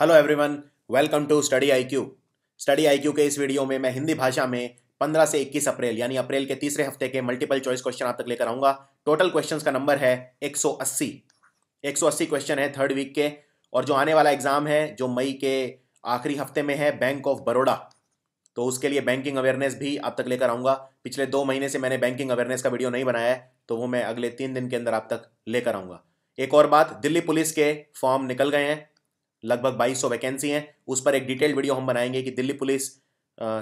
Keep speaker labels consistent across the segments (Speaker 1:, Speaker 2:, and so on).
Speaker 1: hello everyone welcome to study IQ study IQ के इस video में मैं हिंदी भाषा में 15 से 21 अप्रैल यानी अप्रैल के तीसरे हफ्ते के मल्टीपल चॉइस क्वेश्चन आप तक लेकर आऊंगा टोटल क्वेश्चंस का नंबर है 180 180 क्वेश्चन है थर्ड वीक के और जो आने वाला एग्जाम है जो मई के आखिरी हफ्ते में है बैंक ऑफ बड़ौदा तो उसके लिए बैंकिंग अवेयरनेस भी आप तक लेकर आऊंगा पिछले दो महीने से मैंने बैंकिंग अवेयरनेस का वीडियो नहीं बनाया है तो वो मैं अगले तीन दिन के अंदर आप तक लेकर आऊंगा एक और बात दिल्ली पुलिस के फॉर्म निकल गए हैं लगभग बाईस सौ वैकेंसी हैं उस पर एक डिटेल वीडियो हम बनाएंगे कि Delhi police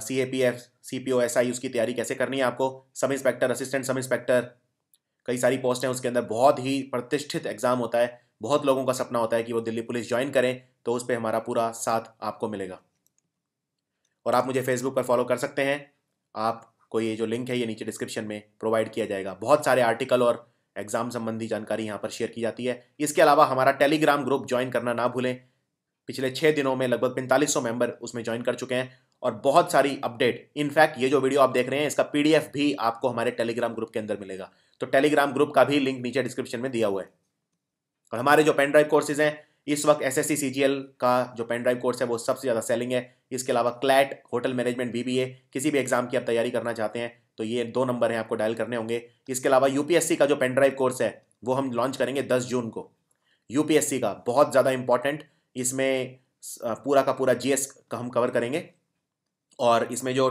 Speaker 1: C A P F C P O S I उसकी तैयारी कैसे करनी है आपको sub inspector assistant sub inspector कई सारी पोस्ट हैं उसके अंदर बहुत ही प्रतिष्ठित एग्जाम होता है बहुत लोगों का सपना होता है कि वो दिल्ली पुलिस ज्वाइन करें तो उस पर हमारा पूरा साथ आपको मिलेगा और आप मुझे फेसबुक पर फॉलो कर सकते हैं आपको ये जो लिंक है ये नीचे डिस्क्रिप्शन में प्रोवाइड किया जाएगा बहुत सारे आर्टिकल और एग्जाम संबंधी जानकारी यहाँ पर शेयर की जाती है इसके अलावा हमारा टेलीग्राम ग्रुप ज्वाइन करना ना भूलें पिछले छह दिनों में लगभग पैंतालीस सौ मेंबर उसमें ज्वाइन कर चुके हैं और बहुत सारी अपडेट इनफैक्ट ये जो वीडियो आप देख रहे हैं इसका पीडीएफ भी आपको हमारे टेलीग्राम ग्रुप के अंदर मिलेगा तो टेलीग्राम ग्रुप का भी लिंक नीचे डिस्क्रिप्शन में दिया हुआ है और हमारे जो पेन ड्राइव कोर्सेज हैं इस वक्त एस एस का जो पेन ड्राइव कोर्स है वो सबसे ज़्यादा सेलिंग है इसके अलावा क्लैट होटल मैनेजमेंट बी किसी भी एग्ज़ाम की आप तैयारी करना चाहते हैं तो ये दो नंबर हैं आपको डायल करने होंगे इसके अलावा यूपीएससी का जो पेन ड्राइव कोर्स है वो हम लॉन्च करेंगे दस जून को यूपीएससी का बहुत ज़्यादा इंपॉर्टेंट इसमें पूरा का पूरा जीएस का हम कवर करेंगे और इसमें जो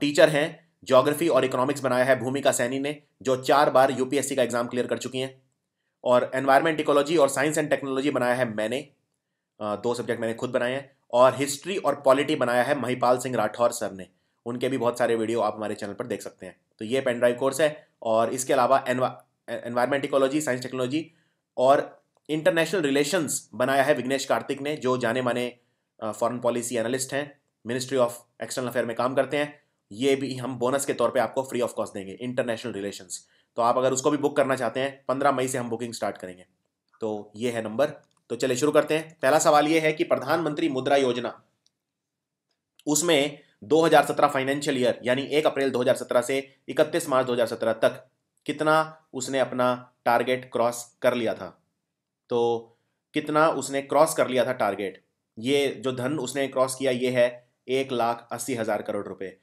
Speaker 1: टीचर हैं जोग्राफी और इकोनॉमिक्स बनाया है भूमिका सैनी ने जो चार बार यूपीएससी का एग्ज़ाम क्लियर कर चुकी हैं और एनवायरमेंट इकोलॉजी और साइंस एंड टेक्नोलॉजी बनाया है मैंने दो सब्जेक्ट मैंने खुद बनाए हैं और हिस्ट्री और पॉलिटी बनाया है महिपाल सिंह राठौर सर ने उनके भी बहुत सारे वीडियो आप हमारे चैनल पर देख सकते हैं तो ये पेनड्राइव कोर्स है और इसके अलावा एनवायरमेंट इकोलॉजी साइंस टेक्नोलॉजी और इंटरनेशनल रिलेशंस बनाया है विघ्नेश कार्तिक ने जो जाने माने फॉरेन पॉलिसी एनालिस्ट हैं मिनिस्ट्री ऑफ एक्सटर्नल अफेयर में काम करते हैं ये भी हम बोनस के तौर पे आपको फ्री ऑफ कॉस्ट देंगे इंटरनेशनल रिलेशंस तो आप अगर उसको भी बुक करना चाहते हैं पंद्रह मई से हम बुकिंग स्टार्ट करेंगे तो ये है नंबर तो चलिए शुरू करते हैं पहला सवाल ये है कि प्रधानमंत्री मुद्रा योजना उसमें 2017 फाइनेंशियल ईयर यानी 1 अप्रैल 2017 से 31 मार्च 2017 तक कितना उसने अपना टारगेट क्रॉस कर लिया था तो कितना उसने क्रॉस कर लिया था टारगेट ये जो धन उसने क्रॉस किया ये है एक लाख अस्सी हज़ार करोड़ रुपए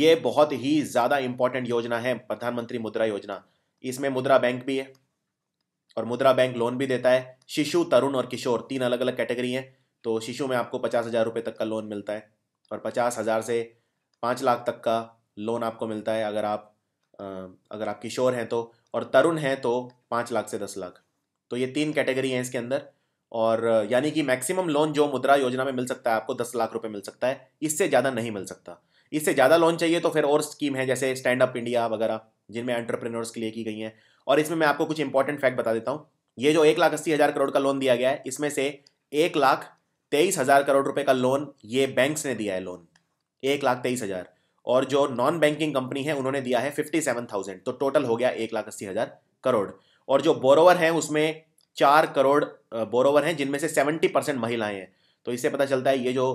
Speaker 1: ये बहुत ही ज़्यादा इम्पॉर्टेंट योजना है प्रधानमंत्री मुद्रा योजना इसमें मुद्रा बैंक भी है और मुद्रा बैंक लोन भी देता है शिशु तरुण और किशोर तीन अलग अलग कैटेगरी हैं तो शिशु में आपको पचास हज़ार रुपये तक का लोन मिलता है और पचास हज़ार से पाँच लाख तक का लोन आपको मिलता है अगर आप अगर आप किशोर हैं तो और तरुण हैं तो पाँच लाख से दस लाख तो ये तीन कैटेगरी हैं इसके अंदर और यानी कि मैक्सिमम लोन जो मुद्रा योजना में मिल सकता है आपको दस लाख रुपए मिल सकता है इससे ज़्यादा नहीं मिल सकता इससे ज़्यादा लोन चाहिए तो फिर और स्कीम है जैसे स्टैंड अप इंडिया वगैरह जिनमें एंटरप्रेन्योर्स के लिए की गई हैं और इसमें मैं आपको कुछ इंपॉर्टेंट फैक्ट बता देता हूँ ये जो एक लाख अस्सी हज़ार करोड़ का लोन दिया गया है इसमें से एक लाख तेईस हज़ार करोड़ रुपये का लोन ये बैंक्स ने दिया है लोन एक लाख तेईस हज़ार और जो नॉन बैंकिंग कंपनी है उन्होंने दिया है फिफ्टी सेवन थाउजेंड तो टोटल हो गया एक लाख अस्सी हज़ार करोड़ और जो बोरोवर हैं उसमें चार करोड़ बोरोवर हैं जिनमें से सेवेंटी परसेंट महिलाएं हैं तो इससे पता चलता है ये जो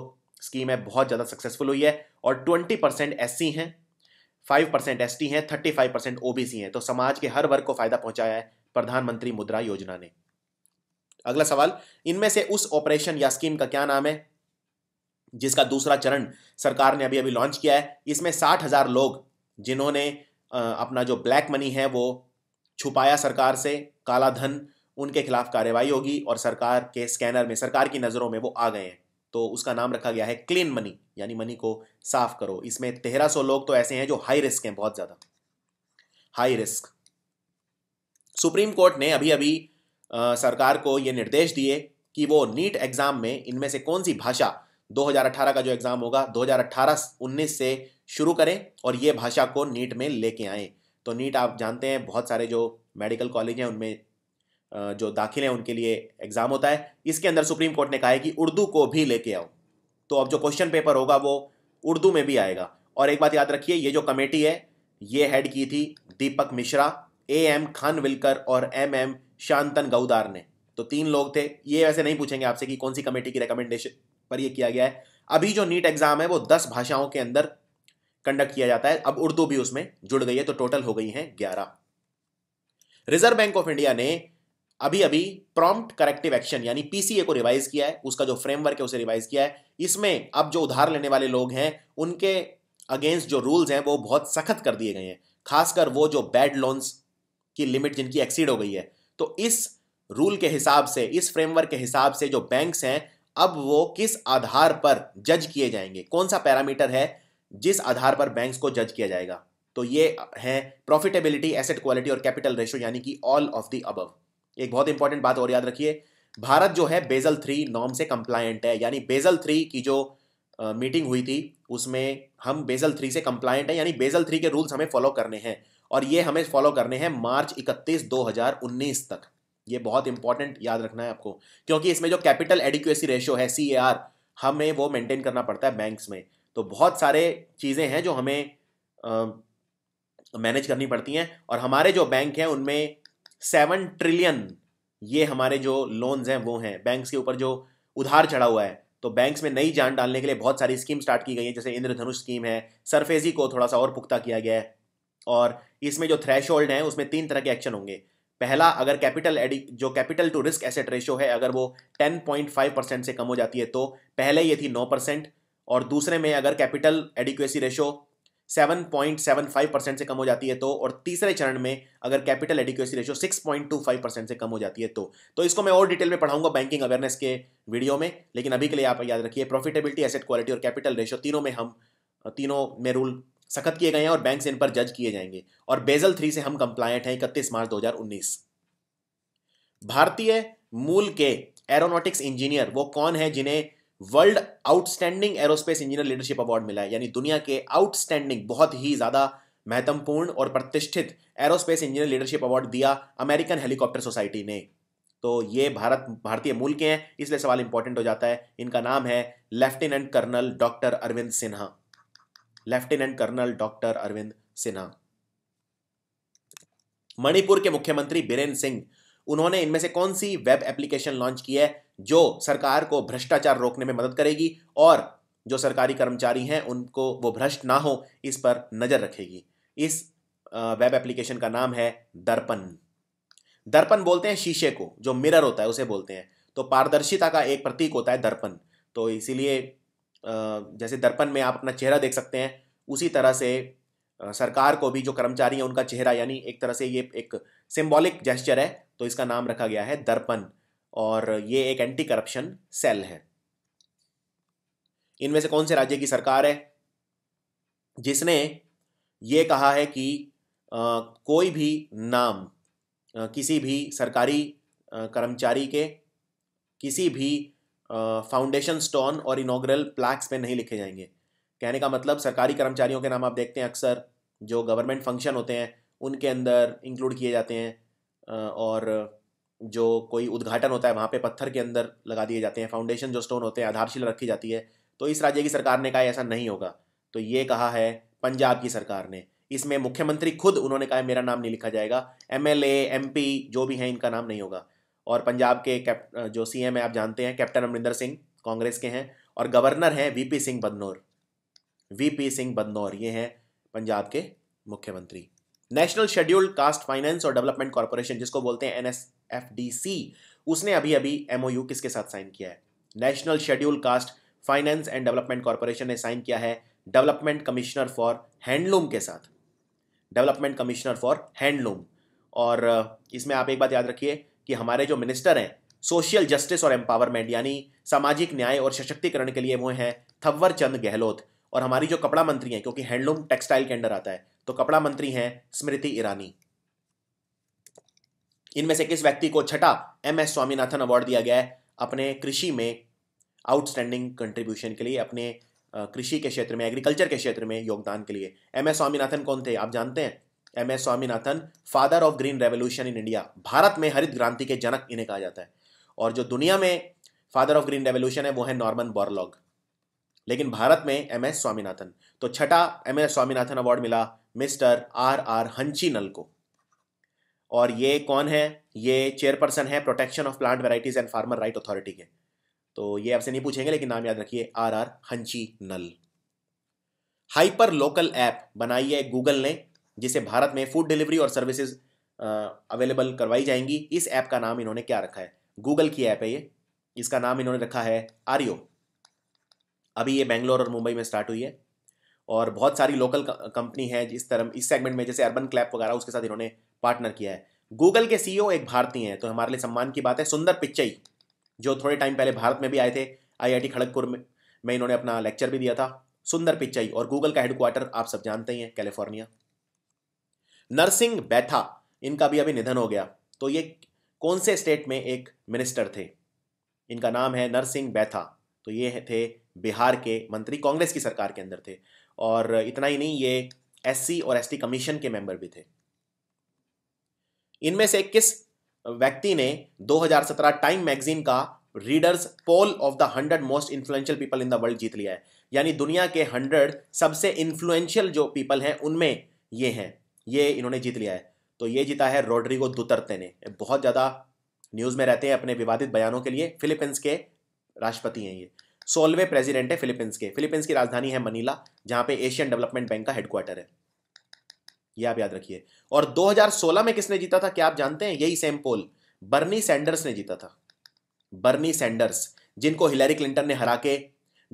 Speaker 1: स्कीम है बहुत ज़्यादा सक्सेसफुल हुई है और ट्वेंटी परसेंट एस सी हैं फाइव परसेंट एस टी हैं thirty five percent O B C हैं तो समाज के हर वर्ग को फ़ायदा पहुँचाया है प्रधानमंत्री मुद्रा योजना ने अगला सवाल इनमें से उस ऑपरेशन या स्कीम का क्या नाम है जिसका दूसरा चरण सरकार ने अभी अभी लॉन्च किया है इसमें साठ हज़ार लोग जिन्होंने अपना जो ब्लैक मनी है वो छुपाया सरकार से काला धन उनके खिलाफ कार्रवाई होगी और सरकार के स्कैनर में सरकार की नज़रों में वो आ गए हैं तो उसका नाम रखा गया है क्लीन मनी यानी मनी को साफ करो इसमें तेरह सौ लोग तो ऐसे हैं जो हाई रिस्क हैं बहुत ज़्यादा हाई रिस्क सुप्रीम कोर्ट ने अभी अभी आ, सरकार को ये निर्देश दिए कि वो नीट एग्ज़ाम में इनमें से कौन सी भाषा 2018 का जो एग्ज़ाम होगा 2018-19 से शुरू करें और ये भाषा को नीट में लेके आए तो नीट आप जानते हैं बहुत सारे जो मेडिकल कॉलेज हैं उनमें जो दाखिल हैं उनके लिए एग्ज़ाम होता है इसके अंदर सुप्रीम कोर्ट ने कहा है कि उर्दू को भी लेके आओ तो अब जो क्वेश्चन पेपर होगा वो उर्दू में भी आएगा और एक बात याद रखिए ये जो कमेटी है ये हेड की थी Deepak Mishra A M Khanwilkar और एम एम शांतन गौदार ने तो तीन लोग थे ये वैसे नहीं पूछेंगे आपसे कि कौन सी कमेटी की रिकमेंडेशन पर ये किया गया है अभी जो नीट एग्ज़ाम है वो दस भाषाओं के अंदर कंडक्ट किया जाता है अब उर्दू भी उसमें जुड़ गई है तो टोटल हो गई है ग्यारह रिजर्व बैंक ऑफ इंडिया ने अभी अभी प्रॉम्प्ट करेक्टिव एक्शन यानी पीसीए को रिवाइज किया है उसका जो फ्रेमवर्क है उसे रिवाइज किया है इसमें अब जो उधार लेने वाले लोग हैं उनके अगेंस्ट जो रूल्स हैं वो बहुत सख्त कर दिए गए हैं खासकर वो जो बैड लोन्स की लिमिट जिनकी एक्सीड हो गई है तो इस रूल के हिसाब से इस फ्रेमवर्क के हिसाब से जो बैंक्स हैं अब वो किस आधार पर जज किए जाएंगे कौन सा पैरामीटर है जिस आधार पर बैंक्स को जज किया जाएगा तो ये है प्रॉफिटेबिलिटी एसेट क्वालिटी और कैपिटल रेशो यानी कि ऑल ऑफ द अबव एक बहुत इंपॉर्टेंट बात और याद रखिए भारत जो है बेजल थ्री नॉर्म से कंप्लायंट है यानी बेजल थ्री की जो मीटिंग हुई थी उसमें हम बेजल थ्री से कंप्लायंट है यानी बेजल थ्री के रूल्स हमें फॉलो करने हैं और ये हमें फॉलो करने हैं मार्च इकतीस दो हजार उन्नीस तक ये बहुत इंपॉर्टेंट याद रखना है आपको क्योंकि इसमें जो कैपिटल एडिक्यूसी रेशियो है सी हमें वो मेंटेन करना पड़ता है बैंक्स में तो बहुत सारे चीज़ें हैं जो हमें मैनेज करनी पड़ती हैं और हमारे जो बैंक हैं उनमें सेवन ट्रिलियन ये हमारे जो लोन्स हैं वो हैं बैंक्स के ऊपर जो उधार चढ़ा हुआ है तो बैंक्स में नई जान डालने के लिए बहुत सारी स्कीम स्टार्ट की गई है जैसे इंद्रधनुष स्कीम है सरफेजी को थोड़ा सा और पुख्ता किया गया है और इसमें जो थ्रेश होल्ड है उसमें तीन तरह के एक्शन होंगे पहला अगर कैपिटल जो capital to risk asset ratio है अगर वो टेन पॉइंट फाइव परसेंट से कम हो जाती है तो पहले ये थी नौ परसेंट और दूसरे में अगर कैपिटल एडिक्वेसी रेशो 7.75 परसेंट से कम हो जाती है तो और तीसरे चरण में अगर कैपिटल एडिक्वेसी रेशो 6.25 परसेंट से कम हो जाती है तो तो इसको मैं और डिटेल में पढ़ाऊंगा बैंकिंग अवेयरनेस के वीडियो में लेकिन अभी के लिए आप याद रखिए प्रॉफिटेबिलिटी एसेट क्वालिटी और कैपिटल रेशो तीनों में हम तीनों में रूल सख्त किए गए हैं और बैंक से इन पर जज किए जाएंगे और बेजल थ्री से हम कंप्लायंट हैं इकतीस मार्च दो भारतीय मूल के एरोनॉटिक्स इंजीनियर वो कौन है जिन्हें world outstanding aerospace engineer leadership award मिला है यानी दुनिया के आउटस्टैंडिंग बहुत ही ज़्यादा महत्वपूर्ण और प्रतिष्ठित एरोस्पेस इंजीनियर लीडरशिप अवार्ड दिया अमेरिकन हेलीकॉप्टर सोसाइटी ने तो ये भारत भारतीय मूल के हैं इसलिए सवाल इंपॉर्टेंट हो जाता है इनका नाम है lieutenant colonel doctor Arvind Sinha lieutenant colonel doctor Arvind Sinha Manipur के मुख्यमंत्री बीरेन सिंह उन्होंने इनमें से कौन सी वेब एप्लीकेशन लॉन्च की है जो सरकार को भ्रष्टाचार रोकने में मदद करेगी और जो सरकारी कर्मचारी हैं उनको वो भ्रष्ट ना हो इस पर नज़र रखेगी इस वेब एप्लीकेशन का नाम है दर्पण दर्पण बोलते हैं शीशे को जो मिरर होता है उसे बोलते हैं तो पारदर्शिता का एक प्रतीक होता है दर्पण तो इसीलिए जैसे दर्पण में आप अपना चेहरा देख सकते हैं उसी तरह से सरकार को भी जो कर्मचारी हैं उनका चेहरा यानी एक तरह से ये एक सिम्बॉलिक जेस्चर है तो इसका नाम रखा गया है दर्पण और ये एक एंटी करप्शन सेल है इनमें से कौन से राज्य की सरकार है जिसने ये कहा है कि आ, कोई भी नाम आ, किसी भी सरकारी आ, कर्मचारी के किसी भी फाउंडेशन स्टोन और इनोग्रल प्लैक्स पे नहीं लिखे जाएंगे कहने का मतलब सरकारी कर्मचारियों के नाम आप देखते हैं अक्सर जो गवर्नमेंट फंक्शन होते हैं उनके अंदर इंक्लूड किए जाते हैं और जो कोई उद्घाटन होता है वहाँ पे पत्थर के अंदर लगा दिए जाते हैं फाउंडेशन जो स्टोन होते हैं आधारशिला रखी जाती है तो इस राज्य की सरकार ने कहा ऐसा नहीं होगा तो ये कहा है पंजाब की सरकार ने इसमें मुख्यमंत्री खुद उन्होंने कहा मेरा नाम नहीं लिखा जाएगा एम एल जो भी हैं इनका नाम नहीं होगा और पंजाब के कैप जो सी है आप जानते हैं कैप्टन अमरिंदर सिंह कांग्रेस के हैं और गवर्नर हैं वी सिंह बदनौर वी सिंह बदनौर ये हैं पंजाब के मुख्यमंत्री नेशनल शेड्यूल्ड कास्ट फाइनेंस और डेवलपमेंट कॉरपोरेशन जिसको बोलते हैं एन एफ उसने अभी अभी एमओयू किसके साथ साइन किया है national schedule caste finance and development corporation ने साइन किया है डेवलपमेंट कमिश्नर फॉर हैंडलूम के साथ डेवलपमेंट कमिश्नर फॉर हैंडलूम और uh, इसमें आप एक बात याद रखिए कि हमारे जो मिनिस्टर हैं सोशल जस्टिस और एम्पावरमेंट यानी सामाजिक न्याय और सशक्तिकरण के लिए वो हैं थव्वर चंद गहलोत और हमारी जो कपड़ा मंत्री हैं क्योंकि हैंडलूम टेक्सटाइल के अंडर आता है तो कपड़ा मंत्री हैं स्मृति ईरानी इनमें से किस व्यक्ति को छठा एम एस स्वामीनाथन अवार्ड दिया गया है अपने कृषि में आउटस्टैंडिंग कंट्रीब्यूशन के लिए अपने कृषि के क्षेत्र में एग्रीकल्चर के क्षेत्र में योगदान के लिए एम एस स्वामीनाथन कौन थे आप जानते हैं M S Swaminathan father of green revolution in India Bharat में हरित क्रांति के जनक इन्हें कहा जाता है और जो दुनिया में फादर ऑफ ग्रीन रेवोल्यूशन है वो है नॉर्मन बॉर्लॉग लेकिन भारत में एम एस स्वामीनाथन तो छठा एम एस स्वामीनाथन अवार्ड मिला mister R R Hanchinal को और ये कौन है ये चेयरपर्सन है protection of plant varieties and farmer right authority के तो ये आपसे नहीं पूछेंगे लेकिन नाम याद रखिए R R Hanchinal hyper local app बनाई है गूगल ने जिसे भारत में फूड डिलीवरी और सर्विसेज अवेलेबल करवाई जाएंगी इस ऐप का नाम इन्होंने क्या रखा है गूगल की ऐप है ये इसका नाम इन्होंने रखा है आर्यो अभी ये बेंगलोर और मुंबई में स्टार्ट हुई है और बहुत सारी लोकल कंपनी है जिस तरह इस सेगमेंट में जैसे अर्बन क्लैप वगैरह उसके साथ इन्होंने पार्टनर किया है गूगल के सीईओ e एक भारतीय हैं तो हमारे लिए सम्मान की बात है सुंदर पिच्चई जो थोड़े टाइम पहले भारत में भी आए थे आईआईटी खड़गपुर में में इन्होंने अपना लेक्चर भी दिया था सुंदर पिच्चई और गूगल का हेडक्वार्टर आप सब जानते ही हैं कैलिफोर्निया नरसिंह बैथा इनका भी अभी निधन हो गया तो ये कौन से स्टेट में एक मिनिस्टर थे इनका नाम है नरसिंह बैथा तो ये थे बिहार के मंत्री कांग्रेस की सरकार के अंदर थे और इतना ही नहीं ये एससी और एसटी कमीशन के मेंबर भी थे इनमें से किस व्यक्ति ने 2017 टाइम मैगजीन का readers poll of the hundred most influential people in the world जीत लिया है यानी दुनिया के हंड्रेड सबसे इन्फ्लुएंशियल जो पीपल हैं उनमें ये हैं ये इन्होंने जीत लिया है तो ये जीता है रोड्रिगो दुतरते ने बहुत ज़्यादा न्यूज़ में रहते हैं अपने विवादित बयानों के लिए फिलीपींस के राष्ट्रपति हैं ये सोलवे प्रेसिडेंट है फिलीपींस के फिलीपींस की राजधानी है मनीला जहाँ पे एशियन डेवलपमेंट बैंक का हेडक्वार्टर है ये आप याद रखिए और 2016 में किसने जीता था क्या आप जानते हैं यही सेम पोल बर्नी सैंडर्स ने जीता था बर्नी सैंडर्स जिनको हिलरी क्लिंटन ने हरा के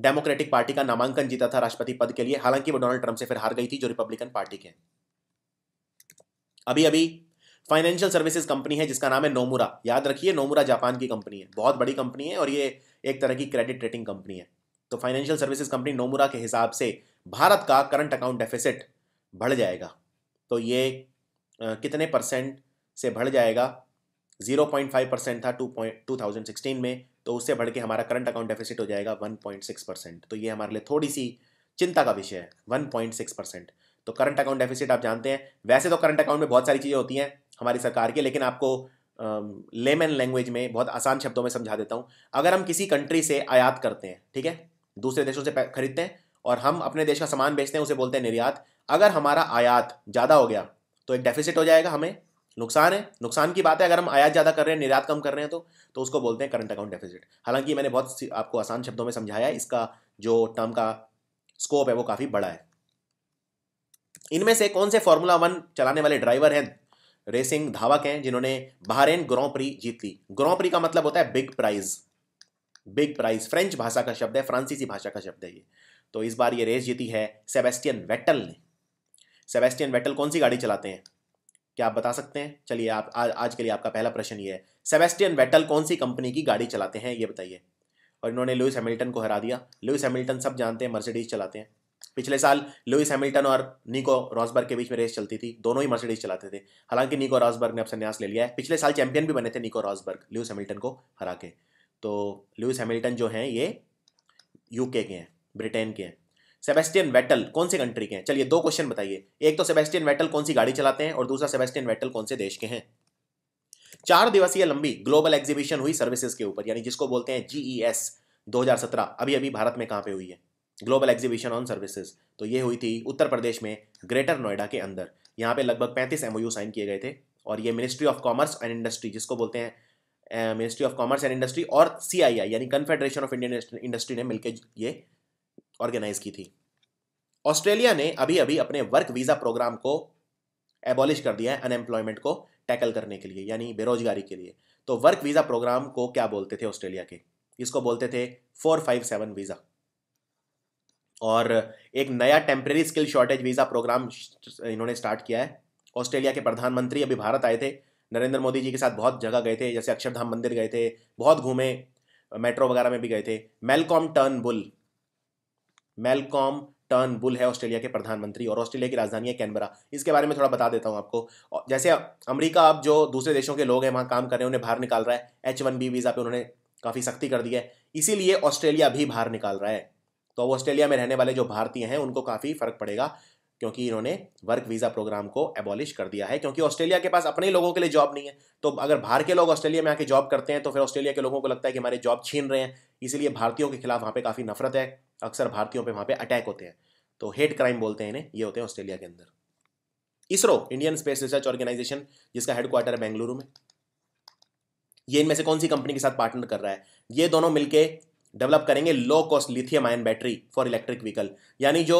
Speaker 1: डेमोक्रेटिक पार्टी का नामांकन जीता था राष्ट्रपति पद के लिए हालांकि वो डोनाल्ड ट्रंप से फिर हार गई थी जो रिपब्लिकन पार्टी के अभी अभी फाइनेंशियल सर्विसेज कंपनी है जिसका नाम है नोमुरा याद रखिए नोमुरा जापान की कंपनी है बहुत बड़ी कंपनी है और ये एक तरह की क्रेडिट रेटिंग कंपनी है तो फाइनेंशियल सर्विसेज कंपनी नोमुरा के हिसाब से भारत का करंट अकाउंट डेफिसिट बढ़ जाएगा तो ये कितने परसेंट से बढ़ जाएगा 0.5 परसेंट था two point two thousand sixteen में तो उससे बढ़ के हमारा करंट अकाउंट डेफिसिट हो जाएगा 1.6 परसेंट तो ये हमारे लिए थोड़ी सी चिंता का विषय है 1.6 परसेंट तो करंट अकाउंट डेफिसिट आप जानते हैं वैसे तो करंट अकाउंट में बहुत सारी चीज़ें होती हैं हमारी सरकार की लेकिन आपको लेमन लैंग्वेज में बहुत आसान शब्दों में समझा देता हूँ अगर हम किसी कंट्री से आयात करते हैं ठीक है दूसरे देशों से खरीदते हैं और हम अपने देश का सामान बेचते हैं उसे बोलते हैं निर्यात अगर हमारा आयात ज़्यादा हो गया तो एक डेफिसिट हो जाएगा हमें नुकसान है नुकसान की बात है अगर हम आयात ज़्यादा कर रहे हैं निर्यात कम कर रहे हैं तो तो उसको बोलते हैं करंट अकाउंट डेफिसिट हालांकि मैंने बहुत आपको आसान शब्दों में समझाया है इसका जो टर्म का स्कोप है वो काफ़ी बड़ा है इनमें से कौन से फॉर्मूला वन चलाने वाले ड्राइवर हैं रेसिंग धावक हैं जिन्होंने बहरेन ग्रॉ जीत ली ग्रॉ का मतलब होता है big prize big prize French भाषा का शब्द है फ्रांसीसी भाषा का शब्द है ये तो इस बार ये रेस जीती है सेबेस्टियन वेटल ने सेबेस्टियन वेटल कौन सी गाड़ी चलाते हैं क्या आप बता सकते हैं चलिए आप आ, आज के लिए आपका पहला प्रश्न ये है सेबेस्टियन वेटल कौन सी कंपनी की गाड़ी चलाते हैं ये बताइए और इन्होंने लुइस हैमिल्टन को हरा दिया लुइस हैमिल्टन सब जानते हैं मर्सिडीज चलाते हैं पिछले साल लुइस हैमिल्टन और निको रॉसबर्ग के बीच में रेस चलती थी दोनों ही मर्सिडीज चलाते थे हालांकि निको रॉसबर्ग ने अब संन्यास ले लिया है पिछले साल चैंपियन भी बने थे निको रॉसबर्ग लुइस हैमिल्टन को हरा के तो लुइस हैमिल्टन जो हैं ये यूके के हैं ब्रिटेन के हैं सेबेस्टियन वेटल कौन से कंट्री के हैं चलिए दो क्वेश्चन बताइए एक तो सेबेस्टियन वेटल कौन सी गाड़ी चलाते हैं और दूसरा सेबेस्टियन वेटल कौन से देश के हैं चार दिवसीय लंबी ग्लोबल एग्जीबिशन हुई सर्विसेज के ऊपर यानी जिसको बोलते हैं e जीईएस 2017 अभी अभी भारत में कहाँ पे हुई है ग्लोबल एग्जीबिशन ऑन सर्विसेज तो ये हुई थी उत्तर प्रदेश में ग्रेटर नोएडा के अंदर यहाँ पे लगभग 35 एमओयू साइन किए गए थे और ये ministry of commerce and industry जिसको बोलते हैं ministry of commerce and industry और सी यानी कन्फेडरेशन ऑफ इंडियन इंडस्ट्री ने मिलकर ये ऑर्गेनाइज की थी ऑस्ट्रेलिया ने अभी अभी अपने वर्क वीज़ा प्रोग्राम को एबॉलिश कर दिया है अनएम्प्लॉयमेंट को टैकल करने के लिए यानी बेरोजगारी के लिए तो वर्क वीज़ा प्रोग्राम को क्या बोलते थे ऑस्ट्रेलिया के इसको बोलते थे फोर फाइव सेवन वीज़ा और एक नया temporary skill shortage visa program इन्होंने स्टार्ट किया है ऑस्ट्रेलिया के प्रधानमंत्री अभी भारत आए थे नरेंद्र मोदी जी के साथ बहुत जगह गए थे जैसे अक्षरधाम मंदिर गए थे बहुत घूमे मेट्रो वगैरह में भी गए थे Malcolm Turnbull Malcolm Turnbull है ऑस्ट्रेलिया के प्रधानमंत्री और ऑस्ट्रेलिया की राजधानी है कैनबरा इसके बारे में थोड़ा बता देता हूँ आपको जैसे अमरीका अब जो दूसरे देशों के लोग हैं वहाँ काम कर रहे हैं उन्हें बाहर निकाल रहा है एच वन बी वीज़ा पे उन्होंने काफ़ी सख्ती कर दी है इसीलिए ऑस्ट्रेलिया भी बाहर निकाल रहा है तो अब ऑस्ट्रेलिया में रहने वाले जो भारतीय हैं उनको काफ़ी फ़र्क पड़ेगा क्योंकि इन्होंने वर्क वीज़ा प्रोग्राम को एबॉलिश कर दिया है क्योंकि ऑस्ट्रेलिया के पास अपने लोगों के लिए जॉब नहीं है तो अगर बाहर के लोग ऑस्ट्रेलिया में आके जॉब करते हैं तो फिर ऑस्ट्रेलिया के लोगों को लगता है कि हमारे जॉब छीन रहे हैं इसीलिए भारतीयों के खिलाफ वहाँ पर काफ़ी नफरत है अक्सर भारतीयों पे वहाँ पे अटैक होते हैं तो हेट क्राइम बोलते हैं इन्हें ये होते हैं ऑस्ट्रेलिया के अंदर ISRO Indian space research organisation जिसका हेडक्वार्टर है बेंगलुरु में ये इनमें से कौन सी कंपनी के साथ पार्टनर कर रहा है ये दोनों मिलके डेवलप करेंगे low cost lithium ion battery for electric vehicle यानी जो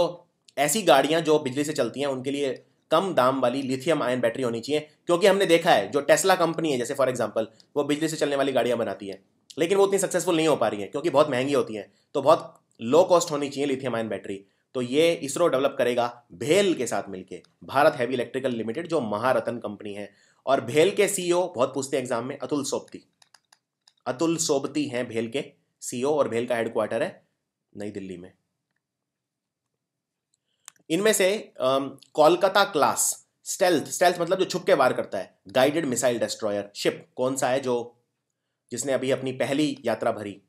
Speaker 1: ऐसी गाड़ियां जो बिजली से चलती हैं उनके लिए कम दाम वाली लिथियम आयन बैटरी होनी चाहिए क्योंकि हमने देखा है जो टेस्ला कंपनी है जैसे फॉर एग्जाम्पल वो बिजली से चलने वाली गाड़ियां बनाती है लेकिन वो उतनी सक्सेसफुल नहीं हो पा रही है क्योंकि बहुत महंगी होती हैं तो बहुत लो कॉस्ट होनी चाहिए लिथियम आयन बैटरी तो ये इसरो डेवलप करेगा भेल के साथ मिलकर भारत हैवी इलेक्ट्रिकल लिमिटेड जो महारतन कंपनी है और भेल के सीईओ e बहुत पूछते हैं एग्जाम में अतुल सोबती अतुल सोबती हैं भेल के सीईओ e और भेल का हेडक्वार्टर है नई दिल्ली में इनमें से कोलकाता क्लास स्टेल्थ स्टेल्थ मतलब जो छुपके वार करता है गाइडेड मिसाइल डिस्ट्रॉयर शिप कौन सा है जो जिसने अभी अपनी पहली यात्रा भरी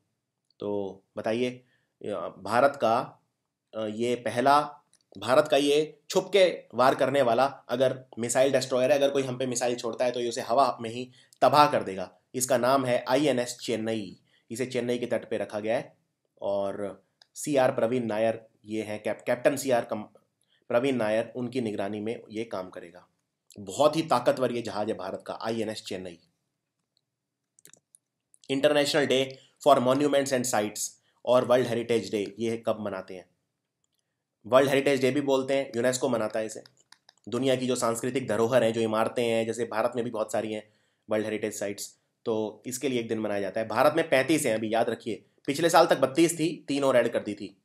Speaker 1: तो बताइए भारत का ये पहला भारत का ये छुप के वार करने वाला अगर मिसाइल डिस्ट्रॉयर है अगर कोई हम पे मिसाइल छोड़ता है तो ये उसे हवा में ही तबाह कर देगा इसका नाम है आईएनएस चेन्नई इसे चेन्नई के तट पे रखा गया है और सी आर प्रवीण नायर ये हैं कैप कैप्टन सी आर कम प्रवीण नायर उनकी निगरानी में ये काम करेगा बहुत ही ताकतवर ये जहाज है भारत का आई Chennai international day for monuments and sites और वर्ल्ड हेरिटेज डे ये कब मनाते हैं वर्ल्ड हेरिटेज डे भी बोलते हैं यूनेस्को मनाता है इसे दुनिया की जो सांस्कृतिक धरोहर हैं जो इमारतें हैं जैसे भारत में भी बहुत सारी हैं वर्ल्ड हेरिटेज साइट्स तो इसके लिए एक दिन मनाया जाता है भारत में पैंतीस हैं अभी याद रखिए पिछले साल तक बत्तीस थी तीन और ऐड कर दी थी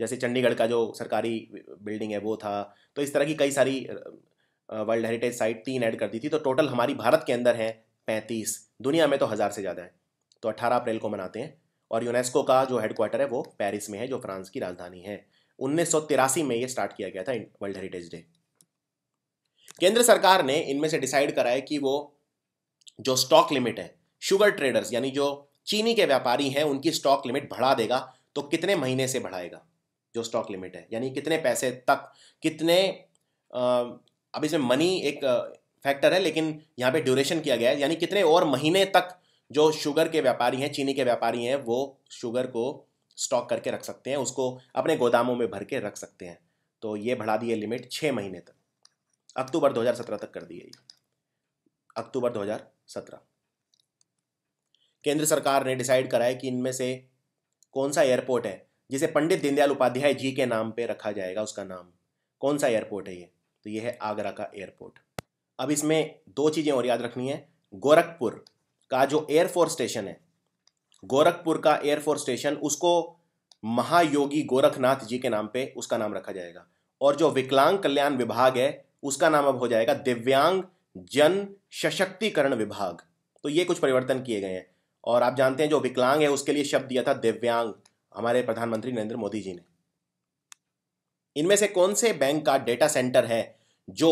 Speaker 1: जैसे चंडीगढ़ का जो सरकारी बिल्डिंग है वो था तो इस तरह की कई सारी वर्ल्ड हेरिटेज साइट तीन ऐड कर दी थी तो टोटल हमारी भारत के अंदर है पैंतीस दुनिया में तो हज़ार से ज़्यादा है तो अट्ठारह अप्रैल को मनाते हैं और यूनेस्को का जो हेडक्वार्टर है वो पेरिस में है जो फ्रांस की राजधानी है उन्नीस में ये स्टार्ट किया गया था वर्ल्ड हेरिटेज डे केंद्र सरकार ने इनमें से डिसाइड करा है कि वो जो स्टॉक लिमिट है शुगर ट्रेडर्स यानी जो चीनी के व्यापारी हैं उनकी स्टॉक लिमिट बढ़ा देगा तो कितने महीने से बढ़ाएगा जो स्टॉक लिमिट है यानी कितने पैसे तक कितने अब इसमें मनी एक फैक्टर है लेकिन यहाँ पे ड्यूरेशन किया गया है यानी कितने और महीने तक जो शुगर के व्यापारी हैं चीनी के व्यापारी हैं वो शुगर को स्टॉक करके रख सकते हैं उसको अपने गोदामों में भर के रख सकते हैं तो ये बढ़ा दिए लिमिट छः महीने तक अक्टूबर 2017 तक कर दी अक्टूबर 2017 केंद्र सरकार ने डिसाइड करा है कि इनमें से कौन सा एयरपोर्ट है जिसे पंडित दीनदयाल उपाध्याय जी के नाम पे रखा जाएगा उसका नाम कौन सा एयरपोर्ट है ये तो ये है आगरा का एयरपोर्ट अब इसमें दो चीज़ें और याद रखनी है गोरखपुर का जो एयरफोर्स स्टेशन है गोरखपुर का एयरफोर्स स्टेशन उसको महायोगी गोरखनाथ जी के नाम पे उसका नाम रखा जाएगा और जो विकलांग कल्याण विभाग है उसका नाम अब हो जाएगा दिव्यांग जन सशक्तिकरण विभाग तो ये कुछ परिवर्तन किए गए हैं और आप जानते हैं जो विकलांग है उसके लिए शब्द दिया था दिव्यांग हमारे प्रधानमंत्री नरेंद्र मोदी जी ने इनमें से कौन से बैंक का डेटा सेंटर है जो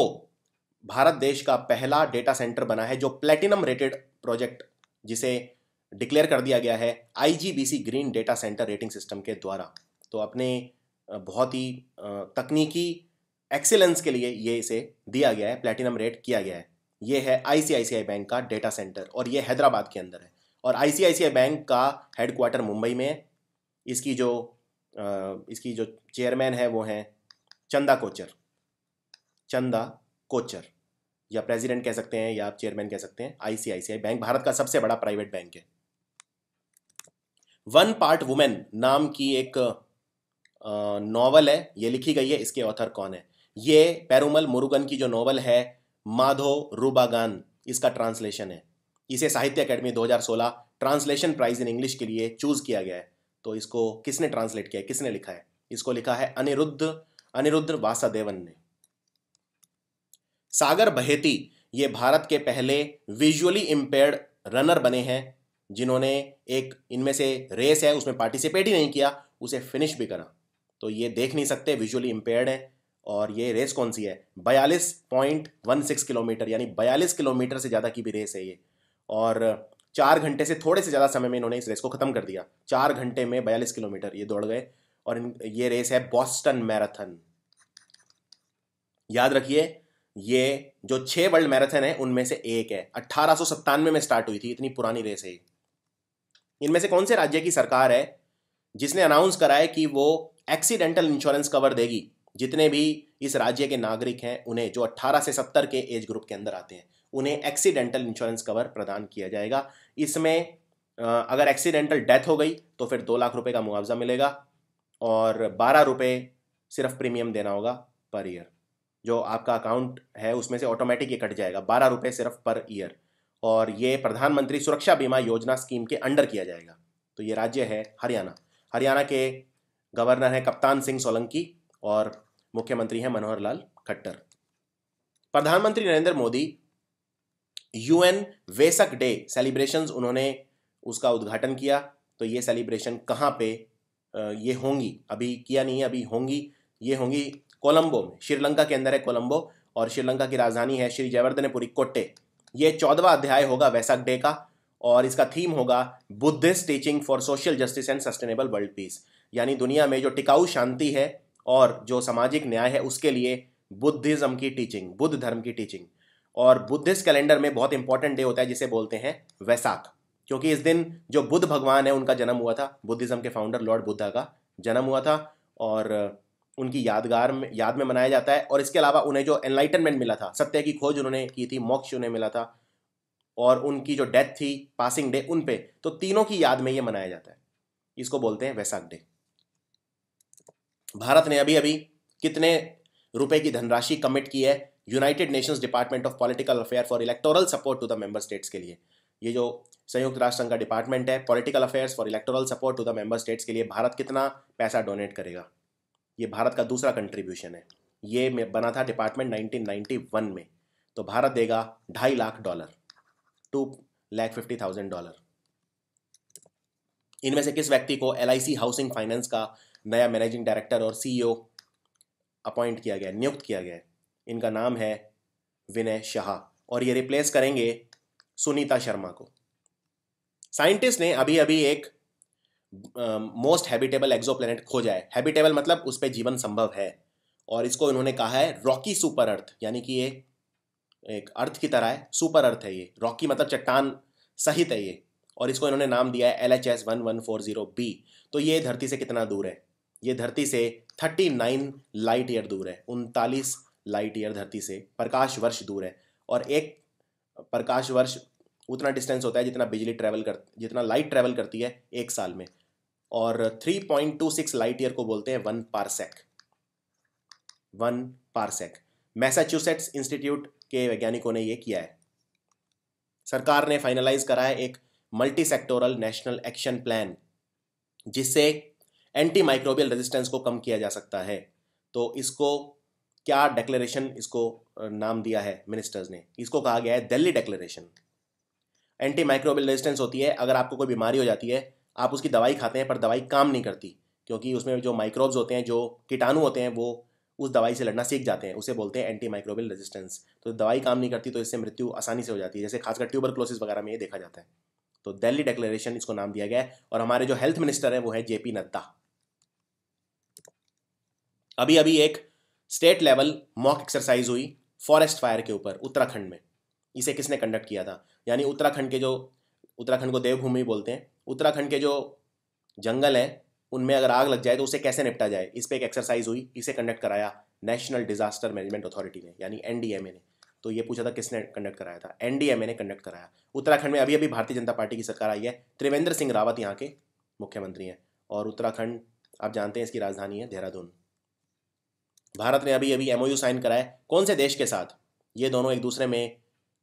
Speaker 1: भारत देश का पहला डेटा सेंटर बना है जो प्लेटिनम रेटेड प्रोजेक्ट जिसे डिक्लेयर कर दिया गया है IGBC green data centre rating system के द्वारा तो अपने बहुत ही तकनीकी एक्सेलेंस के लिए ये इसे दिया गया है प्लेटिनम रेट किया गया है ये है आईसीआईसीआई बैंक का डेटा सेंटर और ये हैदराबाद के अंदर है और आईसीआईसीआई बैंक का हेडक्वार्टर मुंबई में है इसकी जो इसकी जो चेयरमैन है वो हैं चंदा कोचर चंदा कोचर या प्रेसिडेंट कह सकते हैं या आप चेयरमैन कह सकते हैं आईसीआईसीआई बैंक भारत का सबसे बड़ा प्राइवेट बैंक है वन पार्ट वुमेन नाम की एक नॉवल है ये लिखी गई है इसके ऑथर कौन है ये पैरूमल मुरुगन की जो नॉवल है माधो रूबागान इसका ट्रांसलेशन है इसे Sahitya Akademi 2016 translation prize in English के लिए चूज किया गया है तो इसको किसने ट्रांसलेट किया है किसने लिखा है इसको लिखा है अनिरुद्ध अनिरुद्ध वासादेवन ने सागर बहेती ये भारत के पहले विजुअली इम्पेयर्ड रनर बने हैं जिन्होंने एक इनमें से रेस है उसमें पार्टिसिपेट ही नहीं किया उसे फिनिश भी करा तो ये देख नहीं सकते विजुअली इम्पेयर्ड हैं और ये रेस कौन सी है बयालीस पॉइंट वन सिक्स किलोमीटर यानी बयालीस किलोमीटर से ज़्यादा की भी रेस है ये और चार घंटे से थोड़े से ज़्यादा समय में इन्होंने इस रेस को ख़त्म कर दिया चार घंटे में बयालीस किलोमीटर ये दौड़ गए और ये रेस है बॉस्टन मैराथन याद रखिए ये जो छः वर्ल्ड मैराथन है उनमें से एक है अट्ठारह में, में स्टार्ट हुई थी इतनी पुरानी रेस है इनमें से कौन से राज्य की सरकार है जिसने अनाउंस करा है कि वो एक्सीडेंटल इंश्योरेंस कवर देगी जितने भी इस राज्य के नागरिक हैं उन्हें जो 18 से 70 के एज ग्रुप के अंदर आते हैं उन्हें एक्सीडेंटल इंश्योरेंस कवर प्रदान किया जाएगा इसमें अगर एक्सीडेंटल डेथ हो गई तो फिर दो लाख रुपए का मुआवजा मिलेगा और बारह रुपये सिर्फ प्रीमियम देना होगा पर ईयर जो आपका अकाउंट है उसमें से ऑटोमेटिक ये कट जाएगा बारह रुपये सिर्फ पर ईयर और ये प्रधानमंत्री सुरक्षा बीमा योजना स्कीम के अंडर किया जाएगा तो ये राज्य है हरियाणा हरियाणा के गवर्नर हैं कप्तान सिंह सोलंकी और मुख्यमंत्री हैं मनोहर लाल खट्टर प्रधानमंत्री Narendra Modi UN Vesak day celebrations उन्होंने उसका उद्घाटन किया तो ये सेलिब्रेशन कहाँ पे ये होंगी अभी किया नहीं है अभी होंगी ये होंगी कोलंबो में श्रीलंका के अंदर है कोलंबो और श्रीलंका की राजधानी है श्री जयवर्धनपुरी कोट्टे ये चौदवा अध्याय होगा वैसाख डे का और इसका थीम होगा Buddhist teaching for social justice and sustainable world peace यानी दुनिया में जो टिकाऊ शांति है और जो सामाजिक न्याय है उसके लिए बुद्धिज्म की टीचिंग बुद्ध धर्म की टीचिंग और बुद्धिस्ट कैलेंडर में बहुत इंपॉर्टेंट डे होता है जिसे बोलते हैं वैसाख क्योंकि इस दिन जो बुद्ध भगवान है उनका जन्म हुआ था बुद्धिज्म के फाउंडर लॉर्ड बुद्धा का जन्म हुआ था और उनकी यादगार में याद में मनाया जाता है और इसके अलावा उन्हें जो एनलाइटनमेंट मिला था सत्य की खोज उन्होंने की थी मोक्ष उन्हें मिला था और उनकी जो डेथ थी पासिंग डे उन पे तो तीनों की याद में ये मनाया जाता है इसको बोलते हैं वैसाख डे भारत ने अभी अभी कितने रुपए की धनराशि कमिट की है United Nations department of political affair for electoral support to the member states के लिए ये जो संयुक्त राष्ट्र संघ का डिपार्टमेंट है political affairs for electoral support to the member states के लिए भारत कितना पैसा डोनेट करेगा ये भारत का दूसरा कंट्रीब्यूशन है ये बना था डिपार्टमेंट 1991 में तो भारत देगा ढाई lakh dollar two lakh fifty thousand dollar इनमें से किस व्यक्ति को एल हाउसिंग फाइनेंस का नया मैनेजिंग डायरेक्टर और सीईओ अपॉइंट e किया गया नियुक्त किया गया इनका नाम है विनय शाह और ये रिप्लेस करेंगे सुनीता शर्मा को साइंटिस्ट ने अभी अभी एक मोस्ट हैबिटेबल एक्सोप्लेनेट खो जाए हैबिटेबल मतलब उस पर जीवन संभव है और इसको इन्होंने कहा है रॉकी सुपर अर्थ यानी कि ये एक अर्थ की तरह है सुपर अर्थ है ये रॉकी मतलब चट्टान सहित है ये और इसको इन्होंने नाम दिया है L H S one one four zero B तो ये धरती से कितना दूर है ये धरती से थर्टी नाइन लाइट ईयर दूर है उनतालीस लाइट ईयर धरती से प्रकाश वर्ष दूर है और एक प्रकाश वर्ष उतना डिस्टेंस होता है जितना बिजली ट्रैवल कर जितना लाइट ट्रैवल करती है एक साल में और 3.26 लाइट ईयर को बोलते हैं one parsec one parsec Massachusetts Institute के वैज्ञानिकों ने यह किया है सरकार ने फाइनलाइज करा है एक multi sectoral national action plan जिससे एंटी माइक्रोबियल रेजिस्टेंस को कम किया जा सकता है तो इसको क्या डेक्लेरेशन इसको नाम दिया है मिनिस्टर्स ने इसको कहा गया है Delhi declaration anti microbial resistance होती है अगर आपको कोई बीमारी हो जाती है आप उसकी दवाई खाते हैं पर दवाई काम नहीं करती क्योंकि उसमें जो माइक्रोब्स होते हैं जो कीटाणु होते हैं वो उस दवाई से लड़ना सीख जाते हैं उसे बोलते हैं एंटी माइक्रोबियल रेजिस्टेंस तो दवाई काम नहीं करती तो इससे मृत्यु आसानी से हो जाती है जैसे खासकर ट्यूबर क्लोसिस वगैरह में ये देखा जाता है तो दिल्ली डेक्लेरेशन इसको नाम दिया गया और हमारे जो हेल्थ मिनिस्टर हैं वो है जेपी नड्डा अभी अभी एक स्टेट लेवल मॉक एक्सरसाइज हुई फॉरेस्ट फायर के ऊपर उत्तराखंड में इसे किसने कंडक्ट किया था यानी उत्तराखंड के जो उत्तराखंड को देवभूमि बोलते हैं उत्तराखंड के जो जंगल हैं उनमें अगर आग लग जाए तो उसे कैसे निपटा जाए इस पर एक एक्सरसाइज हुई इसे कंडक्ट कराया नेशनल डिजास्टर मैनेजमेंट अथॉरिटी ने यानी एन ने तो ये पूछा था किसने कंडक्ट कराया था एन ने कंडक्ट कराया उत्तराखंड में अभी अभी भारतीय जनता पार्टी की सरकार आई है त्रिवेंद्र सिंह रावत यहाँ के मुख्यमंत्री हैं और उत्तराखंड आप जानते हैं इसकी राजधानी है देहरादून भारत ने अभी अभी यू साइन कराया कौन से देश के साथ ये दोनों एक दूसरे में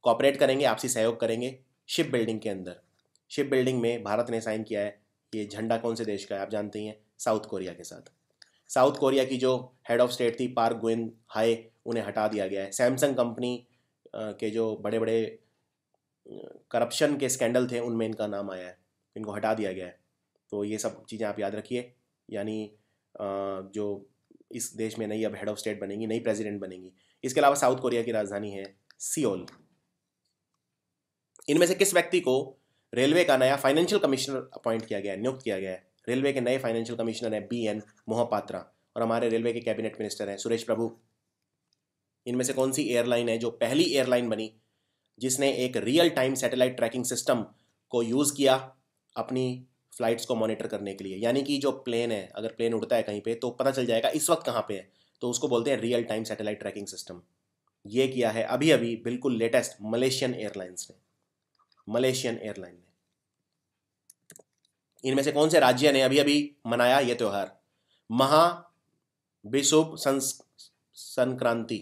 Speaker 1: कॉपरेट करेंगे आपसी सहयोग करेंगे शिप बिल्डिंग के अंदर शिप बिल्डिंग में भारत ने साइन किया है ये झंडा कौन से देश का है आप जानते ही हैं साउथ कोरिया के साथ साउथ कोरिया की जो हेड ऑफ स्टेट थी पार्क गोइन हाई उन्हें हटा दिया गया है सैमसंग कंपनी के जो बड़े बड़े करप्शन के स्कैंडल थे उनमें इनका नाम आया है इनको हटा दिया गया है तो ये सब चीज़ें आप याद रखिए यानी जो इस देश में नई अब हेड ऑफ स्टेट बनेंगी नई प्रेसिडेंट बनेंगी इसके अलावा साउथ कोरिया की राजधानी है सियोल इनमें से किस व्यक्ति को रेलवे का नया फाइनेंशियल कमिश्नर अपॉइंट किया गया है नियुक्त किया गया है रेलवे के नए फाइनेंशियल कमिश्नर हैं बी एन मोहपात्रा और हमारे रेलवे के कैबिनेट मिनिस्टर हैं सुरेश प्रभु इनमें से कौन सी एयरलाइन है जो पहली एयरलाइन बनी जिसने एक real time satellite tracking system को यूज़ किया अपनी फ्लाइट्स को मॉनिटर करने के लिए यानी कि जो प्लेन है अगर प्लेन उड़ता है कहीं पे तो पता चल जाएगा इस वक्त कहाँ पे है तो उसको बोलते हैं real time satellite tracking system ये किया है अभी अभी बिल्कुल लेटेस्ट मलेशियन एयरलाइंस ने मलेशियन एयरलाइन ने इनमें से कौन से राज्य ने अभी अभी मनाया यह त्यौहार महा विशुभ संक्रांति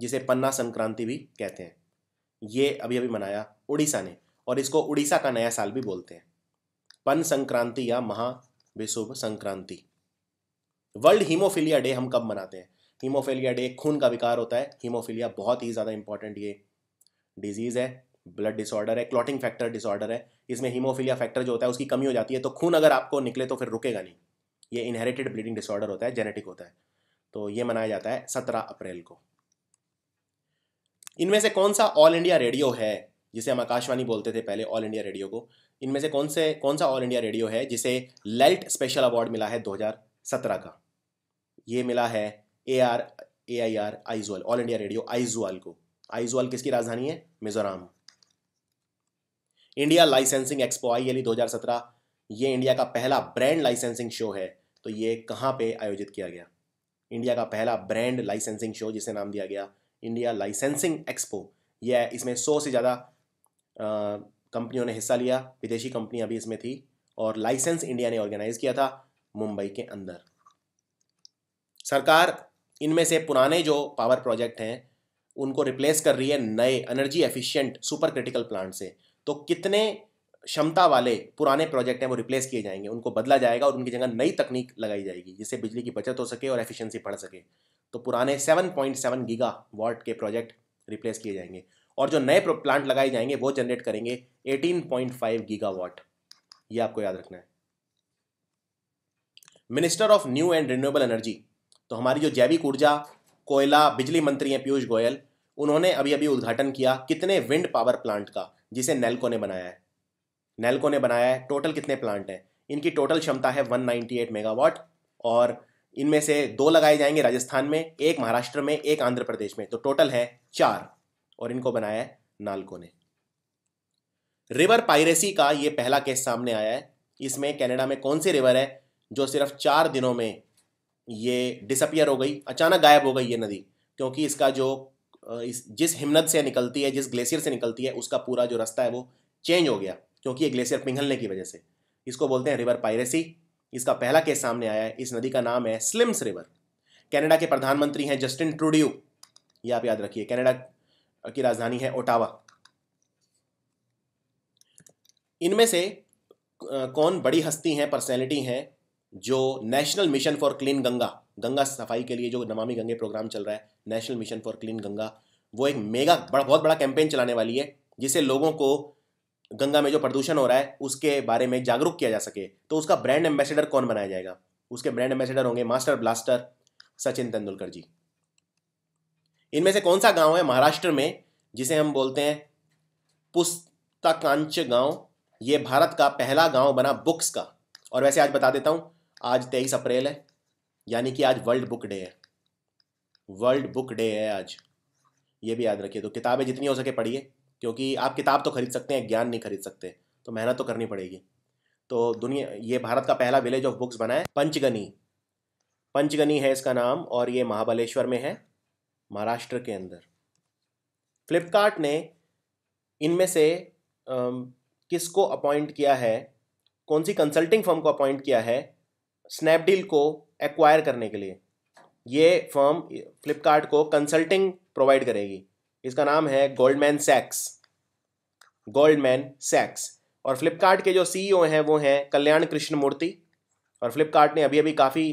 Speaker 1: जिसे पन्ना संक्रांति भी कहते हैं ये अभी अभी मनाया उड़ीसा ने और इसको उड़ीसा का नया साल भी बोलते हैं पन संक्रांति या Maha Vishubha Sankranti world haemophilia day हम कब मनाते हैं हीमोफीलिया डे खून का विकार होता है हीमोफीलिया बहुत ही ज़्यादा इंपॉर्टेंट ये डिजीज़ है ब्लड डिसऑर्डर है क्लॉटिंग फैक्टर डिसऑर्डर है इसमें हीमोफीलिया फैक्टर जो होता है उसकी कमी हो जाती है तो खून अगर आपको निकले तो फिर रुकेगा नहीं ये इनहेरिटेड ब्लीडिंग डिसऑर्डर होता है जेनेटिक होता है तो ये मनाया जाता है सत्रह अप्रैल को इनमें से कौन सा ऑल इंडिया रेडियो है जिसे हम आकाशवाणी बोलते थे पहले ऑल इंडिया रेडियो को इनमें से कौन से कौन सा ऑल इंडिया रेडियो है जिसे लेल्ट स्पेशल अवार्ड मिला है 2017 का ये मिला है A R A I R Aizawl All India Radio Aizawl को आइजवाल किसकी राजधानी है Mizoram India Licensing Expo I 2017 ये इंडिया का पहला ब्रांड लाइसेंसिंग शो है तो ये कहाँ पे आयोजित किया गया इंडिया का पहला ब्रांड लाइसेंसिंग शो जिसे नाम दिया गया इंडिया लाइसेंसिंग एक्सपो यह इसमें सौ से ज़्यादा कंपनियों ने हिस्सा लिया विदेशी कंपनियाँ भी इसमें थी और लाइसेंस इंडिया ने ऑर्गेनाइज किया था मुंबई के अंदर सरकार इनमें से पुराने जो पावर प्रोजेक्ट हैं उनको रिप्लेस कर रही है नए energy efficient super critical plant से तो कितने क्षमता वाले पुराने प्रोजेक्ट हैं वो रिप्लेस किए जाएंगे उनको बदला जाएगा और उनकी जगह नई तकनीक लगाई जाएगी जिससे बिजली की बचत हो सके और एफिशिएंसी बढ़ सके तो पुराने 7.7 गीगा वॉट के प्रोजेक्ट रिप्लेस किए जाएंगे और जो नए प्लांट लगाए जाएंगे वो जनरेट करेंगे 18.5 गीगा वॉट ये आपको याद रखना है minister of new and renewable energy तो हमारी जो जैविक ऊर्जा कोयला बिजली मंत्री हैं पीयूष गोयल उन्होंने अभी अभी उद्घाटन किया कितने विंड पावर प्लांट का जिसे नेल्को ने बनाया है नेल्को ने बनाया है टोटल कितने प्लांट हैं इनकी टोटल क्षमता है 198 मेगावाट और इनमें से दो लगाए जाएंगे राजस्थान में एक महाराष्ट्र में एक आंध्र प्रदेश में तो टोटल है चार और इनको बनाया है नाल्को ने रिवर पायरेसी का ये पहला केस सामने आया है इसमें कनाडा में कौन सी रिवर है जो सिर्फ चार दिनों में ये डिसअपियर हो गई अचानक गायब हो गई ये नदी क्योंकि इसका जो इस जिस हिमनद से निकलती है जिस ग्लेशियर से निकलती है उसका पूरा जो रास्ता है वो चेंज हो गया क्योंकि ये ग्लेशियर पिघलने की वजह से इसको बोलते हैं रिवर पायरेसी इसका पहला केस सामने आया है इस नदी का नाम है स्लिम्स रिवर कैनेडा के प्रधानमंत्री हैं जस्टिन ट्रूड्यू ये आप याद रखिए कैनेडा की राजधानी है ओटावा इनमें से कौन बड़ी हस्ती हैं पर्सनैलिटी हैं जो national mission for clean Ganga Ganga सफाई के लिए जो नमामि गंगे प्रोग्राम चल रहा है national mission for clean Ganga वो एक मेगा बड़ा बहुत बड़ा कैंपेन चलाने वाली है जिससे लोगों को गंगा में जो प्रदूषण हो रहा है उसके बारे में जागरूक किया जा सके तो उसका ब्रांड एम्बेसडर कौन बनाया जाएगा उसके ब्रांड एम्बेसडर होंगे मास्टर ब्लास्टर सचिन तेंदुलकर जी इनमें से कौन सा गांव है महाराष्ट्र में जिसे हम बोलते हैं पुस्तकांच गांव ये भारत का पहला गांव बना बुक्स का और वैसे आज बता देता हूँ आज तेईस अप्रैल है यानी कि आज वर्ल्ड बुक डे है वर्ल्ड बुक डे है आज ये भी याद रखिए तो किताबें जितनी हो सके पढ़िए क्योंकि आप किताब तो खरीद सकते हैं ज्ञान नहीं खरीद सकते तो मेहनत तो करनी पड़ेगी तो दुनिया ये भारत का पहला विलेज ऑफ बुक्स बना है पंचगनी पंचगनी है इसका नाम और ये महाबलेश्वर में है महाराष्ट्र के अंदर फ्लिपकार्ट ने इनमें से किसको अपॉइंट किया है कौन सी कंसल्टिंग फर्म को अपॉइंट किया है स्नैपडील को एक्वायर करने के लिए ये फर्म फ्लिपकार्ट को कंसल्टिंग प्रोवाइड करेगी इसका नाम है गोल्डमैन सैक्स गोल्डमैन सैक्स और फ्लिपकार्ट के जो सीईओ हैं वो हैं कल्याण कृष्ण मूर्ति और फ्लिपकार्ट ने अभी अभी काफ़ी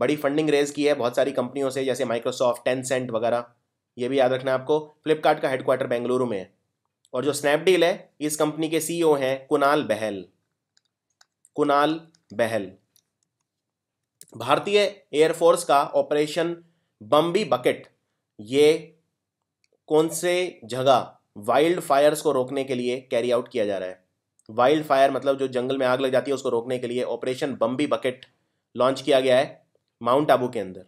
Speaker 1: बड़ी फंडिंग रेज की है बहुत सारी कंपनियों से जैसे माइक्रोसॉफ्ट टेन सेंट वगैरह ये भी याद रखना आपको फ्लिपकार्ट का हेडक्वार्टर बेंगलुरु में है और जो स्नैपडील है इस कंपनी के सीईओ हैं कुणाल बहल कुणाल बहल भारतीय एयरफोर्स का ऑपरेशन बम्बी बकेट ये कौन से जगह वाइल्ड फायर्स को रोकने के लिए कैरी आउट किया जा रहा है वाइल्ड फायर मतलब जो जंगल में आग लग जाती है उसको रोकने के लिए ऑपरेशन बम्बी बकेट लॉन्च किया गया है माउंट आबू के अंदर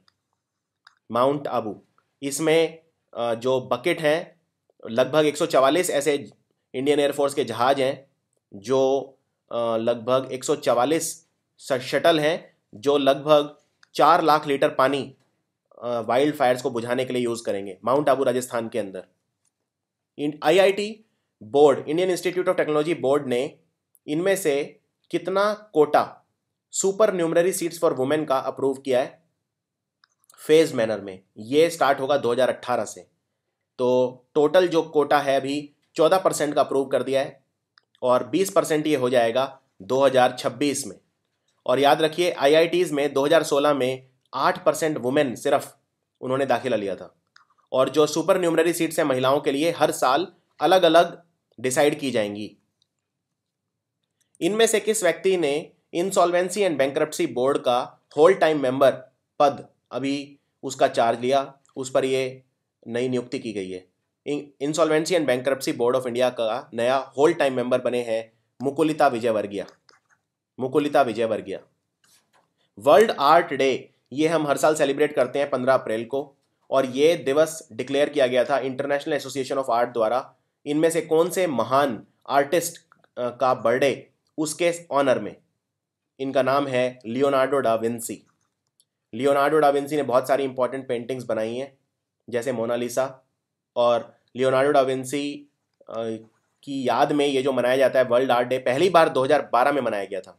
Speaker 1: माउंट आबू इसमें जो बकेट हैं लगभग 144 ऐसे इंडियन एयरफोर्स के जहाज़ हैं जो लगभग 144 शटल हैं जो लगभग चार लाख लीटर पानी वाइल्ड फायर्स को बुझाने के लिए यूज़ करेंगे माउंट आबू राजस्थान के अंदर IIT board Indian institute of Technology board ने इनमें से कितना quota super numerary seats for women का अप्रूव किया है फेज मैनर में ये स्टार्ट होगा 2018 से तो टोटल जो कोटा है अभी 14 परसेंट का अप्रूव कर दिया है और 20 परसेंट ये हो जाएगा 2026 में और याद रखिए आईआईटीज़ में 2016 में 8 परसेंट वुमेन सिर्फ उन्होंने दाखिला लिया था और जो सुपर न्यूमररी सीट्स हैं महिलाओं के लिए हर साल अलग अलग डिसाइड की जाएंगी इनमें से किस व्यक्ति ने इंसॉल्वेंसी एंड बैंक्रप्सी बोर्ड का होल टाइम मेंबर पद अभी उसका चार्ज लिया उस पर ये नई नियुक्ति की गई है insolvency and bankruptcy board of India का नया होल टाइम मेंबर बने हैं मुकुलिता विजयवर्गीय मुकुलिता विजय वर्गीय वर्ल्ड आर्ट डे ये हम हर साल सेलिब्रेट करते हैं पंद्रह अप्रैल को और ये दिवस डिक्लेयर किया गया था इंटरनेशनल एसोसिएशन ऑफ आर्ट द्वारा इनमें से कौन से महान आर्टिस्ट का बर्थडे उसके ऑनर में इनका नाम है लियोनार्डो डाविंसी लियोनार्डो डाविंसी ने बहुत सारी इंपॉर्टेंट पेंटिंग्स बनाई हैं जैसे मोनालिसा और लियोनार्डो डाविंसी की याद में ये जो मनाया जाता है वर्ल्ड आर्ट डे पहली बार 2012 में मनाया गया था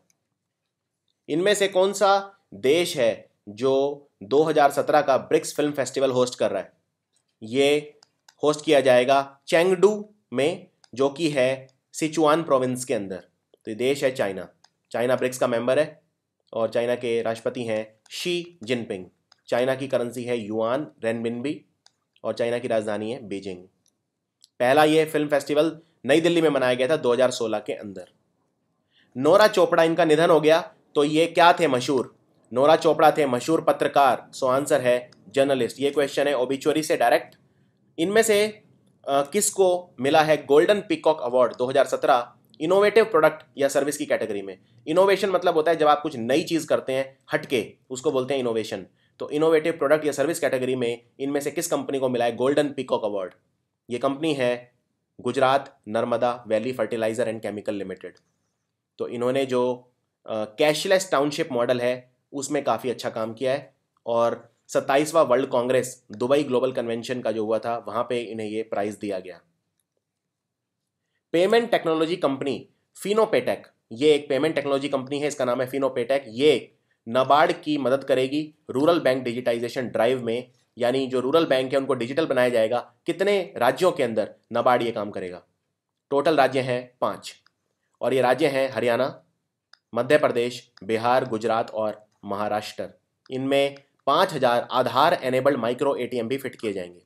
Speaker 1: इनमें से कौन सा देश है जो 2017 का ब्रिक्स फिल्म फेस्टिवल होस्ट कर रहा है ये होस्ट किया जाएगा चेंगडू में जो कि है सिचुआन प्रोविंस के अंदर तो ये देश है चाइना चाइना ब्रिक्स का मेंबर है और चाइना के राष्ट्रपति हैं शी जिनपिंग चाइना की करेंसी है युआन रेनबिनबी और चाइना की राजधानी है बीजिंग पहला ये फिल्म फेस्टिवल नई दिल्ली में मनाया गया था 2016 के अंदर नोरा चोपड़ा इनका निधन हो गया तो ये क्या थे मशहूर नोरा चोपड़ा थे मशहूर पत्रकार सो आंसर है जर्नलिस्ट ये क्वेश्चन है ओबिचोरी से डायरेक्ट इनमें से किसको मिला है golden peacock award 2017 innovative product या सर्विस की कैटेगरी में इनोवेशन मतलब होता है जब आप कुछ नई चीज़ करते हैं हटके उसको बोलते हैं इनोवेशन तो इनोवेटिव प्रोडक्ट या सर्विस कैटेगरी में इनमें से किस कंपनी को मिला है गोल्डन पिकॉक अवार्ड ये कंपनी है Gujarat Narmada valley fertiliser and chemical limited तो इन्होंने जो कैशलेस टाउनशिप मॉडल है उसमें काफ़ी अच्छा काम किया है और सत्ताईसवा world congress Dubai global convention का जो हुआ था वहाँ पे इन्हें ये प्राइज़ दिया गया पेमेंट टेक्नोलॉजी कंपनी फिनोपेटेक ये एक पेमेंट टेक्नोलॉजी कंपनी है इसका नाम है फिनोपेटेक ये नबार्ड की मदद करेगी रूरल बैंक डिजिटाइजेशन ड्राइव में यानी जो रूरल बैंक है उनको डिजिटल बनाया जाएगा कितने राज्यों के अंदर नबार्ड ये काम करेगा टोटल राज्य हैं पाँच और ये राज्य हैं हरियाणा मध्य प्रदेश बिहार गुजरात और महाराष्ट्र इनमें पाँच हजार आधार एनेबल्ड माइक्रो एटीएम भी फिट किए जाएंगे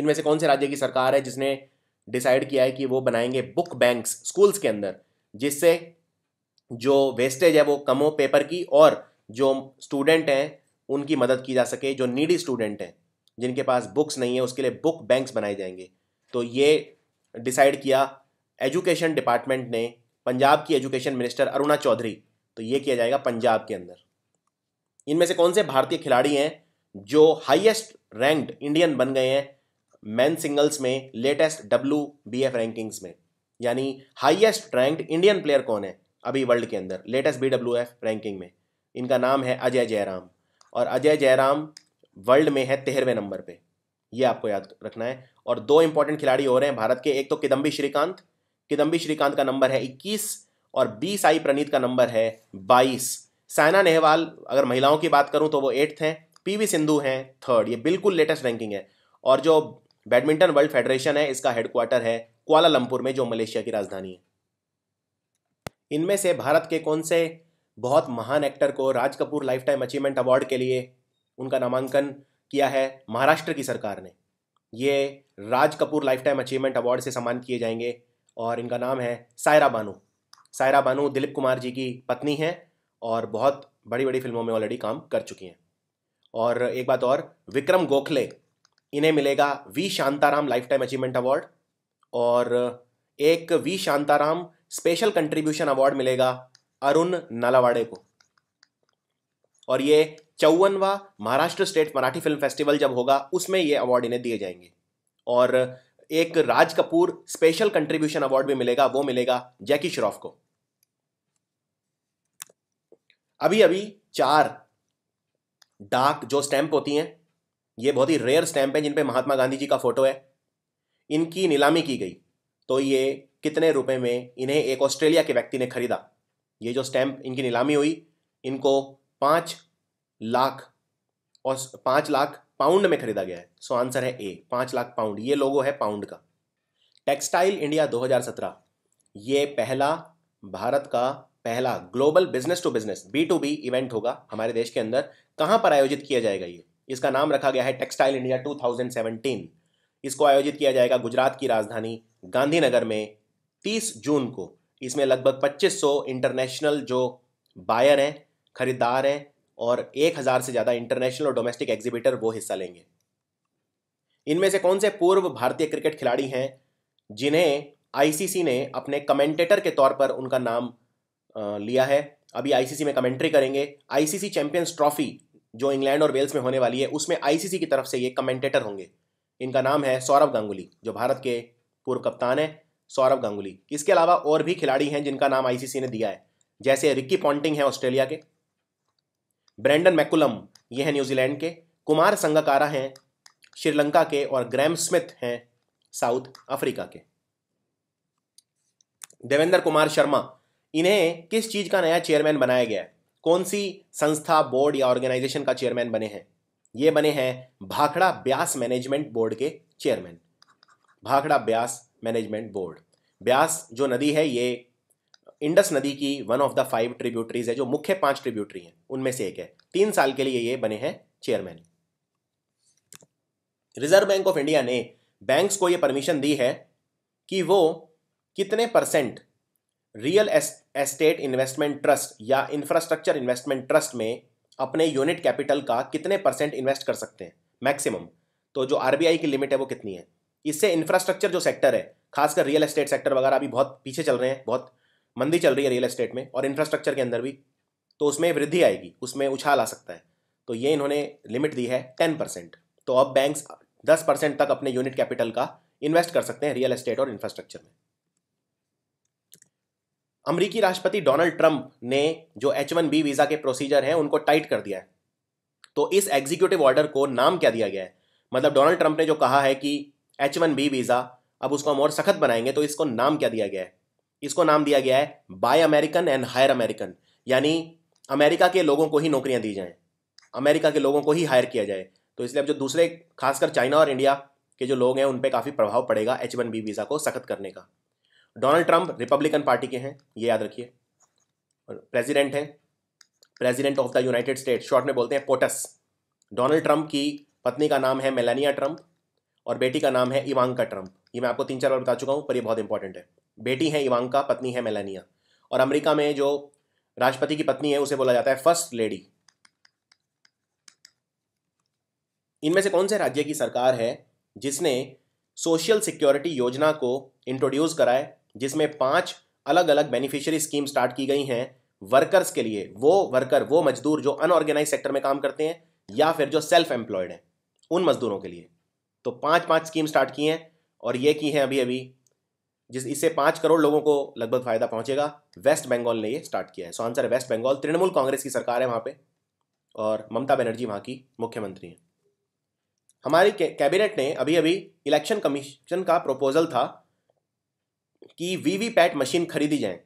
Speaker 1: इनमें से कौन से राज्य की सरकार है जिसने डिसाइड किया है कि वो बनाएंगे बुक बैंक्स स्कूल्स के अंदर जिससे जो वेस्टेज है वो कम हो पेपर की और जो स्टूडेंट हैं उनकी मदद की जा सके जो नीडी स्टूडेंट हैं जिनके पास बुक्स नहीं है उसके लिए बुक बैंक्स बनाए जाएंगे तो ये डिसाइड किया एजुकेशन डिपार्टमेंट ने पंजाब की एजुकेशन मिनिस्टर अरुणा चौधरी तो ये किया जाएगा पंजाब के अंदर इनमें से कौन से भारतीय खिलाड़ी हैं जो हाईएस्ट रैंक्ड इंडियन बन गए हैं मैन सिंगल्स में latest W B F rankings में यानी हाईएस्ट रैंक्ड इंडियन प्लेयर कौन है अभी वर्ल्ड के अंदर latest B W F ranking में इनका नाम है अजय जयराम और अजय जयराम वर्ल्ड में है तेरहवें नंबर पर यह आपको याद रखना है और दो इंपॉर्टेंट खिलाड़ी हो रहे हैं भारत के एक तो किदम्बी श्रीकांत किदम्बी श्रीकांत का नंबर है इक्कीस और बी साई प्रणीत का नंबर है बाईस साइना नेहवाल अगर महिलाओं की बात करूं तो वो एट्थ हैं पीवी सिंधु हैं थर्ड ये बिल्कुल लेटेस्ट रैंकिंग है और जो बैडमिंटन वर्ल्ड फेडरेशन है इसका हेडक्वार्टर है कुआलालंपुर में जो मलेशिया की राजधानी है इनमें से भारत के कौन से बहुत महान एक्टर को Raj Kapoor life time achievement award के लिए उनका नामांकन किया है महाराष्ट्र की सरकार ने ये Raj Kapoor life time achievement award से सम्मान किए जाएंगे और इनका नाम है सायरा बानू सायरा बानू दिलीप कुमार जी की पत्नी हैं और बहुत बड़ी बड़ी फिल्मों में ऑलरेडी काम कर चुकी हैं और एक बात और विक्रम गोखले इन्हें मिलेगा V Shantaram life time achievement award और एक V Shantaram special contribution award मिलेगा अरुण नालावाड़े को और ये चौवनवा Maharashtra state Marathi film festival जब होगा उसमें ये अवार्ड इन्हें दिए जाएंगे और एक Raj Kapoor special contribution award भी मिलेगा वो मिलेगा जैकी श्रॉफ को अभी अभी चार डाक जो स्टैंप होती हैं ये बहुत ही रेयर स्टैंप है जिनपे महात्मा गांधी जी का फोटो है इनकी नीलामी की गई तो ये कितने रुपए में इन्हें एक ऑस्ट्रेलिया के व्यक्ति ने खरीदा ये जो स्टैंप इनकी नीलामी हुई इनको पांच लाख और पांच लाख पाउंड में खरीदा गया है सो आंसर है ए पांच लाख पाउंड ये लोगो है पाउंड का टेक्सटाइल इंडिया 2017 ये पहला भारत का पहला global business to business B to B event होगा हमारे देश के अंदर कहां पर आयोजित किया जाएगा ये इसका नाम रखा गया है टेक्सटाइल इंडिया 2017 इसको आयोजित किया जाएगा गुजरात की राजधानी गांधीनगर में 30 जून को इसमें लगभग 2500 इंटरनेशनल जो बायर हैं खरीदार हैं और एक हज़ार से ज़्यादा इंटरनेशनल और डोमेस्टिक एग्जीबिटर वो हिस्सा लेंगे इनमें से कौन से पूर्व भारतीय क्रिकेट खिलाड़ी हैं जिन्हें आईसीसी ने अपने कमेंटेटर के तौर पर उनका नाम लिया है अभी आईसीसी में कमेंट्री करेंगे आईसीसी चैंपियंस ट्रॉफी जो इंग्लैंड और वेल्स में होने वाली है उसमें आईसीसी की तरफ से ये कमेंटेटर होंगे इनका नाम है सौरभ गांगुली जो भारत के पूर्व कप्तान है सौरभ गांगुली इसके अलावा और भी खिलाड़ी हैं जिनका नाम आईसीसी ने दिया है जैसे रिक्की पॉन्टिंग है ऑस्ट्रेलिया के ब्रैंडन मैकुलम ये हैं न्यूजीलैंड के कुमार संगकारा हैं श्रीलंका के और ग्रैम स्मिथ हैं साउथ अफ्रीका के देवेंद्र कुमार शर्मा इन्हें किस चीज का नया चेयरमैन बनाया गया है कौन सी संस्था बोर्ड या ऑर्गेनाइजेशन का चेयरमैन बने हैं ये बने हैं भाखड़ा ब्यास मैनेजमेंट बोर्ड के chairman Bhakra Beas management board Beas जो नदी है ये इंडस नदी की one of the five tributaries है जो मुख्य पांच ट्रिब्यूटरी हैं उनमें से एक है तीन साल के लिए ये बने हैं chairman Reserve Bank of India ने बैंक्स को ये परमिशन दी है कि वो कितने percent real estate investment trust या इंफ्रास्ट्रक्चर इन्वेस्टमेंट ट्रस्ट में अपने यूनिट कैपिटल का कितने परसेंट इन्वेस्ट कर सकते हैं मैक्सिमम तो जो आरबीआई की लिमिट है वो कितनी है इससे इंफ्रास्ट्रक्चर जो सेक्टर है खासकर रियल एस्टेट सेक्टर वगैरह अभी बहुत पीछे चल रहे हैं बहुत मंदी चल रही है रियल एस्टेट में और इंफ्रास्ट्रक्चर के अंदर भी तो उसमें वृद्धि आएगी उसमें उछाल आ सकता है तो ये इन्होंने लिमिट दी है टेन परसेंट तो अब बैंक्स दस परसेंट तक अपने यूनिट कैपिटल का इन्वेस्ट कर सकते हैं रियल एस्टेट और इंफ्रास्ट्रक्चर में अमरीकी राष्ट्रपति डोनाल्ड ट्रंप ने जो एच वन बी वीज़ा के प्रोसीजर हैं उनको टाइट कर दिया है तो इस एग्जीक्यूटिव ऑर्डर को नाम क्या दिया गया है मतलब डोनाल्ड ट्रंप ने जो कहा है कि एच वन बी वीज़ा अब उसको हम और सख्त बनाएंगे तो इसको नाम क्या दिया गया है इसको नाम दिया गया है buy American and hire American यानी अमेरिका के लोगों को ही नौकरियां दी जाएं अमेरिका के लोगों को ही हायर किया जाए तो इसलिए अब जो दूसरे खासकर चाइना और इंडिया के जो लोग हैं उन पर काफ़ी प्रभाव पड़ेगा एच वन बी वीज़ा को सख्त करने का डोनाल्ड ट्रंप रिपब्लिकन पार्टी के हैं ये याद रखिए प्रेजिडेंट हैं president of the United State short में बोलते हैं पोटस डोनाल्ड ट्रंप की पत्नी का नाम है मेलानिया ट्रंप और बेटी का नाम है इवांका ट्रंप ये मैं आपको तीन चार बार बता चुका हूँ पर ये बहुत इंपॉर्टेंट है बेटी है इवांका पत्नी है मेलानिया और अमेरिका में जो राष्ट्रपति की पत्नी है उसे बोला जाता है फर्स्ट लेडी इनमें से कौन से राज्य की सरकार है जिसने सोशल सिक्योरिटी योजना को इंट्रोड्यूस कराए जिसमें पांच अलग अलग बेनिफिशियरी स्कीम स्टार्ट की गई हैं वर्कर्स के लिए वो वर्कर वो मजदूर जो अनऑर्गेनाइज सेक्टर में काम करते हैं या फिर जो सेल्फ एम्प्लॉयड हैं उन मजदूरों के लिए तो पांच पांच स्कीम स्टार्ट की हैं और ये की हैं अभी अभी जिस इससे पांच करोड़ लोगों को लगभग फ़ायदा पहुंचेगा वेस्ट बंगाल ने ये स्टार्ट किया है सो आंसर है वेस्ट बंगाल तृणमूल कांग्रेस की सरकार है वहां पे और ममता बनर्जी वहां की मुख्यमंत्री हैं हमारी कैबिनेट ने अभी अभी इलेक्शन कमीशन का प्रपोजल था कि वीवीपैट मशीन खरीदी जाए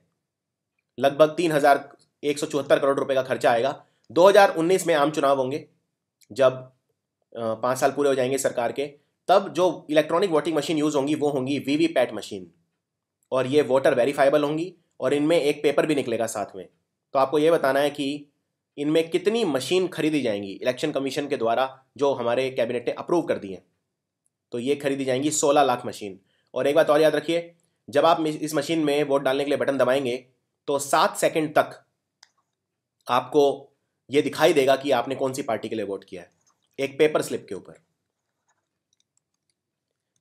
Speaker 1: लगभग तीन हज़ार एक सौ चौहत्तर करोड़ रुपए का खर्चा आएगा 2019 में आम चुनाव होंगे जब पाँच साल पूरे हो जाएंगे सरकार के तब जो इलेक्ट्रॉनिक वोटिंग मशीन यूज़ होंगी वो होंगी वीवीपैट मशीन और ये वोटर वेरीफाइबल होंगी और इनमें एक पेपर भी निकलेगा साथ में तो आपको ये बताना है कि इनमें कितनी मशीन खरीदी जाएंगी इलेक्शन कमीशन के द्वारा जो हमारे कैबिनेट ने अप्रूव कर दी है तो ये खरीदी जाएंगी सोलह लाख मशीन और एक बात और याद रखिए जब आप इस मशीन में वोट डालने के लिए बटन दबाएंगे तो सात सेकेंड तक आपको ये दिखाई देगा कि आपने कौन सी पार्टी के लिए वोट किया है एक पेपर स्लिप के ऊपर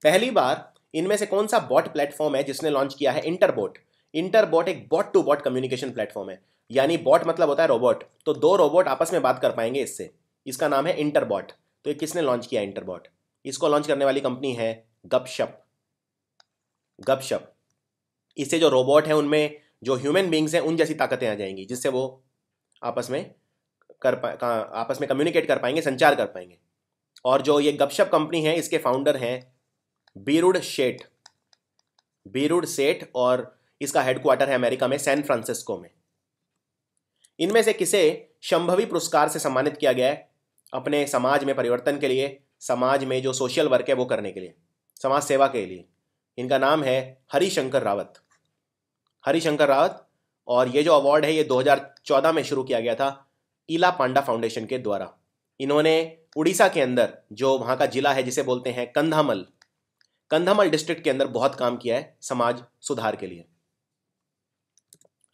Speaker 1: पहली बार इनमें से कौन सा बॉट प्लेटफॉर्म है जिसने लॉन्च किया है इंटरबोट इंटरबोट एक bot to bot communication platform है यानी बॉट मतलब होता है रोबोट तो दो रोबोट आपस में बात कर पाएंगे इससे इसका नाम है इंटरबॉट तो ये किसने लॉन्च किया इंटरबॉट इसको लॉन्च करने वाली कंपनी है गपशप गपशप इससे जो रोबोट है उनमें जो ह्यूमन बींग्स हैं उन जैसी ताकतें आ जाएंगी जिससे वो आपस में कर पा आपस में कम्युनिकेट कर पाएंगे संचार कर पाएंगे और जो ये गपशप कंपनी है इसके फाउंडर हैं बीरुड शेठ बीरुड सेठ और इसका हेडक्वार्टर है अमेरिका में सैन फ्रांसिस्को में इनमें से किसे शंभवी पुरस्कार से सम्मानित किया गया है अपने समाज में परिवर्तन के लिए समाज में जो सोशल वर्क है वो करने के लिए समाज सेवा के लिए इनका नाम है हरिशंकर रावत हरिशंकर रावत और ये जो अवार्ड है ये 2014 में शुरू किया गया था इला पांडा फाउंडेशन के द्वारा इन्होंने उड़ीसा के अंदर जो वहाँ का जिला है जिसे बोलते हैं कंधामल कंधमल डिस्ट्रिक्ट के अंदर बहुत काम किया है समाज सुधार के लिए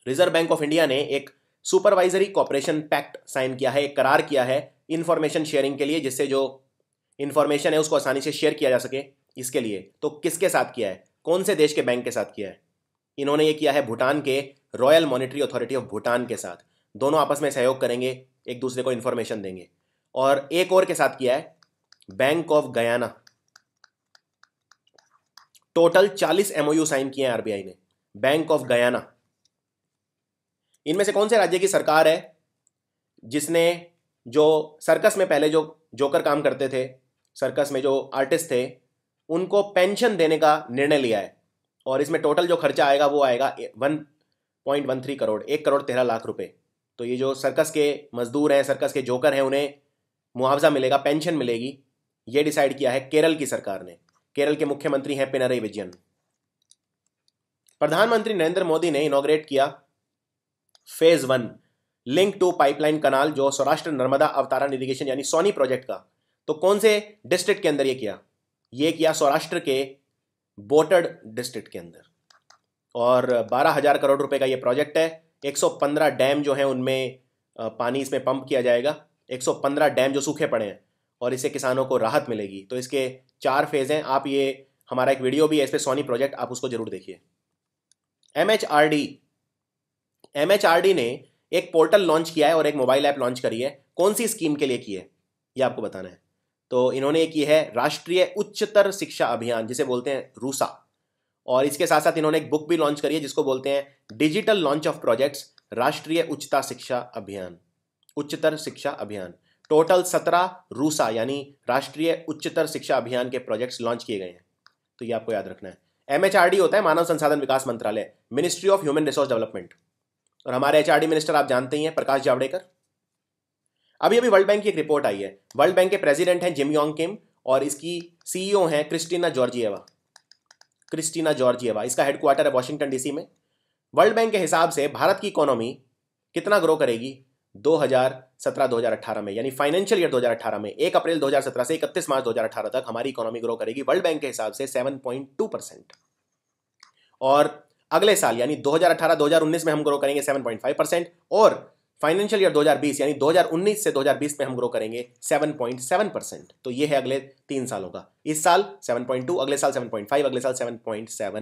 Speaker 1: रिजर्व बैंक ऑफ इंडिया ने एक सुपरवाइजरी कॉपरेशन पैक्ट साइन किया है एक करार किया है इंफॉर्मेशन शेयरिंग के लिए जिससे जो इंफॉर्मेशन है उसको आसानी से शेयर किया जा सके इसके लिए तो किसके साथ किया है कौन से देश के बैंक के साथ किया है इन्होंने ये किया है भूटान के royal monetary authority of Bhutan के साथ दोनों आपस में सहयोग करेंगे एक दूसरे को इन्फॉर्मेशन देंगे और एक और के साथ किया है bank of Guyana total 40 MOU sign किए हैं आरबीआई ने बैंक ऑफ गयाना इनमें से कौन से राज्य की सरकार है जिसने जो सर्कस में पहले जो जोकर काम करते थे सर्कस में जो आर्टिस्ट थे उनको पेंशन देने का निर्णय लिया है और इसमें टोटल जो खर्चा आएगा वो आएगा one point one three crore एक करोड़ तेरह लाख रुपए तो ये जो सर्कस के मजदूर हैं सर्कस के जोकर हैं उन्हें मुआवजा मिलेगा पेंशन मिलेगी ये डिसाइड किया है केरल की सरकार ने केरल के मुख्यमंत्री हैं पिनरई विजयन प्रधानमंत्री नरेंद्र मोदी ने इनोग्रेट किया phase one link two pipeline canal जो सौराष्ट्र नर्मदा अवतारण इरीगेशन यानी सोनी प्रोजेक्ट का तो कौन से डिस्ट्रिक्ट के अंदर ये किया ये किया सौराष्ट्र के बोटड डिस्ट्रिक्ट के अंदर और बारह हजार करोड़ रुपए का ये प्रोजेक्ट है 115 डैम जो है उनमें पानी इसमें पंप किया जाएगा 115 डैम जो सूखे पड़े हैं और इससे किसानों को राहत मिलेगी तो इसके चार फेज़ हैं आप ये हमारा एक वीडियो भी है इस पर सोनी प्रोजेक्ट आप उसको ज़रूर देखिए M H R D M H R D ने एक पोर्टल लॉन्च किया है और एक मोबाइल ऐप लॉन्च करी है कौन सी स्कीम के लिए की है ये आपको बताना है तो इन्होंने की है राष्ट्रीय उच्चतर शिक्षा अभियान जिसे बोलते हैं रूसा और इसके साथ साथ इन्होंने एक बुक भी लॉन्च करी है जिसको बोलते हैं डिजिटल लॉन्च ऑफ प्रोजेक्ट्स राष्ट्रीय उच्चता शिक्षा अभियान उच्चतर शिक्षा अभियान टोटल सत्रह रूसा यानी राष्ट्रीय उच्चतर शिक्षा अभियान के प्रोजेक्ट्स लॉन्च किए गए हैं तो ये आपको याद रखना है एमएचआरडी होता है मानव संसाधन विकास मंत्रालय ministry of human resource development और हमारे एचआरडी मिनिस्टर आप जानते ही हैं प्रकाश जावड़ेकर अभी अभी वर्ल्ड बैंक की एक रिपोर्ट आई है वर्ल्ड बैंक के प्रेसिडेंट हैं जिम योंग किम और इसकी सीईओ e हैं क्रिस्टीना जॉर्जिएवा क्रिस्टीना जॉर्जिएवा इसका हेडक्वार्टर है वॉशिंगटन डीसी में वर्ल्ड बैंक के हिसाब से भारत की इकोनॉमी कितना ग्रो करेगी सत्रह दो हज़ार अठारह में यानी फाइनेंशियल ईयर 2018 में एक अप्रैल 2017 से इकतीस मार्च 2018 तक हमारी इकोनॉमी ग्रो करेगी वर्ल्ड बैंक के हिसाब से 7.2 परसेंट और अगले साल यानी 2018-2019 में हम ग्रो करेंगे 7.5 परसेंट और फाइनेंशियल ईयर 2020 यानी 2019 से 2020 में हम ग्रो करेंगे 7.7 परसेंट तो ये है अगले तीन सालों का इस साल 7.2 अगले साल 7.5 अगले साल 7.7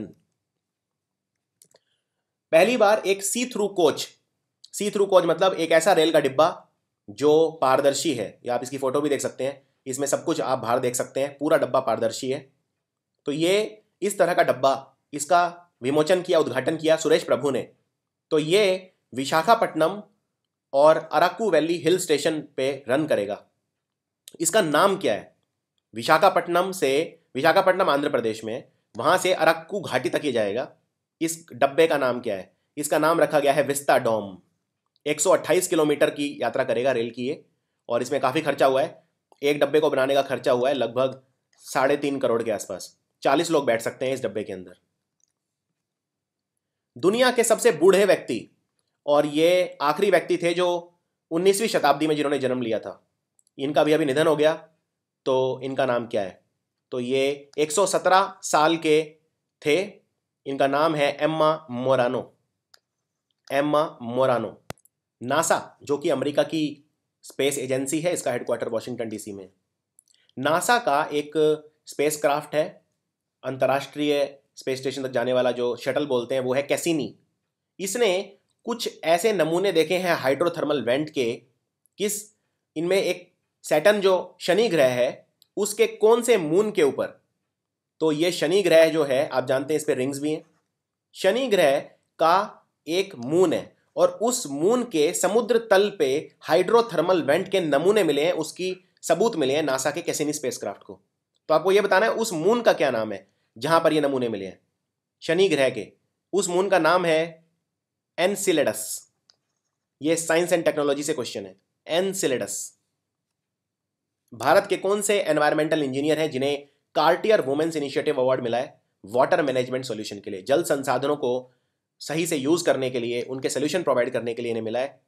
Speaker 1: पहली बार एक see through coach see through coach मतलब एक ऐसा रेल का डिब्बा जो पारदर्शी है या आप इसकी फ़ोटो भी देख सकते हैं इसमें सब कुछ आप बाहर देख सकते हैं पूरा डब्बा पारदर्शी है तो ये इस तरह का डब्बा इसका विमोचन किया उद्घाटन किया सुरेश प्रभु ने तो ये विशाखापट्टनम और अराकू वैली हिल स्टेशन पे रन करेगा इसका नाम क्या है विशाखापट्टनम से विशाखापट्टनम आंध्र प्रदेश में वहाँ से अराक्कू घाटी तक ही जाएगा इस डब्बे का नाम क्या है इसका नाम रखा गया है विस्ता डोम 128 किलोमीटर की यात्रा करेगा रेल की ये और इसमें काफ़ी खर्चा हुआ है एक डब्बे को बनाने का खर्चा हुआ है लगभग साढ़े तीन करोड़ के आसपास चालीस लोग बैठ सकते हैं इस डब्बे के अंदर दुनिया के सबसे बूढ़े व्यक्ति और ये आखिरी व्यक्ति थे जो 19वीं शताब्दी में जिन्होंने जन्म लिया था इनका भी अभी निधन हो गया तो इनका नाम क्या है तो ये 117 साल के थे इनका नाम है Emma Morano Emma Morano NASA जो कि अमेरिका की स्पेस एजेंसी है इसका हेडक्वार्टर वाशिंगटन डीसी में नासा का एक स्पेस क्राफ्ट है अंतर्राष्ट्रीय स्पेस स्टेशन तक जाने वाला जो शटल बोलते हैं वो है कैसिनी इसने कुछ ऐसे नमूने देखे हैं हाइड्रोथर्मल वेंट के किस इनमें एक सैटन जो शनि ग्रह है उसके कौन से मून के ऊपर तो ये शनि ग्रह जो है आप जानते हैं इस पर रिंग्स भी हैं शनि ग्रह का एक मून है और उस मून के समुद्र तल पे हाइड्रोथर्मल वेंट के नमूने मिले हैं उसकी सबूत मिले हैं नासा के कैसेनी स्पेसक्राफ्ट को तो आपको यह बताना है उस मून का क्या नाम है जहां पर ये नमूने मिले हैं शनि ग्रह के उस मून का नाम है एनसिलेडस ये साइंस एंड टेक्नोलॉजी से क्वेश्चन है एनसिलेडस भारत के कौन से एनवायरमेंटल इंजीनियर हैं जिन्हें कार्टियर वुमेन्स इनिशिएटिव अवार्ड मिला है वाटर मैनेजमेंट सॉल्यूशन के लिए जल संसाधनों को सही से यूज़ करने के लिए उनके सोल्यूशन प्रोवाइड करने के लिए इन्हें मिला है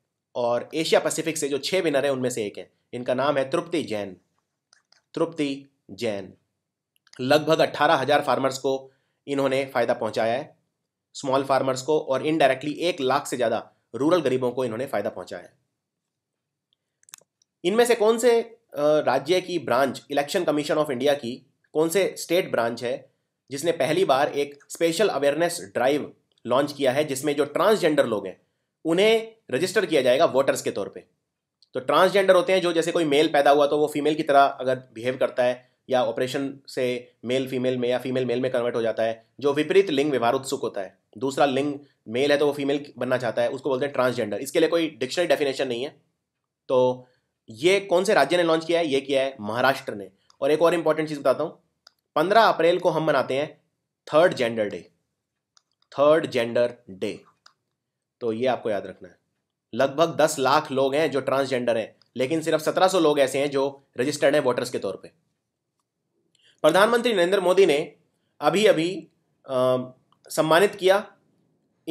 Speaker 1: और एशिया पैसिफिक से जो छः विनर हैं उनमें से एक हैं इनका नाम है तृप्ति जैन तृप्ति जैन लगभग अट्ठारह हज़ार फार्मर्स को इन्होंने फ़ायदा पहुंचाया है स्मॉल फार्मर्स को और इनडायरेक्टली एक लाख से ज़्यादा रूरल गरीबों को इन्होंने फ़ायदा पहुंचाया है इनमें से कौन से राज्य की branch election commission of India की कौन से स्टेट ब्रांच है जिसने पहली बार एक स्पेशल अवेयरनेस ड्राइव लॉन्च किया है जिसमें जो ट्रांसजेंडर लोग हैं उन्हें रजिस्टर किया जाएगा वोटर्स के तौर पे तो ट्रांसजेंडर होते हैं जो जैसे कोई मेल पैदा हुआ तो वो फीमेल की तरह अगर बिहेव करता है या ऑपरेशन से मेल फीमेल में या फीमेल मेल में कन्वर्ट हो जाता है जो विपरीत लिंग व्यवहार उत्सुक होता है दूसरा लिंग मेल है तो वो फीमेल बनना चाहता है उसको बोलते हैं ट्रांसजेंडर इसके लिए कोई डिक्शनरी डेफिनेशन नहीं है तो ये कौन से राज्य ने लॉन्च किया है ये किया है महाराष्ट्र ने और एक और इंपॉर्टेंट चीज़ बताता हूँ पंद्रह अप्रैल को हम मनाते हैं third gender day third gender day तो ये आपको याद रखना है लगभग दस लाख लोग हैं जो ट्रांसजेंडर हैं लेकिन सिर्फ सत्रह सौ लोग ऐसे हैं जो रजिस्टर्ड हैं वोटर्स के तौर पे प्रधानमंत्री नरेंद्र मोदी ने अभी अभी आ, सम्मानित किया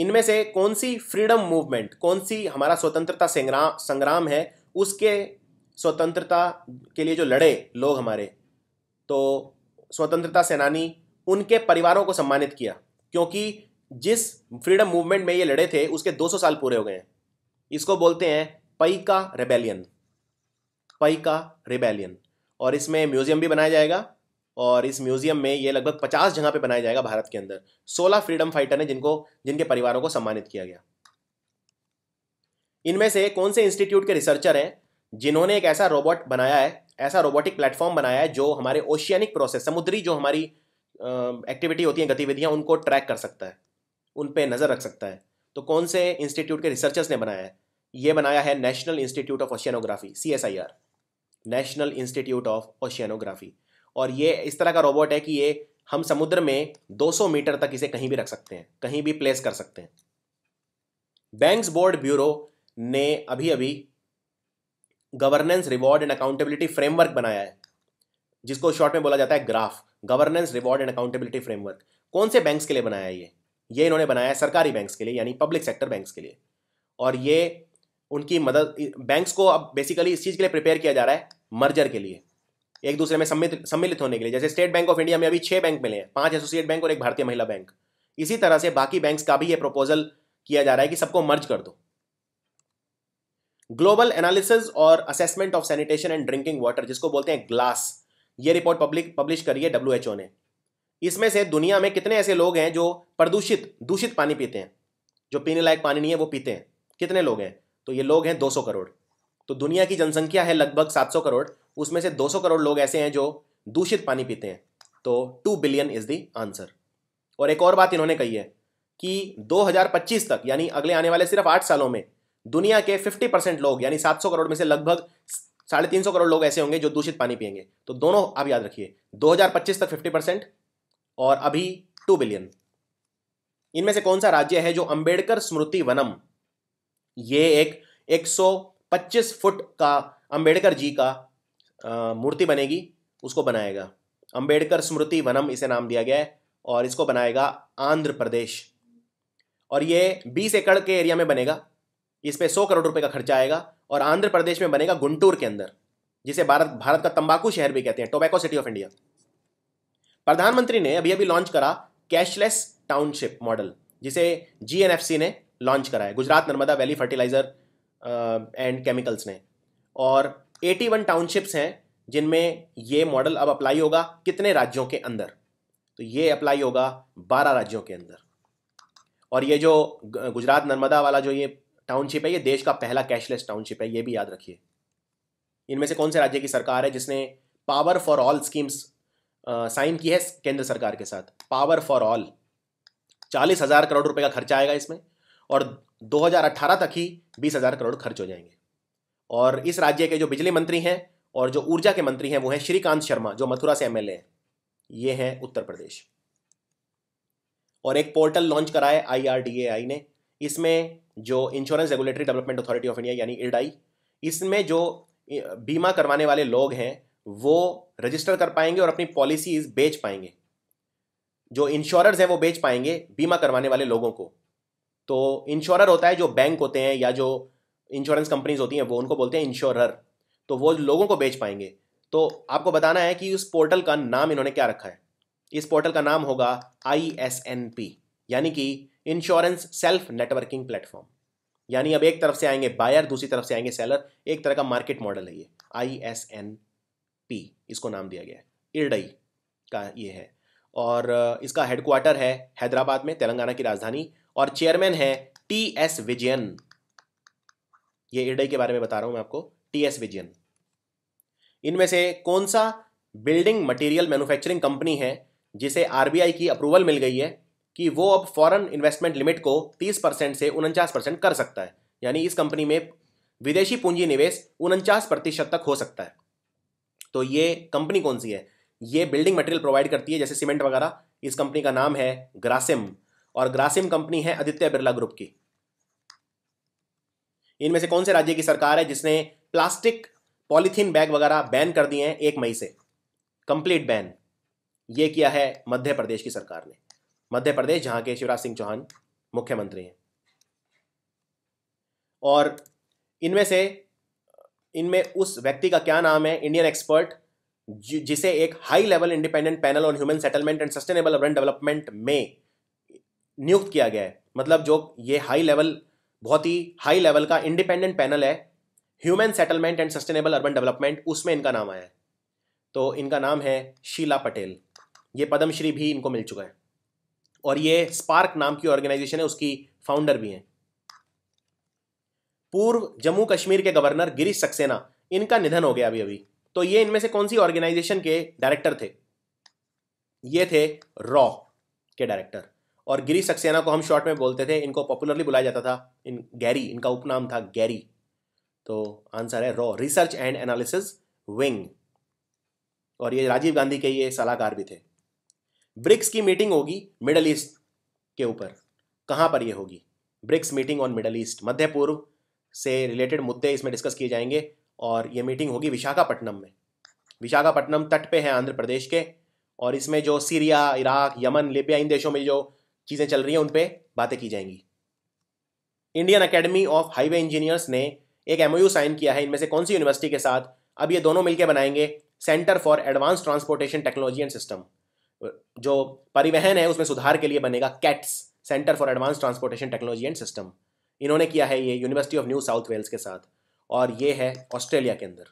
Speaker 1: इनमें से कौन सी फ्रीडम मूवमेंट कौन सी हमारा स्वतंत्रता संग्राम संग्राम है उसके स्वतंत्रता के लिए जो लड़े लोग हमारे तो स्वतंत्रता सेनानी उनके परिवारों को सम्मानित किया क्योंकि जिस फ्रीडम मूवमेंट में ये लड़े थे उसके 200 साल पूरे हो गए हैं इसको बोलते हैं पई का रेबेलियन पई का रेबेलियन और इसमें म्यूजियम भी बनाया जाएगा और इस म्यूजियम में ये लगभग पचास जगह पे बनाया जाएगा भारत के अंदर सोलह फ्रीडम फाइटर हैं जिनको जिनके परिवारों को सम्मानित किया गया इनमें से कौन से इंस्टीट्यूट के रिसर्चर हैं जिन्होंने एक ऐसा रोबोट बनाया है ऐसा रोबोटिक प्लेटफॉर्म बनाया है जो हमारे ओशियनिक प्रोसेस समुद्री जो हमारी एक्टिविटी होती है गतिविधियां उनको ट्रैक कर सकता है उन पर नज़र रख सकता है तो कौन से इंस्टीट्यूट के रिसर्चर्स ने बनाया है ये बनाया है national institute of oceanography C S I R national institute of oceanography और ये इस तरह का रोबोट है कि ये हम समुद्र में 200 मीटर तक इसे कहीं भी रख सकते हैं कहीं भी प्लेस कर सकते हैं बैंक्स बोर्ड ब्यूरो ने अभी अभी governance reward and accountability framework बनाया है जिसको शॉर्ट में बोला जाता है GRAF governance reward and accountability framework कौन से बैंक्स के लिए बनाया है ये ये इन्होंने बनाया है सरकारी बैंक्स के लिए यानी पब्लिक सेक्टर बैंक्स के लिए और ये उनकी मदद बैंक्स को अब बेसिकली इस चीज़ के लिए प्रिपेयर किया जा रहा है मर्जर के लिए एक दूसरे में सम्मिलित सम्मिलित होने के लिए जैसे स्टेट बैंक ऑफ इंडिया में अभी छः बैंक मिले हैं पांच एसोसिएट बैंक और एक भारतीय महिला बैंक इसी तरह से बाकी बैंक्स का भी ये प्रपोजल किया जा रहा है कि सबको मर्ज कर दो ग्लोबल एनालिसिस और assessment of sanitation and drinking water जिसको बोलते हैं ग्लास ये रिपोर्ट पब्लिक पब्लिश करी है डब्ल्यू ने इसमें से दुनिया में कितने ऐसे लोग हैं जो प्रदूषित दूषित पानी पीते हैं जो पीने लायक पानी नहीं है वो पीते हैं कितने लोग हैं तो ये लोग हैं 200 करोड़ तो दुनिया की जनसंख्या है लगभग 700 करोड़ उसमें से 200 करोड़ लोग ऐसे हैं जो दूषित पानी पीते हैं तो two billion is the answer और एक और बात इन्होंने कही है कि 2025 तक यानी अगले आने वाले सिर्फ आठ सालों में दुनिया के 50 परसेंट लोग यानी 700 करोड़ में से लगभग साढ़े तीन सौ करोड़ लोग ऐसे होंगे जो दूषित पानी पियेंगे तो दोनों आप याद रखिए 2025 तक 50 परसेंट और अभी टू बिलियन इनमें से कौन सा राज्य है जो अंबेडकर स्मृति वनम ये एक 125 फुट का अंबेडकर जी का मूर्ति बनेगी उसको बनाएगा अंबेडकर स्मृति वनम इसे नाम दिया गया है और इसको बनाएगा आंध्र प्रदेश और ये 20 एकड़ के एरिया में बनेगा इस पर सौ करोड़ रुपए का खर्चा आएगा और आंध्र प्रदेश में बनेगा गुंटूर के अंदर जिसे भारत भारत का तंबाकू शहर भी कहते हैं टोबैको सिटी ऑफ इंडिया प्रधानमंत्री ने अभी अभी लॉन्च करा कैशलेस टाउनशिप मॉडल जिसे जी ने लॉन्च करा है Gujarat Narmada valley fertilizer and chemicals ने और 81 टाउनशिप्स हैं जिनमें ये मॉडल अब अप्लाई होगा कितने राज्यों के अंदर तो ये अप्लाई होगा 12 राज्यों के अंदर और ये जो गुजरात नर्मदा वाला जो ये टाउनशिप है ये देश का पहला कैशलेस टाउनशिप है ये भी याद रखिए इनमें से कौन से राज्य की सरकार है जिसने power for all schemes sign की है केंद्र सरकार के साथ पावर फॉर ऑल चालीस हज़ार करोड़ रुपए का खर्चा आएगा इसमें और 2018 तक ही बीस हज़ार करोड़ खर्च हो जाएंगे और इस राज्य के जो बिजली मंत्री हैं और जो ऊर्जा के मंत्री हैं वो हैं श्रीकांत शर्मा जो मथुरा से एमएलए हैं ये हैं उत्तर प्रदेश और एक पोर्टल लॉन्च कराए आईआरडीएआई ने इसमें जो insurance regulatory development authority of India यानी इरडाई इसमें जो बीमा करवाने वाले लोग हैं वो रजिस्टर कर पाएंगे और अपनी पॉलिसीज बेच पाएंगे जो इंश्योरर्स हैं वो बेच पाएंगे बीमा करवाने वाले लोगों को तो इंश्योरर होता है जो बैंक होते हैं या जो इंश्योरेंस कंपनीज होती हैं वो उनको बोलते हैं इंश्योरर तो वो लोगों को बेच पाएंगे तो आपको बताना है कि उस पोर्टल का नाम इन्होंने क्या रखा है इस पोर्टल का नाम होगा आई एस एन पी यानी कि इंश्योरेंस सेल्फ नेटवर्किंग प्लेटफॉर्म यानी अब एक तरफ से आएंगे बायर दूसरी तरफ से आएंगे सेलर एक तरह का मार्केट मॉडल है ये आई एस एन पी इसको नाम दिया गया है इर्डई का ये है और इसका हेडक्वार्टर है हैदराबाद में तेलंगाना की राजधानी और चेयरमैन है टी एस विजयन ये इर्डई के बारे में बता रहा हूं मैं आपको टी एस विजयन इनमें से कौन सा बिल्डिंग मटेरियल मैन्युफैक्चरिंग कंपनी है जिसे आरबीआई की अप्रूवल मिल गई है कि वो अब फॉरेन इन्वेस्टमेंट लिमिट को 30 परसेंट से उनचास परसेंट कर सकता है यानी इस कंपनी में विदेशी पूंजी निवेश उनचास प्रतिशत तक हो सकता है तो ये कंपनी कौन सी है ये बिल्डिंग मटेरियल प्रोवाइड करती है जैसे सीमेंट वगैरह इस कंपनी का नाम है ग्रासिम और ग्रासिम कंपनी है आदित्य बिरला ग्रुप की इनमें से कौन से राज्य की सरकार है जिसने प्लास्टिक पॉलिथीन बैग वगैरह बैन कर दिए हैं एक मई से कंप्लीट बैन ये किया है मध्य प्रदेश की सरकार ने मध्य प्रदेश जहां के शिवराज सिंह चौहान मुख्यमंत्री हैं और इनमें से इनमें उस व्यक्ति का क्या नाम है इंडियन एक्सपर्ट जिसे एक high level independent panel on human settlement and sustainable urban development में नियुक्त किया गया है मतलब जो ये हाई लेवल बहुत ही हाई लेवल का इंडिपेंडेंट पैनल है human settlement and sustainable urban development उसमें इनका नाम आया है तो इनका नाम है शीला पटेल ये पद्मश्री भी इनको मिल चुका है और ये स्पार्क नाम की ऑर्गेनाइजेशन है उसकी फाउंडर भी हैं पूर्व जम्मू कश्मीर के गवर्नर गिरीश सक्सेना इनका निधन हो गया अभी अभी तो ये इनमें से कौन सी ऑर्गेनाइजेशन के डायरेक्टर थे ये थे रॉ के डायरेक्टर और गिरी सक्सेना को हम शॉर्ट में बोलते थे इनको पॉपुलरली बुलाया जाता था इन गैरी इनका उपनाम था गैरी तो आंसर है रॉ रिसर्च एंड एनालिसिस विंग और ये राजीव गांधी के ये सलाहकार भी थे ब्रिक्स की मीटिंग होगी मिडल ईस्ट के ऊपर कहाँ पर ये होगी BRICS meeting on Middle East मध्य पूर्व से रिलेटेड मुद्दे इसमें डिस्कस किए जाएंगे और ये मीटिंग होगी विशाखापट्टनम में विशाखापट्टनम तट पे है आंध्र प्रदेश के और इसमें जो सीरिया इराक यमन लिबिया इन देशों में जो चीज़ें चल रही हैं उन पर बातें की जाएंगी Indian academy of highway engineers ने एक एम साइन किया है इनमें से कौन सी यूनिवर्सिटी के साथ अब ये दोनों मिलकर बनाएंगे centre for advance transportation technology and system जो परिवहन है उसमें सुधार के लिए बनेगा CATS centre for advance transportation technology and system इन्होंने किया है ये university of New South Wales के साथ और ये है ऑस्ट्रेलिया के अंदर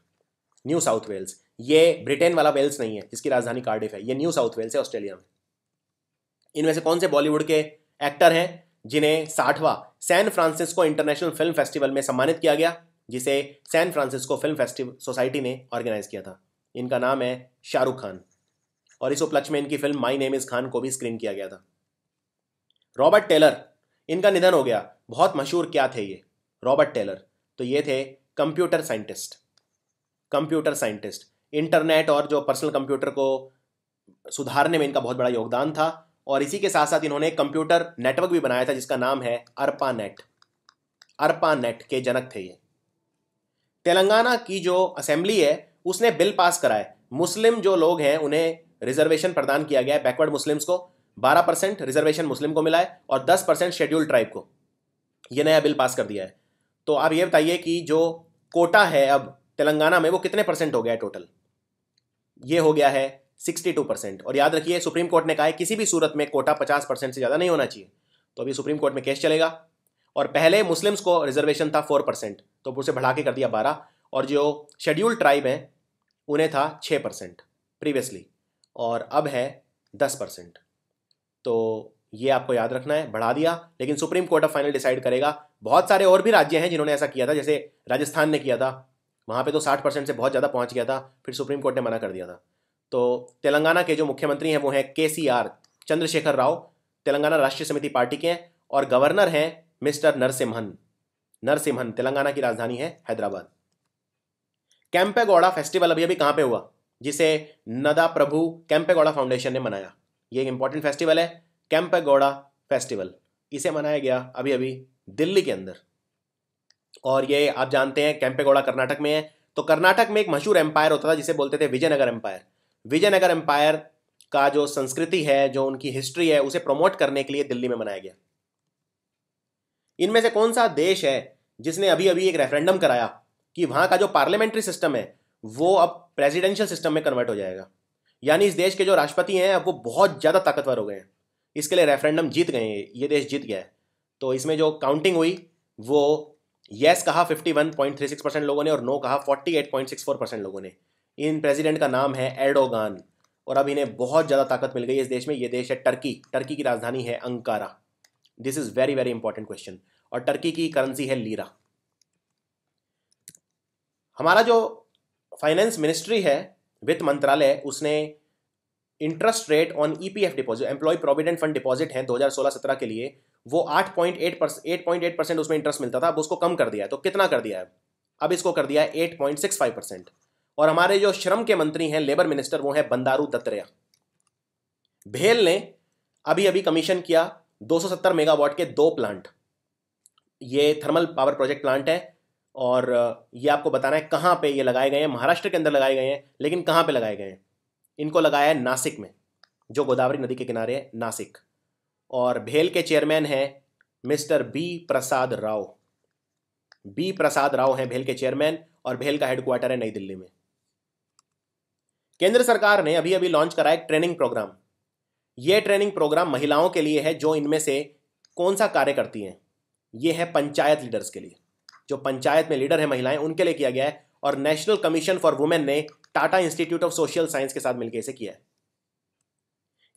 Speaker 1: न्यू साउथ वेल्स ये ब्रिटेन वाला वेल्स नहीं है जिसकी राजधानी कार्डिफ है ये न्यू साउथ वेल्स है ऑस्ट्रेलिया में इनमें से कौन से बॉलीवुड के एक्टर हैं जिन्हें साठवां San Francisco international film festival में सम्मानित किया गया जिसे San Francisco film festival society ने ऑर्गेनाइज किया था इनका नाम है शाहरुख खान और इस उपलक्ष्य में इनकी film my name is Khan को भी स्क्रीन किया गया था रॉबर्ट टेलर इनका निधन हो गया बहुत मशहूर क्या थे ये रॉबर्ट टेलर तो ये थे computer scientist computer scientist internet और जो पर्सनल कंप्यूटर को सुधारने में इनका बहुत बड़ा योगदान था और इसी के साथ साथ इन्होंने कंप्यूटर नेटवर्क भी बनाया था जिसका नाम है अरपा नेट के जनक थे ये तेलंगाना की जो असेंबली है उसने बिल पास कराए मुस्लिम जो लोग हैं उन्हें रिजर्वेशन प्रदान किया गया है बैकवर्ड मुस्लिम्स को 12 परसेंट रिजर्वेशन मुस्लिम को मिला है और 10 परसेंट शेड्यूल ट्राइब को ये नया बिल पास कर दिया है तो आप ये बताइए कि जो कोटा है अब तेलंगाना में वो कितने परसेंट हो गया है टोटल ये हो गया है 62 परसेंट और याद रखिए सुप्रीम कोर्ट ने कहा है किसी भी सूरत में कोटा 50 परसेंट से ज़्यादा नहीं होना चाहिए तो अभी सुप्रीम कोर्ट में केस चलेगा और पहले मुस्लिम्स को रिजर्वेशन था 4 परसेंट तो उसे बढ़ा के कर दिया बारह और जो शेड्यूल ट्राइब हैं उन्हें था छः परसेंट प्रीवियसली और अब है दस परसेंट तो ये आपको याद रखना है बढ़ा दिया लेकिन Supreme Court of final decide करेगा बहुत सारे और भी राज्य हैं जिन्होंने ऐसा किया था जैसे राजस्थान ने किया था वहाँ पे तो 60 परसेंट से बहुत ज़्यादा पहुँच गया था फिर सुप्रीम कोर्ट ने मना कर दिया था तो तेलंगाना के जो मुख्यमंत्री हैं वो हैं के K C Chandrashekar Rao Telangana Rashtriya Samiti party के हैं और गवर्नर हैं मिस्टर नरसिम्हन नरसिम्हन तेलंगाना की राजधानी है हैदराबाद कैंपेगौड़ा फेस्टिवल अभी अभी कहाँ पे हुआ जिसे नदा प्रभु कैंपेगौड़ा फाउंडेशन ने मनाया ये एक इंपॉर्टेंट फेस्टिवल है कैंपागोड़ा फेस्टिवल इसे मनाया गया अभी अभी दिल्ली के अंदर और ये आप जानते हैं कैंपेगौड़ा कर्नाटक में है तो कर्नाटक में एक मशहूर एम्पायर होता था जिसे बोलते थे विजयनगर एम्पायर विजयनगर एम्पायर का जो संस्कृति है जो उनकी हिस्ट्री है उसे प्रमोट करने के लिए दिल्ली में मनाया गया इनमें से कौन सा देश है जिसने अभी अभी एक रेफरेंडम कराया कि वहां का जो पार्लियामेंट्री सिस्टम है वो अब प्रेसिडेंशियल सिस्टम में कन्वर्ट हो जाएगा यानी इस देश के जो राष्ट्रपति हैं अब वो बहुत ज़्यादा ताकतवर हो गए हैं इसके लिए रेफरेंडम जीत गए ये देश जीत गया तो इसमें जो काउंटिंग हुई वो यस कहा 51.36 परसेंट लोगों ने और नो कहा 48.64 परसेंट लोगों ने इन प्रेसिडेंट का नाम है एडोगान और अब इन्हें बहुत ज़्यादा ताकत मिल गई इस देश में ये देश है टर्की टर्की की राजधानी है Ankara this is very very important question और टर्की की करेंसी है लीरा हमारा जो फाइनेंस मिनिस्ट्री है वित्त मंत्रालय उसने interest rate on EPF deposit employ provident fund deposit है 2016-17 के लिए वो 8.8 परसेंट एट परसेंट उसमें इंटरेस्ट मिलता था अब उसको कम कर दिया है तो कितना कर दिया है अब इसको कर दिया है 8.65 परसेंट और हमारे जो श्रम के मंत्री हैं लेबर मिनिस्टर वो हैं बंदारू दत्तरेया भेल ने अभी अभी कमीशन किया 270 मेगावाट के दो प्लांट ये थर्मल पावर प्रोजेक्ट प्लांट है और ये आपको बताना है कहाँ पे ये लगाए गए हैं महाराष्ट्र के अंदर लगाए गए हैं लेकिन कहाँ पे लगाए गए हैं इनको लगाया है नासिक में जो गोदावरी नदी के किनारे है नासिक और भेल के चेयरमैन हैं mister B Prasad Rao B Prasad Rao हैं भेल के चेयरमैन और भेल का हेडक्वार्टर है नई दिल्ली में केंद्र सरकार ने अभी अभी लॉन्च कराया एक ट्रेनिंग प्रोग्राम ये ट्रेनिंग प्रोग्राम महिलाओं के लिए है जो इनमें से कौन सा कार्य करती हैं ये है पंचायत लीडर्स के लिए जो पंचायत में लीडर है महिलाएं उनके लिए किया गया है और नेशनल कमीशन फॉर वुमेन ने Tata institute of social science के साथ मिलकर इसे किया है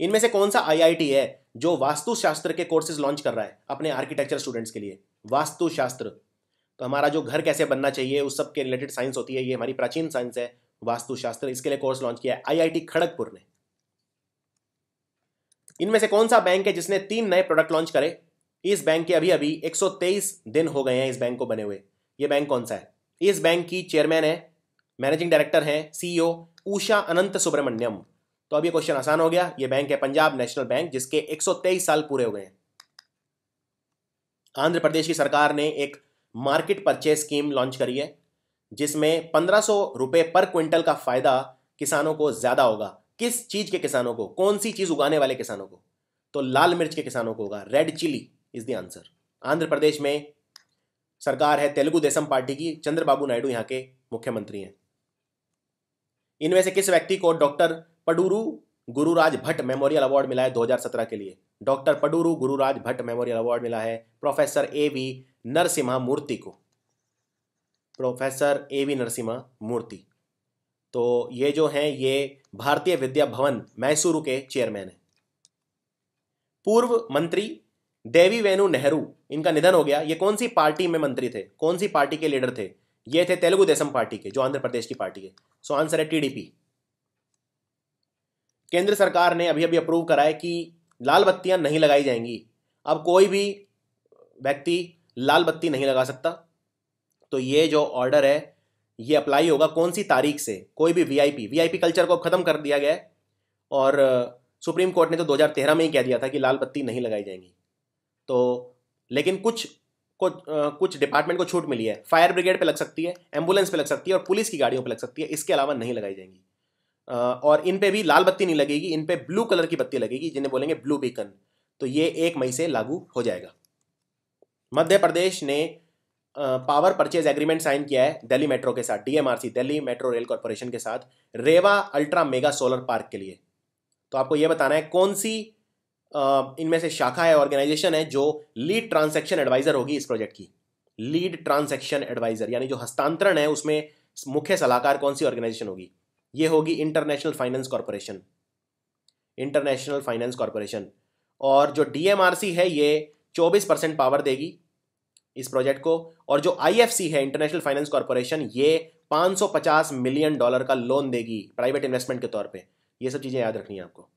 Speaker 1: इनमें से कौन सा आईआईटी है जो वास्तुशास्त्र के कोर्सेज लॉन्च कर रहा है अपने आर्किटेक्चर स्टूडेंट्स के लिए वास्तुशास्त्र तो हमारा जो घर कैसे बनना चाहिए उस सब के रिलेटेड साइंस होती है ये हमारी प्राचीन साइंस है वास्तुशास्त्र इसके लिए कोर्स लॉन्च किया है आईआईटी खड़गपुर ने इनमें से कौन सा बैंक है जिसने तीन नए प्रोडक्ट लॉन्च करे इस बैंक के अभी अभी 123 दिन हो गए हैं इस बैंक को बने हुए ये बैंक कौन सा है इस बैंक की चेयरमैन है मैनेजिंग डायरेक्टर हैं सीईओ उषा अनंत सुब्रमण्यम तो अब ये क्वेश्चन आसान हो गया ये बैंक है पंजाब नेशनल बैंक जिसके 123 साल पूरे हो गए हैं आंध्र प्रदेश की सरकार ने एक मार्केट परचेज स्कीम लॉन्च करी है जिसमें पंद्रह सौ रुपये पर क्विंटल का फायदा किसानों को ज़्यादा होगा किस चीज़ के किसानों को कौन सी चीज़ उगाने वाले किसानों को तो लाल मिर्च के किसानों को होगा red chilli is the answer Andhra Pradesh में सरकार है तेलुगु देशम पार्टी की चंद्रबाबू नायडू यहाँ के मुख्यमंत्री हैं इनमें से किस व्यक्ति को doctor Paduru Gururaj Bhat memorial award मिला है 2017 के लिए doctor Paduru Gururaj Bhat memorial award मिला है professor A V Narasimha Murthy को professor A V Narasimha Murthy तो ये जो हैं ये भारतीय विद्या भवन मैसूरू के चेयरमैन हैं पूर्व मंत्री देवी वेनु नेहरू इनका निधन हो गया ये कौन सी पार्टी में मंत्री थे कौन सी पार्टी के लीडर थे ये थे तेलुगु देशम पार्टी के जो आंध्र प्रदेश की पार्टी है सो आंसर है टीडीपी केंद्र सरकार ने अभी अभी अप्रूव करा है कि लाल बत्तियां नहीं लगाई जाएंगी अब कोई भी व्यक्ति लाल बत्ती नहीं लगा सकता तो ये जो ऑर्डर है ये अप्लाई होगा कौन सी तारीख से कोई भी वीआईपी वीआईपी कल्चर को ख़त्म कर दिया गया है और सुप्रीम कोर्ट ने तो 2013 में ही कह दिया था कि लाल बत्ती नहीं लगाई जाएंगी तो लेकिन कुछ को कुछ डिपार्टमेंट को छूट मिली है फायर ब्रिगेड पे लग सकती है एम्बुलेंस पे लग सकती है और पुलिस की गाड़ियों पे लग सकती है इसके अलावा नहीं लगाई जाएंगी और इन पे भी लाल बत्ती नहीं लगेगी इन पे ब्लू कलर की बत्ती लगेगी जिन्हें बोलेंगे ब्लू बीकन तो ये एक मई से लागू हो जाएगा मध्य प्रदेश ने पावर परचेज एग्रीमेंट साइन किया है दिल्ली मेट्रो के साथ DMRC Delhi metro rail corporation के साथ Rewa ultra mega solar park के लिए तो आपको यह बताना है कौन सी इनमें से शाखा है ऑर्गेनाइजेशन है जो लीड ट्रांसैक्शन एडवाइजर होगी इस प्रोजेक्ट की लीड ट्रांसैक्शन एडवाइजर यानी जो हस्तांतरण है उसमें मुख्य सलाहकार कौन सी ऑर्गेनाइजेशन होगी ये होगी international finance corporation international finance corporation और जो डीएमआरसी है ये 24 परसेंट पावर देगी इस प्रोजेक्ट को और जो आईएफसी है इंटरनेशनल फाइनेंस कॉरपोरेशन ये 550 मिलियन डॉलर का लोन देगी प्राइवेट इन्वेस्टमेंट के तौर पे ये सब चीज़ें याद रखनी है आपको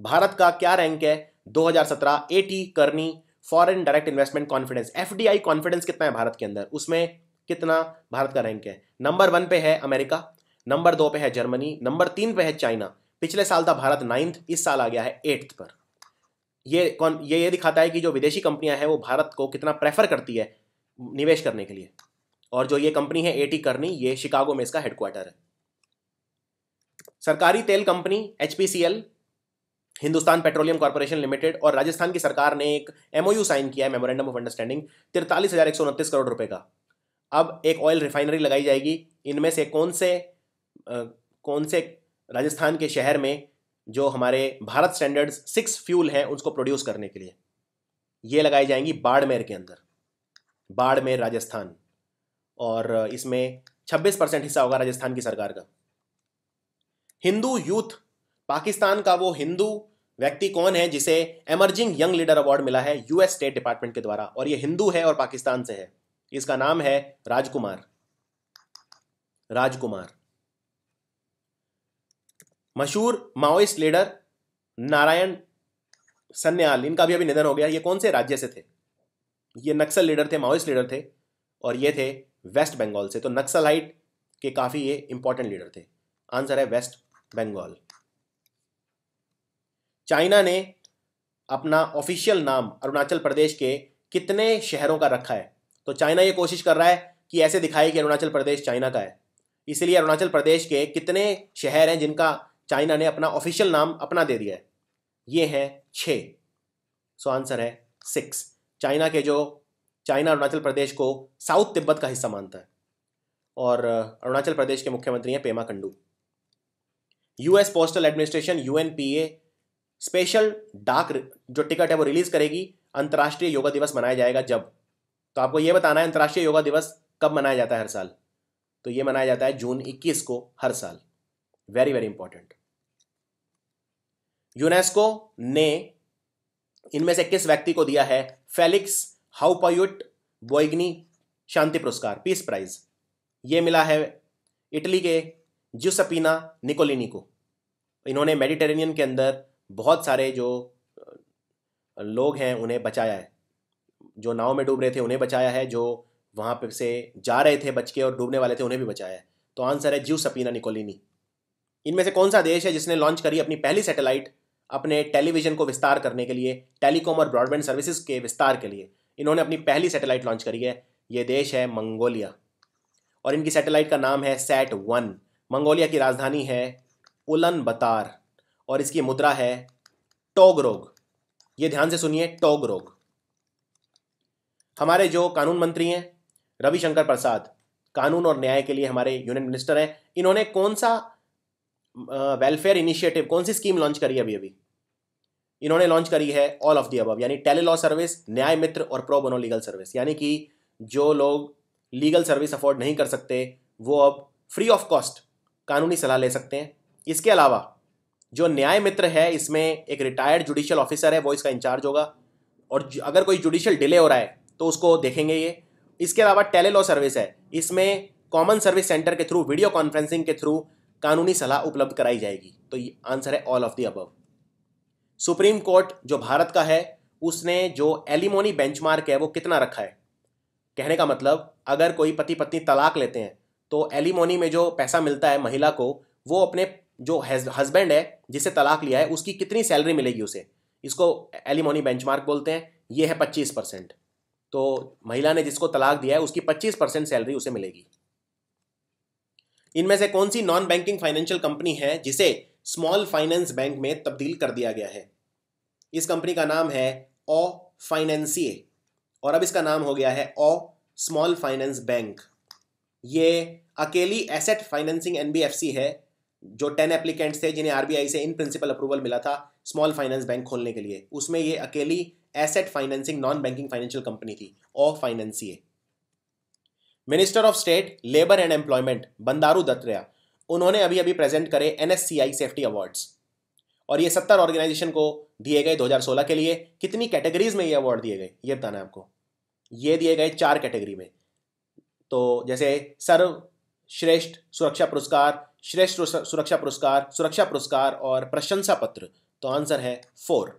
Speaker 1: भारत का क्या रैंक है 2017 AT Kearney foreign direct investment confidence FDI confidence कितना है भारत के अंदर उसमें कितना भारत का रैंक है नंबर वन पे है अमेरिका नंबर दो पे है जर्मनी नंबर तीन पे है चाइना पिछले साल था भारत नाइन्थ इस साल आ गया है एट्थ पर ये कौन ये ये दिखाता है कि जो विदेशी कंपनियां हैं वो भारत को कितना प्रेफर करती है निवेश करने के लिए और जो ये कंपनी है एटी करनी ये शिकागो में इसका हेडक्वार्टर है सरकारी तेल company HPCL Hindustan petroleum corporation limited और राजस्थान की सरकार ने एक एमओयू साइन किया है मेमोरेंडम ऑफ अंडरस्टैंडिंग तिरतालीस हज़ार एक सौ उनतीस करोड़ रुपए का अब एक ऑयल रिफाइनरी लगाई जाएगी इनमें से कौन से आ, कौन से राजस्थान के शहर में जो हमारे भारत स्टैंडर्ड्स सिक्स फ्यूल हैं उसको प्रोड्यूस करने के लिए ये लगाई जाएंगी बाड़मेर के अंदर बाड़मेर राजस्थान और इसमें 26 परसेंट हिस्सा होगा राजस्थान की सरकार का हिंदू यूथ पाकिस्तान का वो हिंदू व्यक्ति कौन है जिसे एमर्जिंग यंग लीडर अवार्ड मिला है यूएस स्टेट डिपार्टमेंट के द्वारा और ये हिंदू है और पाकिस्तान से है इसका नाम है राजकुमार राजकुमार मशहूर माओइस्ट लीडर नारायण सन्याल इनका भी अभी निधन हो गया ये कौन से राज्य से थे ये नक्सल लीडर थे माओइस्ट लीडर थे और ये थे वेस्ट बंगाल से तो नक्सलाइट के काफ़ी ये इंपॉर्टेंट लीडर थे आंसर है वेस्ट बंगाल चाइना ने अपना ऑफिशियल नाम अरुणाचल प्रदेश के कितने शहरों का रखा है तो चाइना ये कोशिश कर रहा है कि ऐसे दिखाए कि अरुणाचल प्रदेश चाइना का है इसलिए अरुणाचल प्रदेश के कितने शहर हैं जिनका चाइना ने अपना ऑफिशियल नाम अपना दे दिया है ये हैं छः सो आंसर है सिक्स चाइना के जो चाइना अरुणाचल प्रदेश को साउथ तिब्बत का हिस्सा मानता है और अरुणाचल प्रदेश के मुख्यमंत्री हैं Pema Khandu US postal administration UNPA special डाक जो टिकट है वो रिलीज करेगी अंतर्राष्ट्रीय योगा दिवस मनाया जाएगा जब तो आपको ये बताना है अंतर्राष्ट्रीय योगा दिवस कब मनाया जाता है हर साल तो ये मनाया जाता है जून 21 को हर साल वेरी वेरी इंपॉर्टेंट यूनेस्को ने इनमें से किस व्यक्ति को दिया है फेलिक्स हाउपायुट बोइग्नी शांति पुरस्कार पीस प्राइज ये मिला है इटली के जुसपीना निकोलिनी को इन्होंने मेडिटेरेनियन के अंदर बहुत सारे जो लोग हैं उन्हें बचाया है जो नाव में डूब रहे थे उन्हें बचाया है जो वहाँ पे से जा रहे थे बच के और डूबने वाले थे उन्हें भी बचाया है तो आंसर है ज्यू सपीना निकोलिनी इनमें से कौन सा देश है जिसने लॉन्च करी अपनी पहली सैटेलाइट अपने टेलीविजन को विस्तार करने के लिए टेलीकॉम और ब्रॉडबैंड सर्विसेज के विस्तार के लिए इन्होंने अपनी पहली सैटेलाइट लॉन्च करी है ये देश है मंगोलिया और इनकी सैटेलाइट का नाम है सैट वन मंगोलिया की राजधानी है उलन बतार और इसकी मुद्रा है टोगरोग ये ध्यान से सुनिए टोगरोग हमारे जो कानून मंत्री हैं रविशंकर प्रसाद कानून और न्याय के लिए हमारे यूनियन मिनिस्टर हैं इन्होंने कौन सा वेलफेयर इनिशिएटिव कौन सी स्कीम लॉन्च करी है अभी अभी इन्होंने लॉन्च करी है ऑल ऑफ दी अब यानी टेली लॉ सर्विस न्याय मित्र और प्रो बोनो लीगल सर्विस यानी कि जो लोग लीगल सर्विस अफोर्ड नहीं कर सकते वो अब फ्री ऑफ कॉस्ट कानूनी सलाह ले सकते हैं इसके अलावा जो न्याय मित्र है इसमें एक रिटायर्ड जुडिशियल ऑफिसर है वो इसका इंचार्ज होगा और अगर कोई जुडिशियल डिले हो रहा है तो उसको देखेंगे ये इसके अलावा टेलीलॉ सर्विस है इसमें कॉमन सर्विस सेंटर के थ्रू वीडियो कॉन्फ्रेंसिंग के थ्रू कानूनी सलाह उपलब्ध कराई जाएगी तो ये आंसर है all of the above Supreme Court जो भारत का है उसने जो एलिमोनी बेंचमार्क है वो कितना रखा है कहने का मतलब अगर कोई पति पत्नी तलाक लेते हैं तो एलिमोनी में जो पैसा मिलता है महिला को वो अपने जो हस्बैंड है जिसे तलाक लिया है उसकी कितनी सैलरी मिलेगी उसे इसको एलिमोनी बेंचमार्क बोलते हैं ये है पच्चीस परसेंट तो महिला ने जिसको तलाक दिया है उसकी पच्चीस परसेंट सैलरी उसे मिलेगी इनमें से कौन सी नॉन बैंकिंग फाइनेंशियल कंपनी है जिसे स्मॉल फाइनेंस बैंक में तब्दील कर दिया गया है इस कंपनी का नाम है ओ फाइनेंसिए और अब इसका नाम हो गया है ओ स्मॉल फाइनेंस बैंक ये अकेली एसेट फाइनेंसिंग एनबीएफसी है जो टेन एप्लीकेंट्स थे जिन्हें आरबीआई से इन प्रिंसिपल अप्रूवल मिला था स्मॉल फाइनेंस बैंक खोलने के लिए उसमें ये अकेली asset financing non banking financial company थी और फाइनेंसिए minister of state labour and employment Bandaru Dattatreya उन्होंने अभी अभी प्रेजेंट करे एन सेफ्टी अवार्ड्स और ये सत्तर ऑर्गेनाइजेशन को दिए गए 2016 के लिए कितनी कैटेगरीज में ये अवार्ड दिए गए ये बताना है आपको ये दिए गए चार कैटेगरी में तो जैसे सर्वश्रेष्ठ सुरक्षा पुरस्कार श्रेष्ठ सुरक्षा पुरस्कार सुरक्षा पुरस्कार और प्रशंसा पत्र तो आंसर है फोर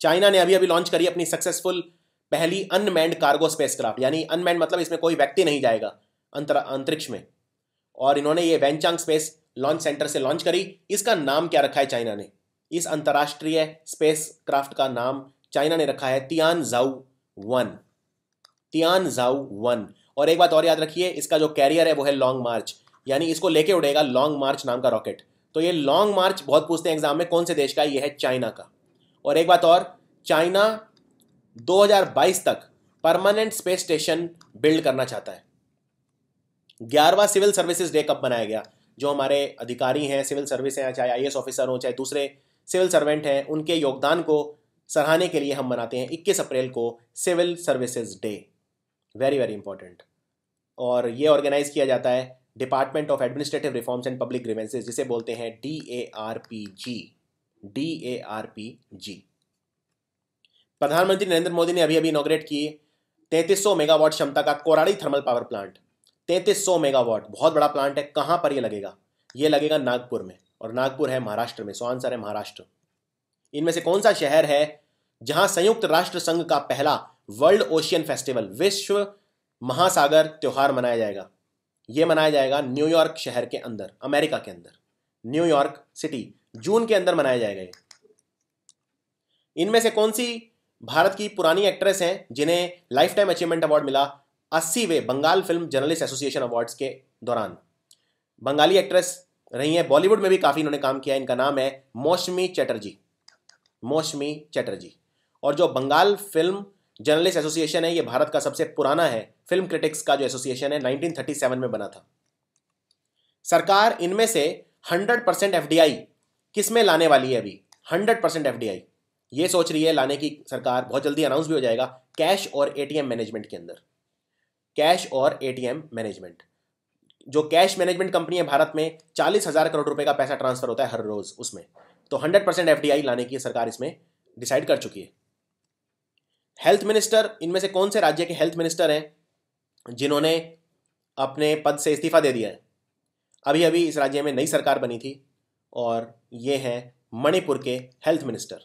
Speaker 1: चाइना ने अभी अभी लॉन्च करी अपनी सक्सेसफुल पहली अनमैंड कार्गो स्पेसक्राफ्ट यानी अनमैंड मतलब इसमें कोई व्यक्ति नहीं जाएगा अंतर अंतरिक्ष में और इन्होंने ये वेंचांग स्पेस लॉन्च सेंटर से लॉन्च करी इसका नाम क्या रखा है चाइना ने इस अंतर्राष्ट्रीय स्पेस क्राफ्ट का नाम चाइना ने रखा है तियान जाऊ वन तियान जाऊ वन और एक बात और याद रखिए इसका जो कैरियर है वो है लॉन्ग मार्च यानी इसको लेके उड़ेगा लॉन्ग मार्च नाम का रॉकेट तो ये लॉन्ग मार्च बहुत पूछते हैं एग्जाम में कौन से देश का ये है चाइना का और एक बात और चाइना 2022 तक परमानेंट स्पेस स्टेशन बिल्ड करना चाहता है ग्यारहवा सिविल सर्विसेज डे कब मनाया गया जो हमारे अधिकारी हैं सिविल सर्विस हैं चाहे आई ऑफिसर हो चाहे दूसरे सिविल सर्वेंट हैं उनके योगदान को सराहाने के लिए हम मनाते हैं इक्कीस अप्रैल को civil services day very very important और ये ऑर्गेनाइज किया जाता है department of administrative reforms and public grievances जिसे बोलते हैं D A R P G D A R P G प्रधानमंत्री नरेंद्र मोदी ने अभी अभी इनोग्रेट किए 3300 मेगावाट क्षमता का Koradi thermal power plant 3300 megawatt बहुत बड़ा प्लांट है कहाँ पर ये लगेगा ये लगेगा नागपुर में और नागपुर है महाराष्ट्र में सो आंसर है महाराष्ट्र इनमें से कौन सा शहर है जहां संयुक्त राष्ट्र संघ का पहला वर्ल्ड ओशियन फेस्टिवल विश्व महासागर त्योहार मनाया जाएगा ये मनाया जाएगा न्यूयॉर्क शहर के अंदर अमेरिका के अंदर न्यूयॉर्क सिटी जून के अंदर मनाया जाएगा इनमें से कौन सी भारत की पुरानी एक्ट्रेस हैं जिन्हें लाइफ टाइम अचीवमेंट अवार्ड मिला वे Bengal film journalist association awards के दौरान बंगाली एक्ट्रेस रही हैं बॉलीवुड में भी काफ़ी इन्होंने काम किया इनका नाम है मौसमी चटर्जी मौसमी चटर्जी और जो बंगाल फिल्म जर्नलिस्ट एसोसिएशन है ये भारत का सबसे पुराना है फिल्म क्रिटिक्स का जो एसोसिएशन है 1937 में बना था सरकार इनमें से 100 परसेंट एफ किस में लाने वाली है अभी 100 परसेंट एफ ये सोच रही है लाने की सरकार बहुत जल्दी अनाउंस भी हो जाएगा कैश और एटीएम मैनेजमेंट के अंदर कैश और एटीएम मैनेजमेंट जो कैश मैनेजमेंट कंपनी है भारत में चालीस हजार करोड़ रुपए का पैसा ट्रांसफर होता है हर रोज उसमें तो हंड्रेड परसेंट लाने की सरकार इसमें डिसाइड कर चुकी है हेल्थ मिनिस्टर इनमें से कौन से राज्य के हेल्थ मिनिस्टर हैं जिन्होंने अपने पद से इस्तीफा दे दिया है अभी अभी इस राज्य में नई सरकार बनी थी और ये हैं मणिपुर के हेल्थ मिनिस्टर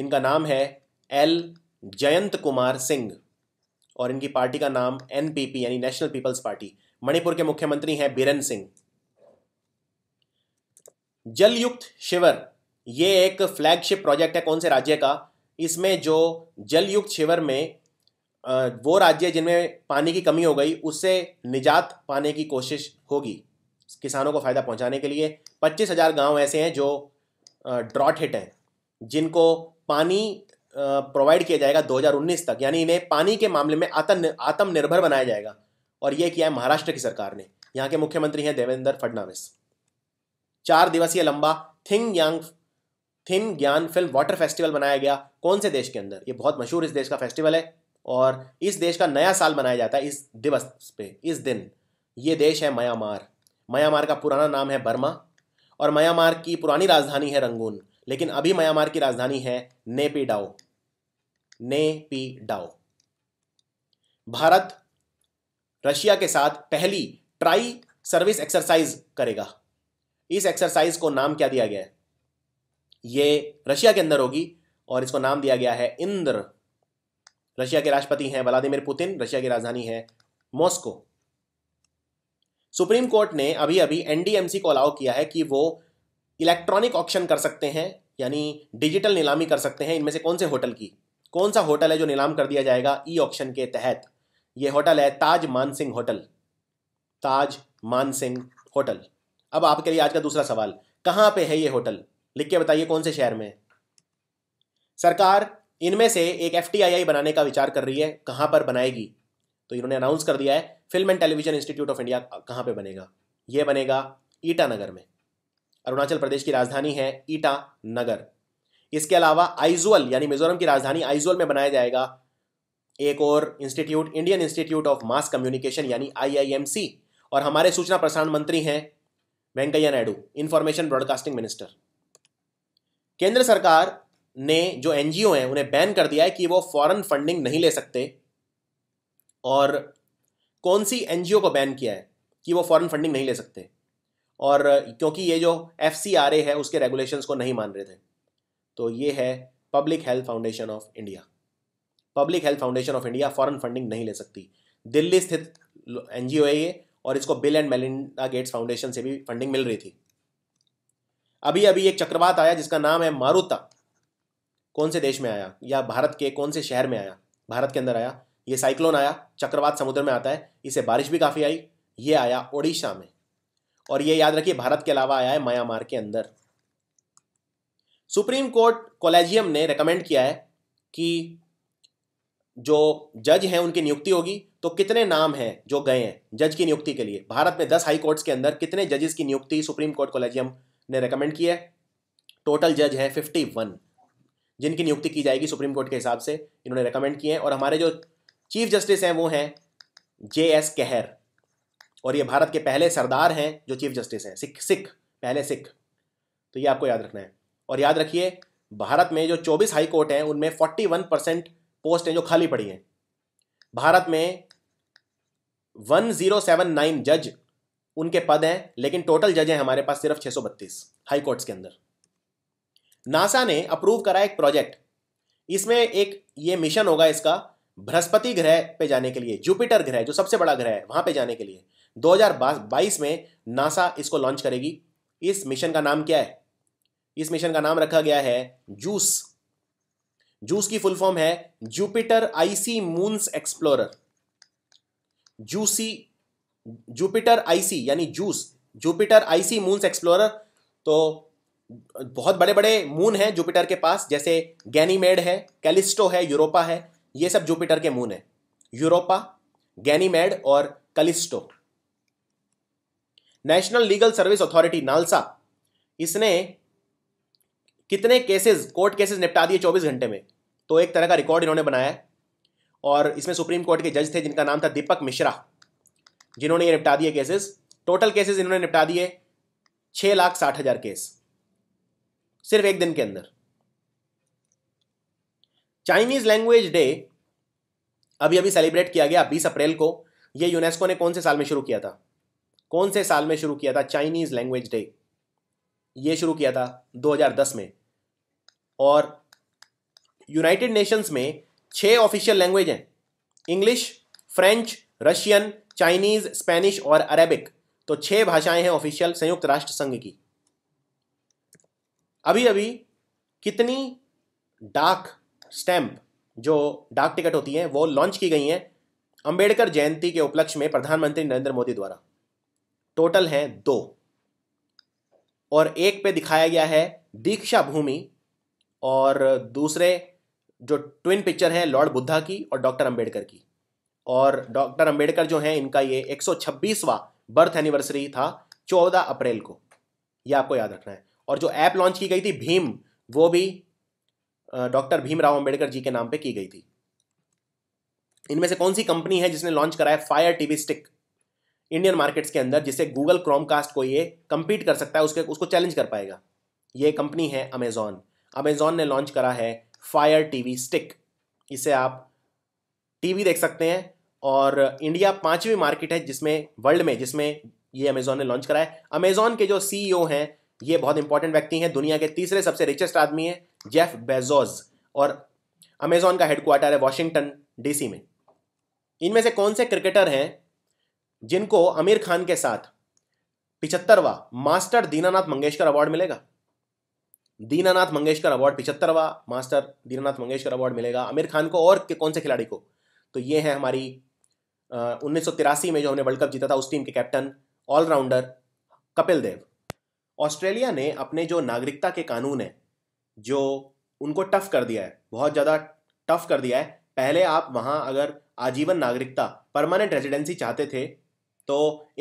Speaker 1: इनका नाम है एल जयंत कुमार सिंह और इनकी पार्टी का नाम एन यानी नेशनल पीपल्स पार्टी मणिपुर के मुख्यमंत्री हैं बिरन सिंह जलयुक्त शिवर ये एक फ्लैगशिप प्रोजेक्ट है कौन से राज्य का इसमें जो जलयुक्त शिविर में वो राज्य जिनमें पानी की कमी हो गई उससे निजात पाने की कोशिश होगी किसानों को फ़ायदा पहुंचाने के लिए पच्चीस हज़ार गाँव ऐसे हैं जो ड्रॉट हिट हैं जिनको पानी प्रोवाइड किया जाएगा 2019 तक यानी इन्हें पानी के मामले में आत्म आत्मनिर्भर बनाया जाएगा और ये किया है महाराष्ट्र की सरकार ने यहाँ के मुख्यमंत्री हैं देवेंद्र फडणवीस चार दिवसीय लंबा थिंग यांग थिन ज्ञान फिल्म वाटर फेस्टिवल बनाया गया कौन से देश के अंदर ये बहुत मशहूर इस देश का फेस्टिवल है और इस देश का नया साल मनाया जाता है इस दिवस पे इस दिन ये देश है म्यांमार म्यांमार का पुराना नाम है बर्मा और म्यांमार की पुरानी राजधानी है रंगून लेकिन अभी म्यांमार की राजधानी है नेपीडाओ नेपीडाओ भारत रशिया के साथ पहली ट्राई सर्विस एक्सरसाइज करेगा इस एक्सरसाइज को नाम क्या दिया गया है ये रशिया के अंदर होगी और इसको नाम दिया गया है इंद्र रशिया के राष्ट्रपति हैं व्लादिमिर पुतिन रशिया की राजधानी है मॉस्को सुप्रीम कोर्ट ने अभी अभी एनडीएमसी को अलाउ किया है कि वो इलेक्ट्रॉनिक ऑप्शन कर सकते हैं यानी डिजिटल नीलामी कर सकते हैं इनमें से कौन से होटल की कौन सा होटल है जो नीलाम कर दिया जाएगा ई ऑप्शन के तहत ये होटल है ताज मानसिंह होटल ताज मानसिंह होटल अब आपके लिए आज का दूसरा सवाल कहाँ पे है ये होटल लिख के बताइए कौन से शहर में सरकार इनमें से एक एफ बनाने का विचार कर रही है कहां पर बनाएगी तो इन्होंने अनाउंस कर दिया है film and television institute of India कहां पे बनेगा यह बनेगा ईटानगर में अरुणाचल प्रदेश की राजधानी है ईटानगर इसके अलावा आइजोल यानी मिजोरम की राजधानी आइजोल में बनाया जाएगा एक और institute Indian institute of mass communication यानी आईआईएमसी और हमारे सूचना प्रसारण मंत्री हैं Venkaiah Naidu information broadcasting minister केंद्र सरकार ने जो एन हैं उन्हें बैन कर दिया है कि वो फॉरेन फंडिंग नहीं ले सकते और कौन सी एन को बैन किया है कि वो फॉरेन फंडिंग नहीं ले सकते और क्योंकि ये जो एफ है उसके रेगुलेशंस को नहीं मान रहे थे तो ये है public health foundation of India public health foundation of India foreign funding नहीं ले सकती दिल्ली स्थित एन है ये और इसको Bill and Melinda Gates foundation से भी फंडिंग मिल रही थी अभी अभी एक चक्रवात आया जिसका नाम है मारुता कौन से देश में आया या भारत के कौन से शहर में आया भारत के अंदर आया ये साइक्लोन आया चक्रवात समुद्र में आता है इसे बारिश भी काफ़ी आई ये आया ओडिशा में और ये याद रखिए भारत के अलावा आया है म्यांमार के अंदर सुप्रीम कोर्ट कॉलेजियम ने रिकमेंड किया है कि जो जज हैं उनकी नियुक्ति होगी तो कितने नाम हैं जो गए हैं जज की नियुक्ति के लिए भारत में दस हाई कोर्ट्स के अंदर कितने जजेस की नियुक्ति सुप्रीम कोर्ट कॉलेजियम ने रिकमेंड किया है टोटल जज हैं फिफ्टी वन जिनकी नियुक्ति की जाएगी सुप्रीम कोर्ट के हिसाब से इन्होंने रिकमेंड किए हैं और हमारे जो चीफ जस्टिस हैं वो हैं जे एस कहर और ये भारत के पहले सरदार हैं जो चीफ जस्टिस हैं सिख सिख पहले सिख तो ये आपको याद रखना है और याद रखिए भारत में जो 24 हाई कोर्ट हैं उनमें 41 परसेंट पोस्ट हैं जो खाली पड़ी हैं भारत में 1079 जज उनके पद हैं लेकिन टोटल जज हैं हमारे पास सिर्फ 632 हाई कोर्ट्स के अंदर नासा ने अप्रूव करा एक प्रोजेक्ट इसमें एक ये मिशन होगा इसका बृहस्पति ग्रह पे जाने के लिए जुपिटर ग्रह जो सबसे बड़ा ग्रह है वहां पे जाने के लिए 2022 में नासा इसको लॉन्च करेगी इस मिशन का नाम क्या है इस मिशन का नाम रखा गया है जूस जूस की फुल फॉर्म है जुपिटर आईसी मून्स एक्सप्लोरर जूसी जुपिटर आईसी यानी juice Jupiter icy moons explorer तो बहुत बड़े बड़े मून हैं जुपिटर के पास जैसे गैनीमेड है कैलिस्टो है यूरोपा है ये सब जुपिटर के मून है यूरोपा गैनीमेड और Callisto National Legal Service Authority NALSA इसने कितने केसेस कोर्ट केसेस निपटा दिए 24 घंटे में तो एक तरह का रिकॉर्ड इन्होंने बनाया है और इसमें सुप्रीम कोर्ट के जज थे जिनका नाम था दीपक मिश्रा जिन्होंने ये निपटा दिए केसेस टोटल केसेस इन्होंने निपटा दिए छह लाख साठ हज़ार केस सिर्फ एक दिन के अंदर चाइनीज़ लैंग्वेज डे अभी अभी सेलिब्रेट किया गया बीस अप्रैल को ये यूनेस्को ने कौन से साल में शुरू किया था कौन से साल में शुरू किया था चाइनीज़ लैंग्वेज डे ये शुरू किया था 2010 में और यूनाइटेड नेशंस में छह ऑफिशियल लैंग्वेज हैं English French Russian Chinese Spanish और अरेबिक तो छह भाषाएं हैं ऑफिशियल संयुक्त राष्ट्र संघ की अभी अभी कितनी डाक स्टैंप जो डाक टिकट होती है वो लॉन्च की गई हैं अंबेडकर जयंती के उपलक्ष्य में प्रधानमंत्री नरेंद्र मोदी द्वारा टोटल है दो और एक पे दिखाया गया है दीक्षा भूमि और दूसरे जो ट्विन पिक्चर है लॉर्ड बुद्धा की और डॉक्टर अंबेडकर की और डॉक्टर अंबेडकर जो हैं इनका ये 126वां बर्थ एनिवर्सरी था 14 अप्रैल को ये आपको याद रखना है और जो ऐप लॉन्च की गई थी भीम वो भी डॉक्टर भीमराव अंबेडकर जी के नाम पे की गई थी इनमें से कौन सी कंपनी है जिसने लॉन्च कराया Fire TV Stick Indian markets के अंदर जिसे गूगल क्रोमकास्ट को ये कंपीट कर सकता है उसके उसको चैलेंज कर पाएगा ये कंपनी है अमेजॉन अमेजॉन ने लॉन्च करा है फायर टीवी स्टिक इसे आप टीवी देख सकते हैं और इंडिया पांचवी मार्केट है जिसमें वर्ल्ड में जिसमें ये अमेजोन ने लॉन्च कराया अमेजोन के जो सीईओ e हैं ये बहुत इंपॉर्टेंट व्यक्ति हैं दुनिया के तीसरे सबसे रिचेस्ट आदमी है जेफ बेजोज और अमेजोन का हेडक्वार्टर है वॉशिंगटन डीसी में इनमें से कौन से क्रिकेटर हैं जिनको आमिर खान के साथ पिछहत्तरवा मास्टर दीनानाथ मंगेशकर अवार्ड मिलेगा दीनानाथ मंगेशकर अवार्ड पिछहत्तरवा मास्टर दीनानाथ मंगेशकर अवार्ड मिलेगा आमिर खान को और के कौन से खिलाड़ी को तो ये है हमारी उन्नीस में जो हमने वर्ल्ड कप जीता था उस टीम के captain allrounder Kapil Dev Australia ने अपने जो नागरिकता के कानून है जो उनको टफ कर दिया है बहुत ज़्यादा टफ कर दिया है पहले आप वहाँ अगर आजीवन नागरिकता परमानेंट रेजिडेंसी चाहते थे तो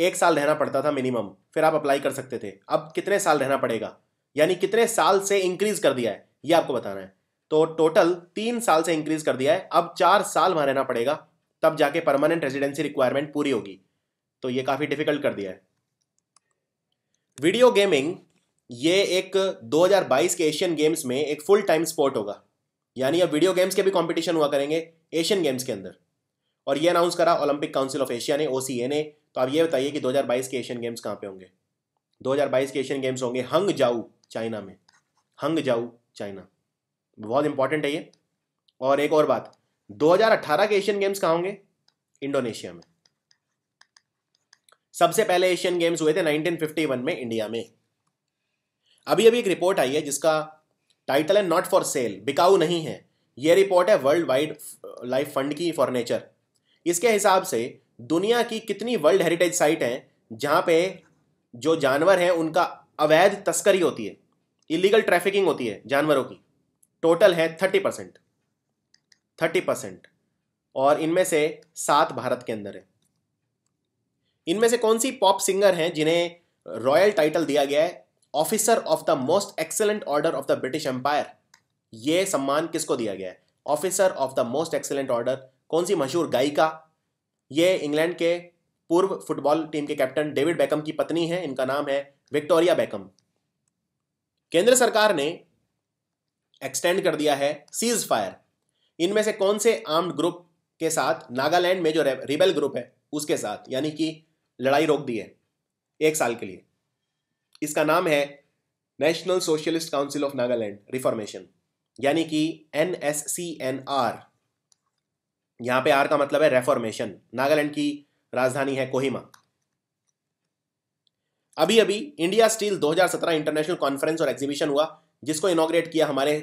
Speaker 1: एक साल रहना पड़ता था मिनिमम फिर आप अप्लाई कर सकते थे अब कितने साल रहना पड़ेगा यानी कितने साल से इंक्रीज कर दिया है ये आपको बताना है तो टोटल तीन साल से इंक्रीज कर दिया है अब चार साल वहाँ रहना पड़ेगा तब जाके परमानेंट रेजिडेंसी रिक्वायरमेंट पूरी होगी तो ये काफ़ी डिफिकल्ट कर दिया है वीडियो गेमिंग ये एक 2022 के एशियन गेम्स में एक फुल टाइम स्पोर्ट होगा यानी अब वीडियो गेम्स के भी कंपटीशन हुआ करेंगे एशियन गेम्स के अंदर और ये अनाउंस करा ओलंपिक काउंसिल ऑफ एशिया ने ओ ने तो आप ये बताइए कि 2022 के एशियन गेम्स कहाँ पे होंगे 2022 के एशियन गेम्स होंगे हंग जाऊ चाइना में हंग जाऊ चाइना बहुत इंपॉर्टेंट है ये और एक और बात 2018 के एशियन गेम्स कहा होंगे इंडोनेशिया में सबसे पहले एशियन गेम्स हुए थे 1951 में इंडिया में अभी अभी एक रिपोर्ट आई है जिसका टाइटल है नॉट फॉर सेल बिकाऊ नहीं है यह रिपोर्ट है वर्ल्ड वाइड लाइफ फंड की फॉर नेचर इसके हिसाब से दुनिया की कितनी वर्ल्ड हेरिटेज साइट हैं जहां पे जो जानवर हैं उनका अवैध तस्करी होती है इलीगल ट्रैफिकिंग होती है जानवरों की टोटल है थर्टी परसेंट थर्टी परसेंट और इनमें से सात भारत के अंदर है इनमें से कौन सी पॉप सिंगर हैं जिन्हें रॉयल टाइटल दिया गया है Officer of the Most Excellent Order of the British Empire यह सम्मान किसको दिया गया है Officer of the Most Excellent Order कौन सी मशहूर गायिका ये इंग्लैंड के पूर्व फुटबॉल टीम के कैप्टन डेविड बैकम की पत्नी है इनका नाम है विक्टोरिया बैकम केंद्र सरकार ने एक्सटेंड कर दिया है सीज फायर इनमें से कौन से आर्म्ड ग्रुप के साथ नागालैंड में जो रिबेल ग्रुप है उसके साथ यानी कि लड़ाई रोक दी है एक साल के लिए इसका नाम है National Socialist Council of Nagaland Reformation यानी कि N S C N R यहां पे आर का मतलब है रेफॉर्मेशन नागालैंड की राजधानी है कोहिमा अभी अभी इंडिया स्टील 2017 इंटरनेशनल कॉन्फ्रेंस और एग्जीबिशन हुआ जिसको इनोग्रेट किया हमारे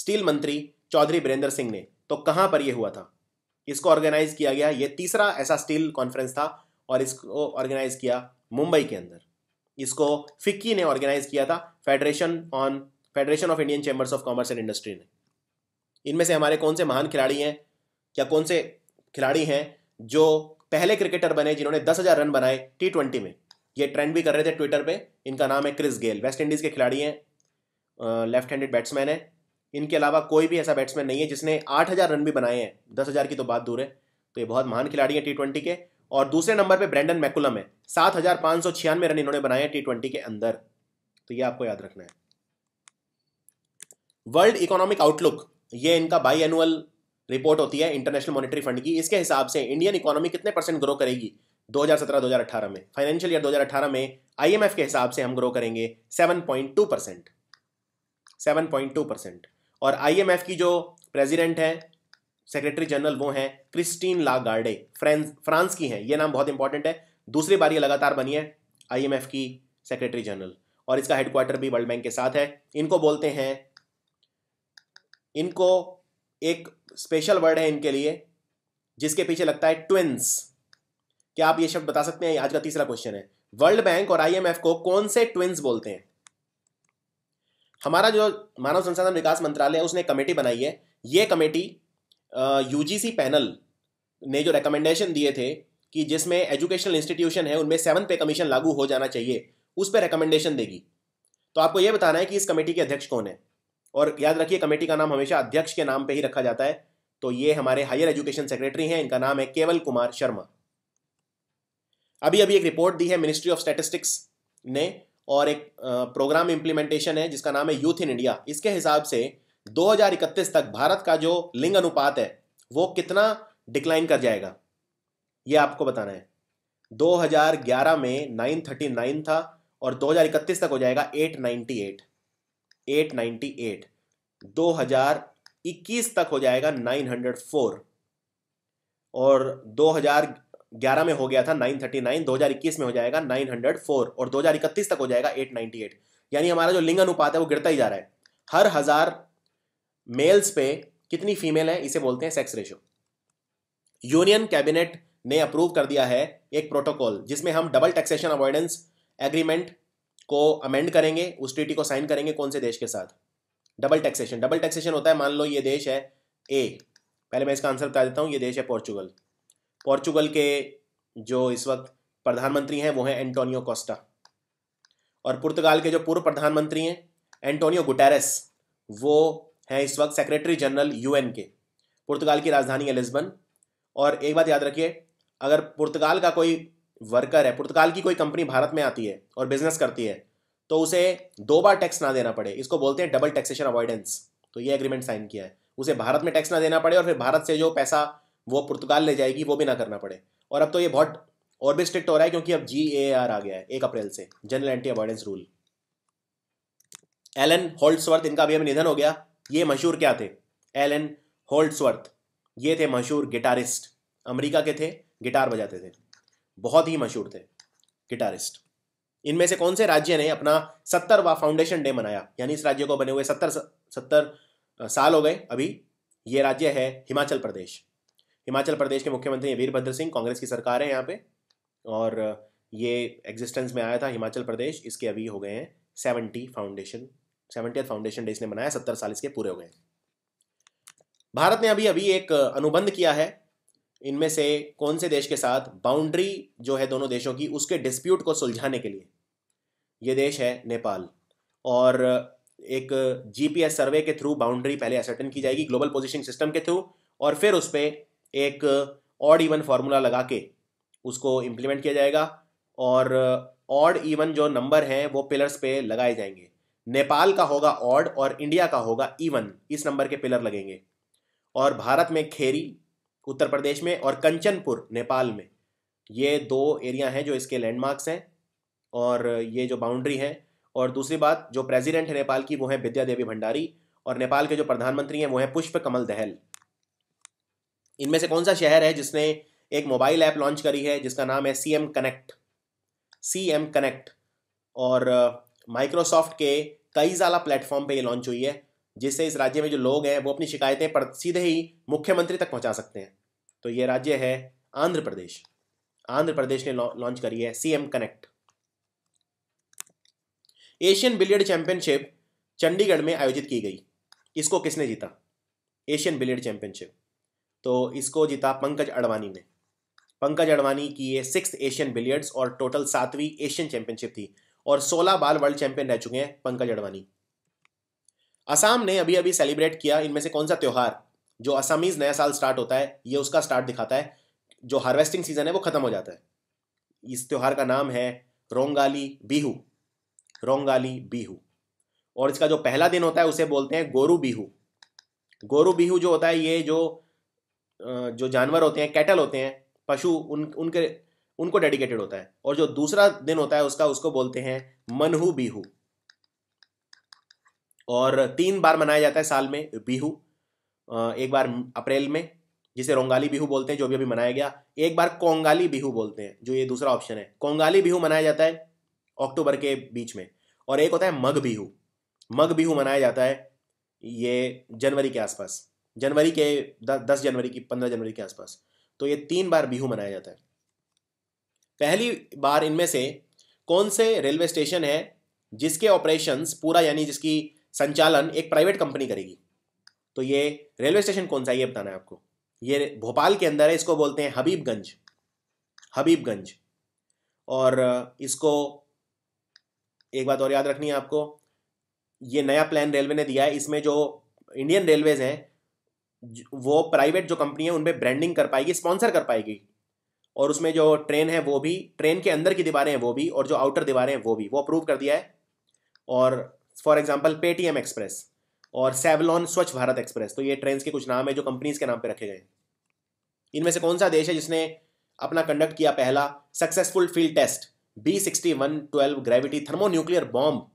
Speaker 1: स्टील मंत्री चौधरी बीरेंद्र सिंह ने तो कहां पर यह हुआ था इसको ऑर्गेनाइज किया गया यह तीसरा ऐसा स्टील कॉन्फ्रेंस था और इसको ऑर्गेनाइज किया मुंबई के अंदर इसको फिक्की ने ऑर्गेनाइज किया था federation on Federation of Indian Chambers of commerce and Industry ने इनमें से हमारे कौन से महान खिलाड़ी हैं या कौन से खिलाड़ी हैं जो पहले क्रिकेटर बने जिन्होंने दस हज़ार रन बनाए टी ट्वेंटी में ये ट्रेंड भी कर रहे थे ट्विटर पे इनका नाम है क्रिस गेल वेस्ट इंडीज़ के खिलाड़ी हैं लेफ्ट हैंडेड बैट्समैन है इनके अलावा कोई भी ऐसा बैट्समैन नहीं है जिसने आठ हज़ार रन भी बनाए हैं दस हज़ार की तो बात दूर है तो ये बहुत महान खिलाड़ी हैं टी ट्वेंटी के और दूसरे नंबर पर ब्रैंडन मैकुलम है सात हज़ार सौ छियानवे रन इन्होंने बनाए हैं टी ट्वेंटी के अंदर तो ये आपको याद रखना है वर्ल्ड इकोनॉमिक आउटलुक ये इनका बाई एनुअल रिपोर्ट होती है इंटरनेशनल मॉनिटरी फंड की इसके हिसाब से इंडियन इकोनॉमी कितने परसेंट ग्रो करेगी 2017-2018 में फाइनेंशियल ईयर 2018 में आईएमएफ के हिसाब से हम ग्रो करेंगे 7.2 परसेंट सेवन परसेंट और आईएमएफ की जो प्रेसिडेंट है सेक्रेटरी जनरल वो हैं क्रिस्टीन लागार्डे फ्रेंस फ्रांस की हैं ये नाम बहुत इंपॉर्टेंट है दूसरी बार ये लगातार बनी है आईएमएफ की सेक्रेटरी जनरल और इसका हेडक्वार्टर भी वर्ल्ड बैंक के साथ है इनको बोलते हैं इनको एक स्पेशल वर्ड है इनके लिए जिसके पीछे लगता है ट्विंस क्या आप ये शब्द बता सकते हैं आज का तीसरा क्वेश्चन है वर्ल्ड बैंक और आईएमएफ को कौन से ट्विंस बोलते हैं हमारा जो मानव संसाधन विकास मंत्रालय है उसने कमेटी बनाई है ये कमेटी यूजीसी पैनल ने जो रिकमेंडेशन दिए थे कि जिसमें एजुकेशनल इंस्टीट्यूशन है उनमें सेवन पे कमीशन लागू हो जाना चाहिए उस पर रिकमेंडेशन देगी तो आपको यह बताना है कि इस कमेटी के अध्यक्ष कौन है और याद रखिए कमेटी का नाम हमेशा अध्यक्ष के नाम पे ही रखा जाता है तो ये हमारे हायर एजुकेशन सेक्रेटरी हैं इनका नाम है केवल कुमार शर्मा अभी अभी एक रिपोर्ट दी है मिनिस्ट्री ऑफ स्टेटिस्टिक्स ने और एक प्रोग्राम इम्प्लीमेंटेशन है जिसका नाम है यूथ इन इंडिया इसके हिसाब से 2031 तक भारत का जो लिंग अनुपात है वो कितना डिक्लाइन कर जाएगा ये आपको बताना है 2011 में 939 था और 2031 तक हो जाएगा 898 898 2021 तक हो जाएगा 904 और ग्यारह में हो गया था नाइन नाइन थर्टी दो हजार इक्कीस में हो जाएगा नाइन हंड्रेड फोर और दो हजार इकतीस तक हो जाएगा एट एट यानी हमारा जो लिंग अनुपात है वो गिरता ही जा रहा है हर हजार मेल्स पे कितनी फीमेल है इसे बोलते हैं सेक्स रेशो यूनियन कैबिनेट ने अप्रूव कर दिया है एक प्रोटोकॉल जिसमें हम डबल टैक्सेशन अवॉइडेंस एग्रीमेंट को अमेंड करेंगे उस ट्रीटी को साइन करेंगे कौन से देश के साथ डबल टैक्सेशन डबल टैक्सेशन होता है मान लो ये देश है ए पहले मैं इसका आंसर बता देता हूँ ये देश है पोर्चुगल पोर्चुगल के जो इस वक्त प्रधानमंत्री हैं वो हैं एंटोनियो कोस्टा और पुर्तगाल के जो पूर्व प्रधानमंत्री हैं एंटोनियो गुटेरेस वो हैं इस वक्त सेक्रेटरी जनरल यूएन के पुर्तगाल की राजधानी है लिस्बन और एक बात याद रखिए अगर पुर्तगाल का कोई वर्कर है पुर्तगाल की कोई कंपनी भारत में आती है और बिजनेस करती है तो उसे दो बार टैक्स ना देना पड़े इसको बोलते हैं डबल टैक्सेशन अवॉइडेंस तो ये एग्रीमेंट साइन किया है उसे भारत में टैक्स ना देना पड़े और फिर भारत से जो पैसा वो पुर्तगाल ले जाएगी वो भी ना करना पड़े और अब तो ये बहुत और भी स्ट्रिक्ट हो रहा है क्योंकि अब जी ए आर आ गया है एक अप्रैल से General Anti Avoidance Rule Alan Holdsworth इनका भी अब निधन हो गया ये मशहूर क्या थे एलन होल्ड्सवर्थ ये थे मशहूर गिटारिस्ट अमेरिका के थे गिटार बजाते थे बहुत ही मशहूर थे गिटारिस्ट इनमें से कौन से राज्य ने अपना सत्तरवा फाउंडेशन डे मनाया यानी इस राज्य को बने हुए सत्तर सत्तर साल हो गए अभी ये राज्य है हिमाचल प्रदेश हिमाचल प्रदेश के मुख्यमंत्री हैं वीरभद्र सिंह कांग्रेस की सरकार है यहाँ पे और ये एग्जिस्टेंस में आया था हिमाचल प्रदेश इसके अभी हो गए हैं Seventy Foundation Seventy Foundation Day इसने बनाया सत्तर साल इसके पूरे हो गए भारत ने अभी अभी एक अनुबंध किया है इनमें से कौन से देश के साथ बाउंड्री जो है दोनों देशों की उसके डिस्प्यूट को सुलझाने के लिए ये देश है नेपाल और एक जीपीएस सर्वे के थ्रू बाउंड्री पहले असर्टन की जाएगी ग्लोबल पोजिशन सिस्टम के थ्रू और फिर उस पर एक ऑड इवन फार्मूला लगा के उसको इम्प्लीमेंट किया जाएगा और ऑड इवन जो नंबर हैं वो पिलर्स पे लगाए जाएंगे नेपाल का होगा ऑड और इंडिया का होगा इवन इस नंबर के पिलर लगेंगे और भारत में खेरी उत्तर प्रदेश में और कंचनपुर नेपाल में ये दो एरिया हैं जो इसके लैंडमार्क्स हैं और ये जो बाउंड्री हैं और दूसरी बात जो प्रेसिडेंट है नेपाल की वो है विद्या देवी भंडारी और नेपाल के जो प्रधानमंत्री हैं वो हैं पुष्प कमल दहल इनमें से कौन सा शहर है जिसने एक मोबाइल ऐप लॉन्च करी है जिसका नाम है C M Connect C M Connect और माइक्रोसॉफ्ट के कई ज़्यादा प्लेटफॉर्म पे ये लॉन्च हुई है जिससे इस राज्य में जो लोग हैं वो अपनी शिकायतें पर सीधे ही मुख्यमंत्री तक पहुंचा सकते हैं तो ये राज्य है आंध्र प्रदेश आंध्र प्रदेश ने लॉन्च करी है C M Connect Asian Billiard Championship Chandigarh में आयोजित की गई इसको किसने जीता एशियन बिलियर्ड चैंपियनशिप तो इसको जीता पंकज अडवाणी ने पंकज अडवाणी की ये सिक्स एशियन बिलियर्ड्स और टोटल सातवीं एशियन चैंपियनशिप थी और 16 बार वर्ल्ड चैंपियन रह चुके हैं पंकज अडवाणी असम ने अभी अभी सेलिब्रेट किया इनमें से कौन सा त्यौहार जो असामीज नया साल स्टार्ट होता है ये उसका स्टार्ट दिखाता है जो हार्वेस्टिंग सीजन है वो ख़त्म हो जाता है इस त्यौहार का नाम है रोंगाली बिहू रोंगाली बिहू और इसका जो पहला दिन होता है उसे बोलते हैं गोरू बिहू गोरू बिहू जो होता है ये जो जो जानवर होते हैं कैटल होते हैं पशु उन उनके उनको डेडिकेटेड होता है और जो दूसरा दिन होता है उसका उसको बोलते हैं मनहु बिहू और तीन बार मनाया जाता है साल में बिहू एक बार अप्रैल में जिसे रोंगाली बिहू बोलते हैं जो भी अभी मनाया गया एक बार कोंगाली बिहू बोलते हैं जो ये दूसरा ऑप्शन है कोंगाली बिहू मनाया जाता है अक्टूबर के बीच में और एक होता है मग बिहू मग बिहू मनाया जाता है ये जनवरी के आसपास जनवरी के दस जनवरी की पंद्रह जनवरी के आसपास तो ये तीन बार बिहू मनाया जाता है पहली बार इनमें से कौन से रेलवे स्टेशन है जिसके ऑपरेशंस पूरा यानी जिसकी संचालन एक प्राइवेट कंपनी करेगी तो ये रेलवे स्टेशन कौन सा ये बताना है आपको ये भोपाल के अंदर है इसको बोलते हैं हबीबगंज हबीबगंज और इसको एक बात और याद रखनी है आपको ये नया प्लान रेलवे ने दिया है इसमें जो इंडियन रेलवेज हैं वो प्राइवेट जो कंपनी है उनमें ब्रांडिंग कर पाएगी स्पॉन्सर कर पाएगी और उसमें जो ट्रेन है वो भी ट्रेन के अंदर की दीवारें हैं वो भी और जो आउटर दीवारें हैं वो भी वो अप्रूव कर दिया है और फॉर एग्जाम्पल पेटीएम एक्सप्रेस और सेवलॉन स्वच्छ भारत एक्सप्रेस तो ये ट्रेन के कुछ नाम है जो कंपनीज के नाम पर रखे गए इनमें से कौन सा देश है जिसने अपना कंडक्ट किया पहला successful field test B sixty one twelve gravity nuclear bomb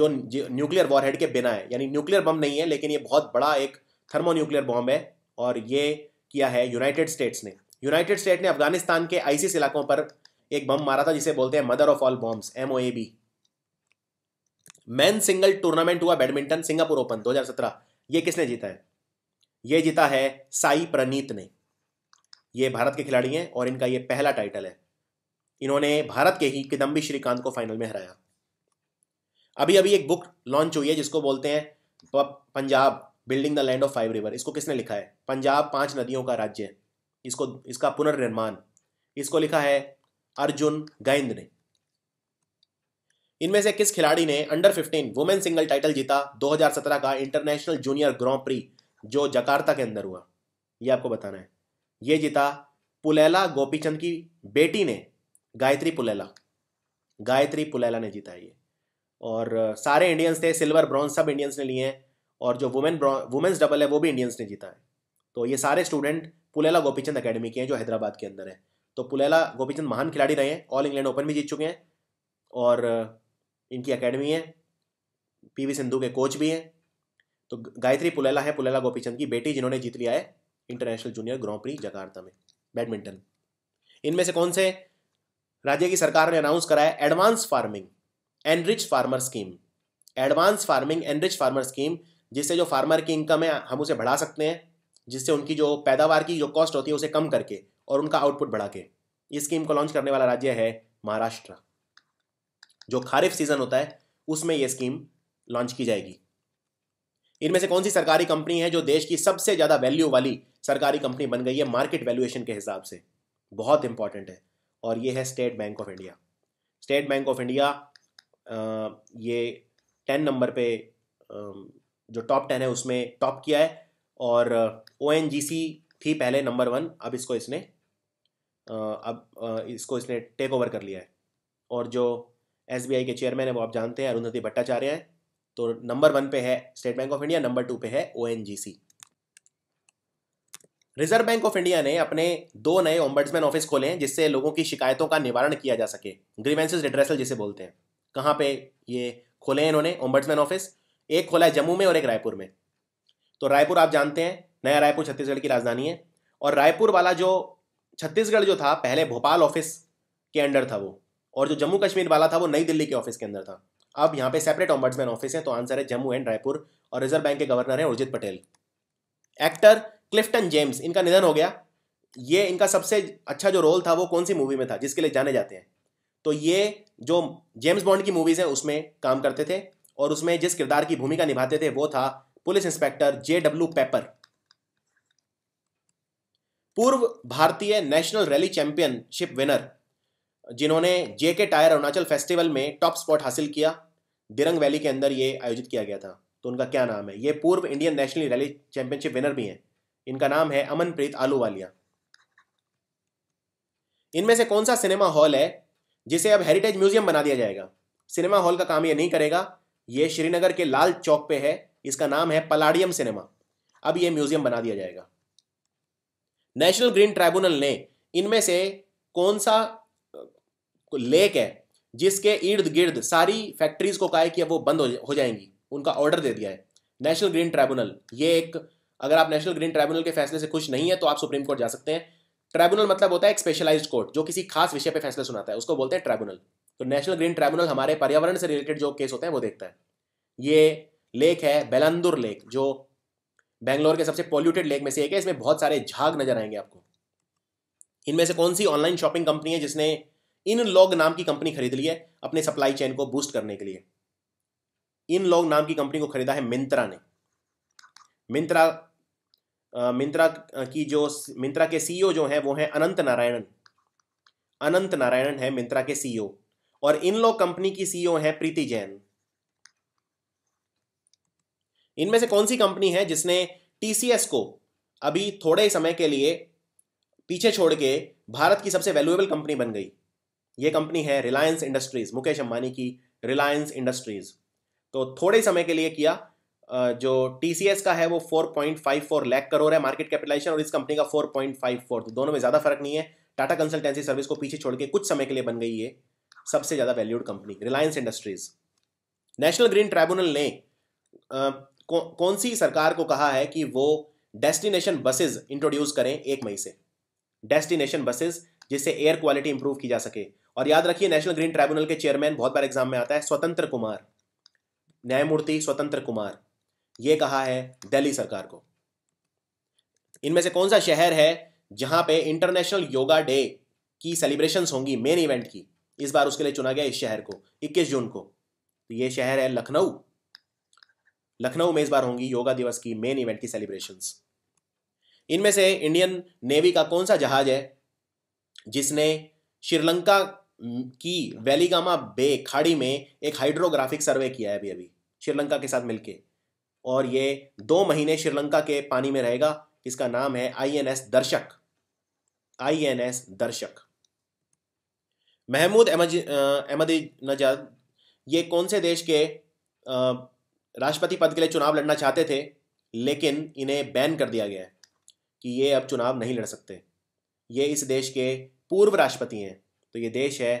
Speaker 1: जो न्यूक्लियर वॉरहेड के बिना है यानी न्यूक्लियर बम नहीं है लेकिन ये बहुत बड़ा एक थर्मोन्यूक्लियर बॉम्ब है और ये किया है यूनाइटेड स्टेट्स ने यूनाइटेड स्टेट ने अफगानिस्तान के आईसीस इलाकों पर एक बम मारा था जिसे बोलते हैं Mother of All Bomb M man single tournament हुआ बैडमिंटन सिंगापुर ओपन 2017 ये किसने जीता है ये जीता है साई प्रनीत ने ये भारत के खिलाड़ी हैं और इनका ये पहला टाइटल है इन्होंने भारत के ही किदम्बी श्रीकांत को फाइनल में हराया अभी अभी एक बुक लॉन्च हुई है जिसको बोलते हैं Punjab building the Land of Five River इसको किसने लिखा है पंजाब पांच नदियों का राज्य है इसको इसका पुनर्निर्माण इसको लिखा है अर्जुन गैंद ने इनमें से किस खिलाड़ी ने अंडर 15 वुमेन सिंगल टाइटल जीता 2017 का इंटरनेशनल जूनियर ग्रॉ प्री जो जकार्ता के अंदर हुआ यह आपको बताना है यह जीता पुलेला गोपीचंद की बेटी ने गायत्री पुलेला गायत्री पुलेला ने जीता ये और सारे इंडियंस थे सिल्वर ब्रॉन्ज सब इंडियंस ने लिए हैं और जो वुमेन वुमेन्स डबल है वो भी इंडियंस ने जीता है तो ये सारे स्टूडेंट पुलेला गोपीचंद अकेडमी के हैं जो हैदराबाद के अंदर है तो पुलेला गोपीचंद महान खिलाड़ी रहे हैं ऑल इंग्लैंड ओपन भी जीत चुके हैं और इनकी अकेडमी है पीवी सिंधु के कोच भी हैं तो गायत्री पुलेला है पुलेला गोपीचंद की बेटी जिन्होंने जीत लिया है इंटरनेशनल जूनियर ग्रोप्री जकार्ता में बैडमिंटन इनमें से कौन से राज्य की सरकार ने अनाउंस कराया Advance Farming Enrich Farmer Scheme Advance Farming Enrich Farmer Scheme जिससे जो फार्मर की इनकम है हम उसे बढ़ा सकते हैं जिससे उनकी जो पैदावार की जो कॉस्ट होती है उसे कम करके और उनका आउटपुट बढ़ा के इस स्कीम को लॉन्च करने वाला राज्य है महाराष्ट्र जो खारिफ सीज़न होता है उसमें यह स्कीम लॉन्च की जाएगी इनमें से कौन सी सरकारी कंपनी है जो देश की सबसे ज़्यादा वैल्यू वाली सरकारी कंपनी बन गई है मार्केट वैल्यूएशन के हिसाब से बहुत इंपॉर्टेंट है और ये है state bank of India State bank of India ये टेन नंबर पे जो टॉप टेन है उसमें टॉप किया है और ओ एन जी सी थी पहले नंबर वन अब इसको इसने uh, अब uh, इसको इसने टेक ओवर कर लिया है और जो एस बी आई के चेयरमैन है वो आप जानते हैं अरुंधति भट्टाचार्य हैं तो नंबर वन पे है स्टेट बैंक ऑफ इंडिया नंबर टू पे है O N G C Reserve Bank of India ने अपने दो नए ओम्बड्समैन ऑफिस खोले हैं जिससे लोगों की शिकायतों का निवारण किया जा सके ग्रीवेंसेज रिड्रेसल जिसे बोलते हैं कहाँ पे ये खोले हैं इन्होंने ओम्बड्समैन ऑफिस एक खोला है जम्मू में और एक रायपुर में तो रायपुर आप जानते हैं नया रायपुर छत्तीसगढ़ की राजधानी है और रायपुर वाला जो छत्तीसगढ़ जो था पहले भोपाल ऑफिस के अंडर था वो और जो जम्मू कश्मीर वाला था वो नई दिल्ली के ऑफिस के अंदर था अब यहाँ पे सेपरेट ऑम्बर्ट्समैन ऑफिस है तो आंसर है जम्मू एंड रायपुर और रिजर्व बैंक के गवर्नर हैं Urjit Patel actor Clifton James इनका निधन हो गया ये इनका सबसे अच्छा जो रोल था वो कौन सी मूवी में था जिसके लिए जाने जाते हैं तो ये जो जेम्स बॉन्ड की मूवीज़ हैं उसमें काम करते थे और उसमें जिस किरदार की भूमिका निभाते थे वो था police inspector J W Pepper पूर्व भारतीय नेशनल रैली चैंपियनशिप विनर जिन्होंने जेके टायर अरुणाचल फेस्टिवल में टॉप स्पॉट हासिल किया दिरंग वैली के अंदर ये आयोजित किया गया था तो उनका क्या नाम है ये पूर्व Indian National Rally Championship winner भी हैं इनका नाम है अमनप्रीत आलूवालिया इनमें से कौन सा सिनेमा हॉल है जिसे अब हेरिटेज म्यूजियम बना दिया जाएगा सिनेमा हॉल का काम यह नहीं करेगा ये श्रीनगर के लाल चौक पे है इसका नाम है पलाडियम सिनेमा अब ये म्यूजियम बना दिया जाएगा नेशनल ग्रीन ट्राइब्यूनल ने इनमें से कौन सा लेक है जिसके इर्द गिर्द सारी फैक्ट्रीज को कहा है कि अब वो बंद हो जाएंगी उनका ऑर्डर दे दिया है नेशनल ग्रीन ट्राइब्यूनल ये एक अगर आप नेशनल ग्रीन ट्राइब्यूनल के फैसले से खुश नहीं है तो आप सुप्रीम कोर्ट जा सकते हैं ट्राइब्यूनल मतलब होता है एक स्पेशलाइज्ड कोर्ट जो किसी खास विषय पर फैसला सुनाता है उसको बोलते हैं ट्राइब्यूनल तो नेशनल ग्रीन ट्राइब्यूनल हमारे पर्यावरण से रिलेटेड जो केस होते हैं वो देखता है ये लेक है बेलंदुर लेक जो बेंगलोर के सबसे पॉल्यूटेड लेक में से एक है इसमें बहुत सारे झाग नजर आएंगे आपको इनमें से कौन सी ऑनलाइन शॉपिंग कंपनी है जिसने इन लॉग नाम की कंपनी खरीद ली है अपने सप्लाई चेन को बूस्ट करने के लिए इन लॉग नाम की कंपनी को खरीदा है मिंत्रा ने मिंत्रा मिंत्रा की जो मिंत्रा के सीईओ e जो हैं वो हैं अनंत नारायणन अनंत नारायणन है मिंत्रा के सीईओ और इन लॉ कंपनी की सीईओ e है प्रीति जैन इनमें से कौन सी कंपनी है जिसने टीसीएस को अभी थोड़े ही समय के लिए पीछे छोड़ के भारत की सबसे वैल्यूएबल कंपनी बन गई ये कंपनी है रिलायंस इंडस्ट्रीज मुकेश अंबानी की रिलायंस इंडस्ट्रीज तो थोड़े समय के लिए किया जो टीसीएस का है वो 4.54 लाख करोड़ है मार्केट कैपिटलाइजेशन और इस कंपनी का 4.54 तो दोनों में ज़्यादा फर्क नहीं है टाटा कंसल्टेंसी सर्विस को पीछे छोड़ के कुछ समय के लिए बन गई ये सबसे ज़्यादा valued company Reliance Industries National Green Tribunal ने आ, कौ, कौन सी सरकार को कहा है कि वो डेस्टिनेशन बसेज इंट्रोड्यूस करें एक मई से डेस्टिनेशन बसेस जिससे एयर क्वालिटी इंप्रूव की जा सके और याद रखिए नेशनल ग्रीन ट्राइब्यूनल के चेयरमैन बहुत बार एग्जाम में आता है स्वतंत्र कुमार न्यायमूर्ति स्वतंत्र कुमार यह कहा है दिल्ली सरकार को इनमें से कौन सा शहर है जहां पे इंटरनेशनल योगा डे की सेलिब्रेशंस होंगी मेन इवेंट की इस बार उसके लिए चुना गया इस शहर को 21 जून को तो ये शहर है लखनऊ लखनऊ में इस बार होंगी योगा दिवस की मेन इवेंट की सेलिब्रेशन इनमें से इंडियन नेवी का कौन सा जहाज है जिसने श्रीलंका की वैलीगामा बे खाड़ी में एक हाइड्रोग्राफिक सर्वे किया है अभी अभी श्रीलंका के साथ मिलके और ये दो महीने श्रीलंका के पानी में रहेगा इसका नाम है आईएनएस दर्शक आईएनएस दर्शक महमूद अहमद नजाद ये कौन से देश के राष्ट्रपति पद के लिए चुनाव लड़ना चाहते थे लेकिन इन्हें बैन कर दिया गया है कि ये अब चुनाव नहीं लड़ सकते ये इस देश के पूर्व राष्ट्रपति हैं तो ये देश है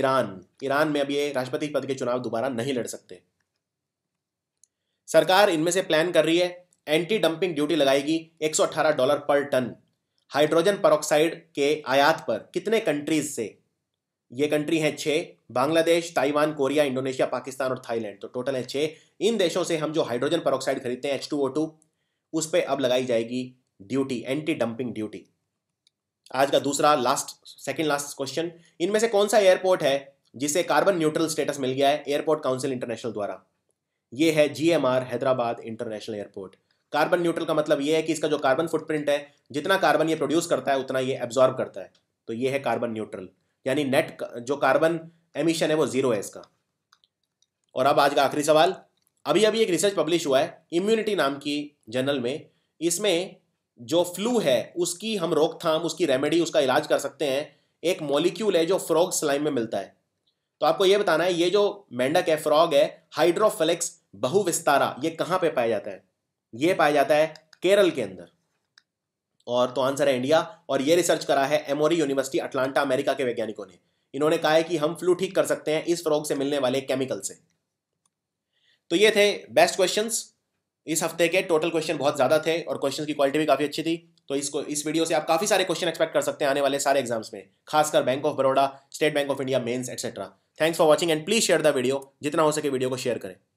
Speaker 1: ईरान ईरान में अब ये राष्ट्रपति पद के चुनाव दोबारा नहीं लड़ सकते सरकार इनमें से प्लान कर रही है एंटी डंपिंग ड्यूटी लगाएगी 118 डॉलर पर टन हाइड्रोजन परोक्साइड के आयात पर कितने कंट्रीज से ये कंट्री हैं छः Bangladesh Taiwan Korea Indonesia Pakistan और थाईलैंड तो टोटल है छः इन देशों से हम जो हाइड्रोजन परोक्साइड खरीदते हैं एच टू ओ टू उस पर अब लगाई जाएगी ड्यूटी एंटी डंपिंग ड्यूटी आज का दूसरा लास्ट सेकेंड लास्ट क्वेश्चन इनमें से कौन सा एयरपोर्ट है जिसे कार्बन न्यूट्रल स्टेटस मिल गया है एयरपोर्ट काउंसिल इंटरनेशनल द्वारा ये है जी Hyderabad International Airport carbon neutral का मतलब ये है कि इसका जो कार्बन फुटप्रिंट है जितना कार्बन ये प्रोड्यूस करता है उतना ये एब्जॉर्ब करता है तो ये है कार्बन न्यूट्रल यानी नेट जो कार्बन एमिशन है वो जीरो है इसका और अब आज का आखिरी सवाल अभी अभी एक रिसर्च पब्लिश हुआ है इम्यूनिटी नाम की जर्नल में इसमें जो फ्लू है उसकी हम रोकथाम उसकी रेमेडी उसका इलाज कर सकते हैं एक मॉलिक्यूल है जो फ्रॉग स्लाइम में मिलता है तो आपको यह बताना है ये जो मेंढक है फ्रॉग है हाइड्रोफ्लेक्स बहुविस्तारा ये कहां पे पाया जाता है ये पाया जाता है केरल के अंदर और तो आंसर है इंडिया और ये रिसर्च करा है एमोरी यूनिवर्सिटी अटलांटा अमेरिका के वैज्ञानिकों ने इन्होंने कहा है कि हम फ्लू ठीक कर सकते हैं इस फ्रॉग से मिलने वाले केमिकल से तो ये थे बेस्ट क्वेश्चन इस हफ्ते के टोटल क्वेश्चन बहुत ज़्यादा थे और क्वेश्चन की क्वालिटी भी काफ़ी अच्छी थी तो इसको इस वीडियो से आप काफ़ी सारे क्वेश्चन एक्सपेक्ट कर सकते हैं आने वाले सारे एग्जाम्स में खासकर Bank of Baroda State bank of India mains etcetera thanks for watching and please share the video जितना हो सके वीडियो को शेयर करें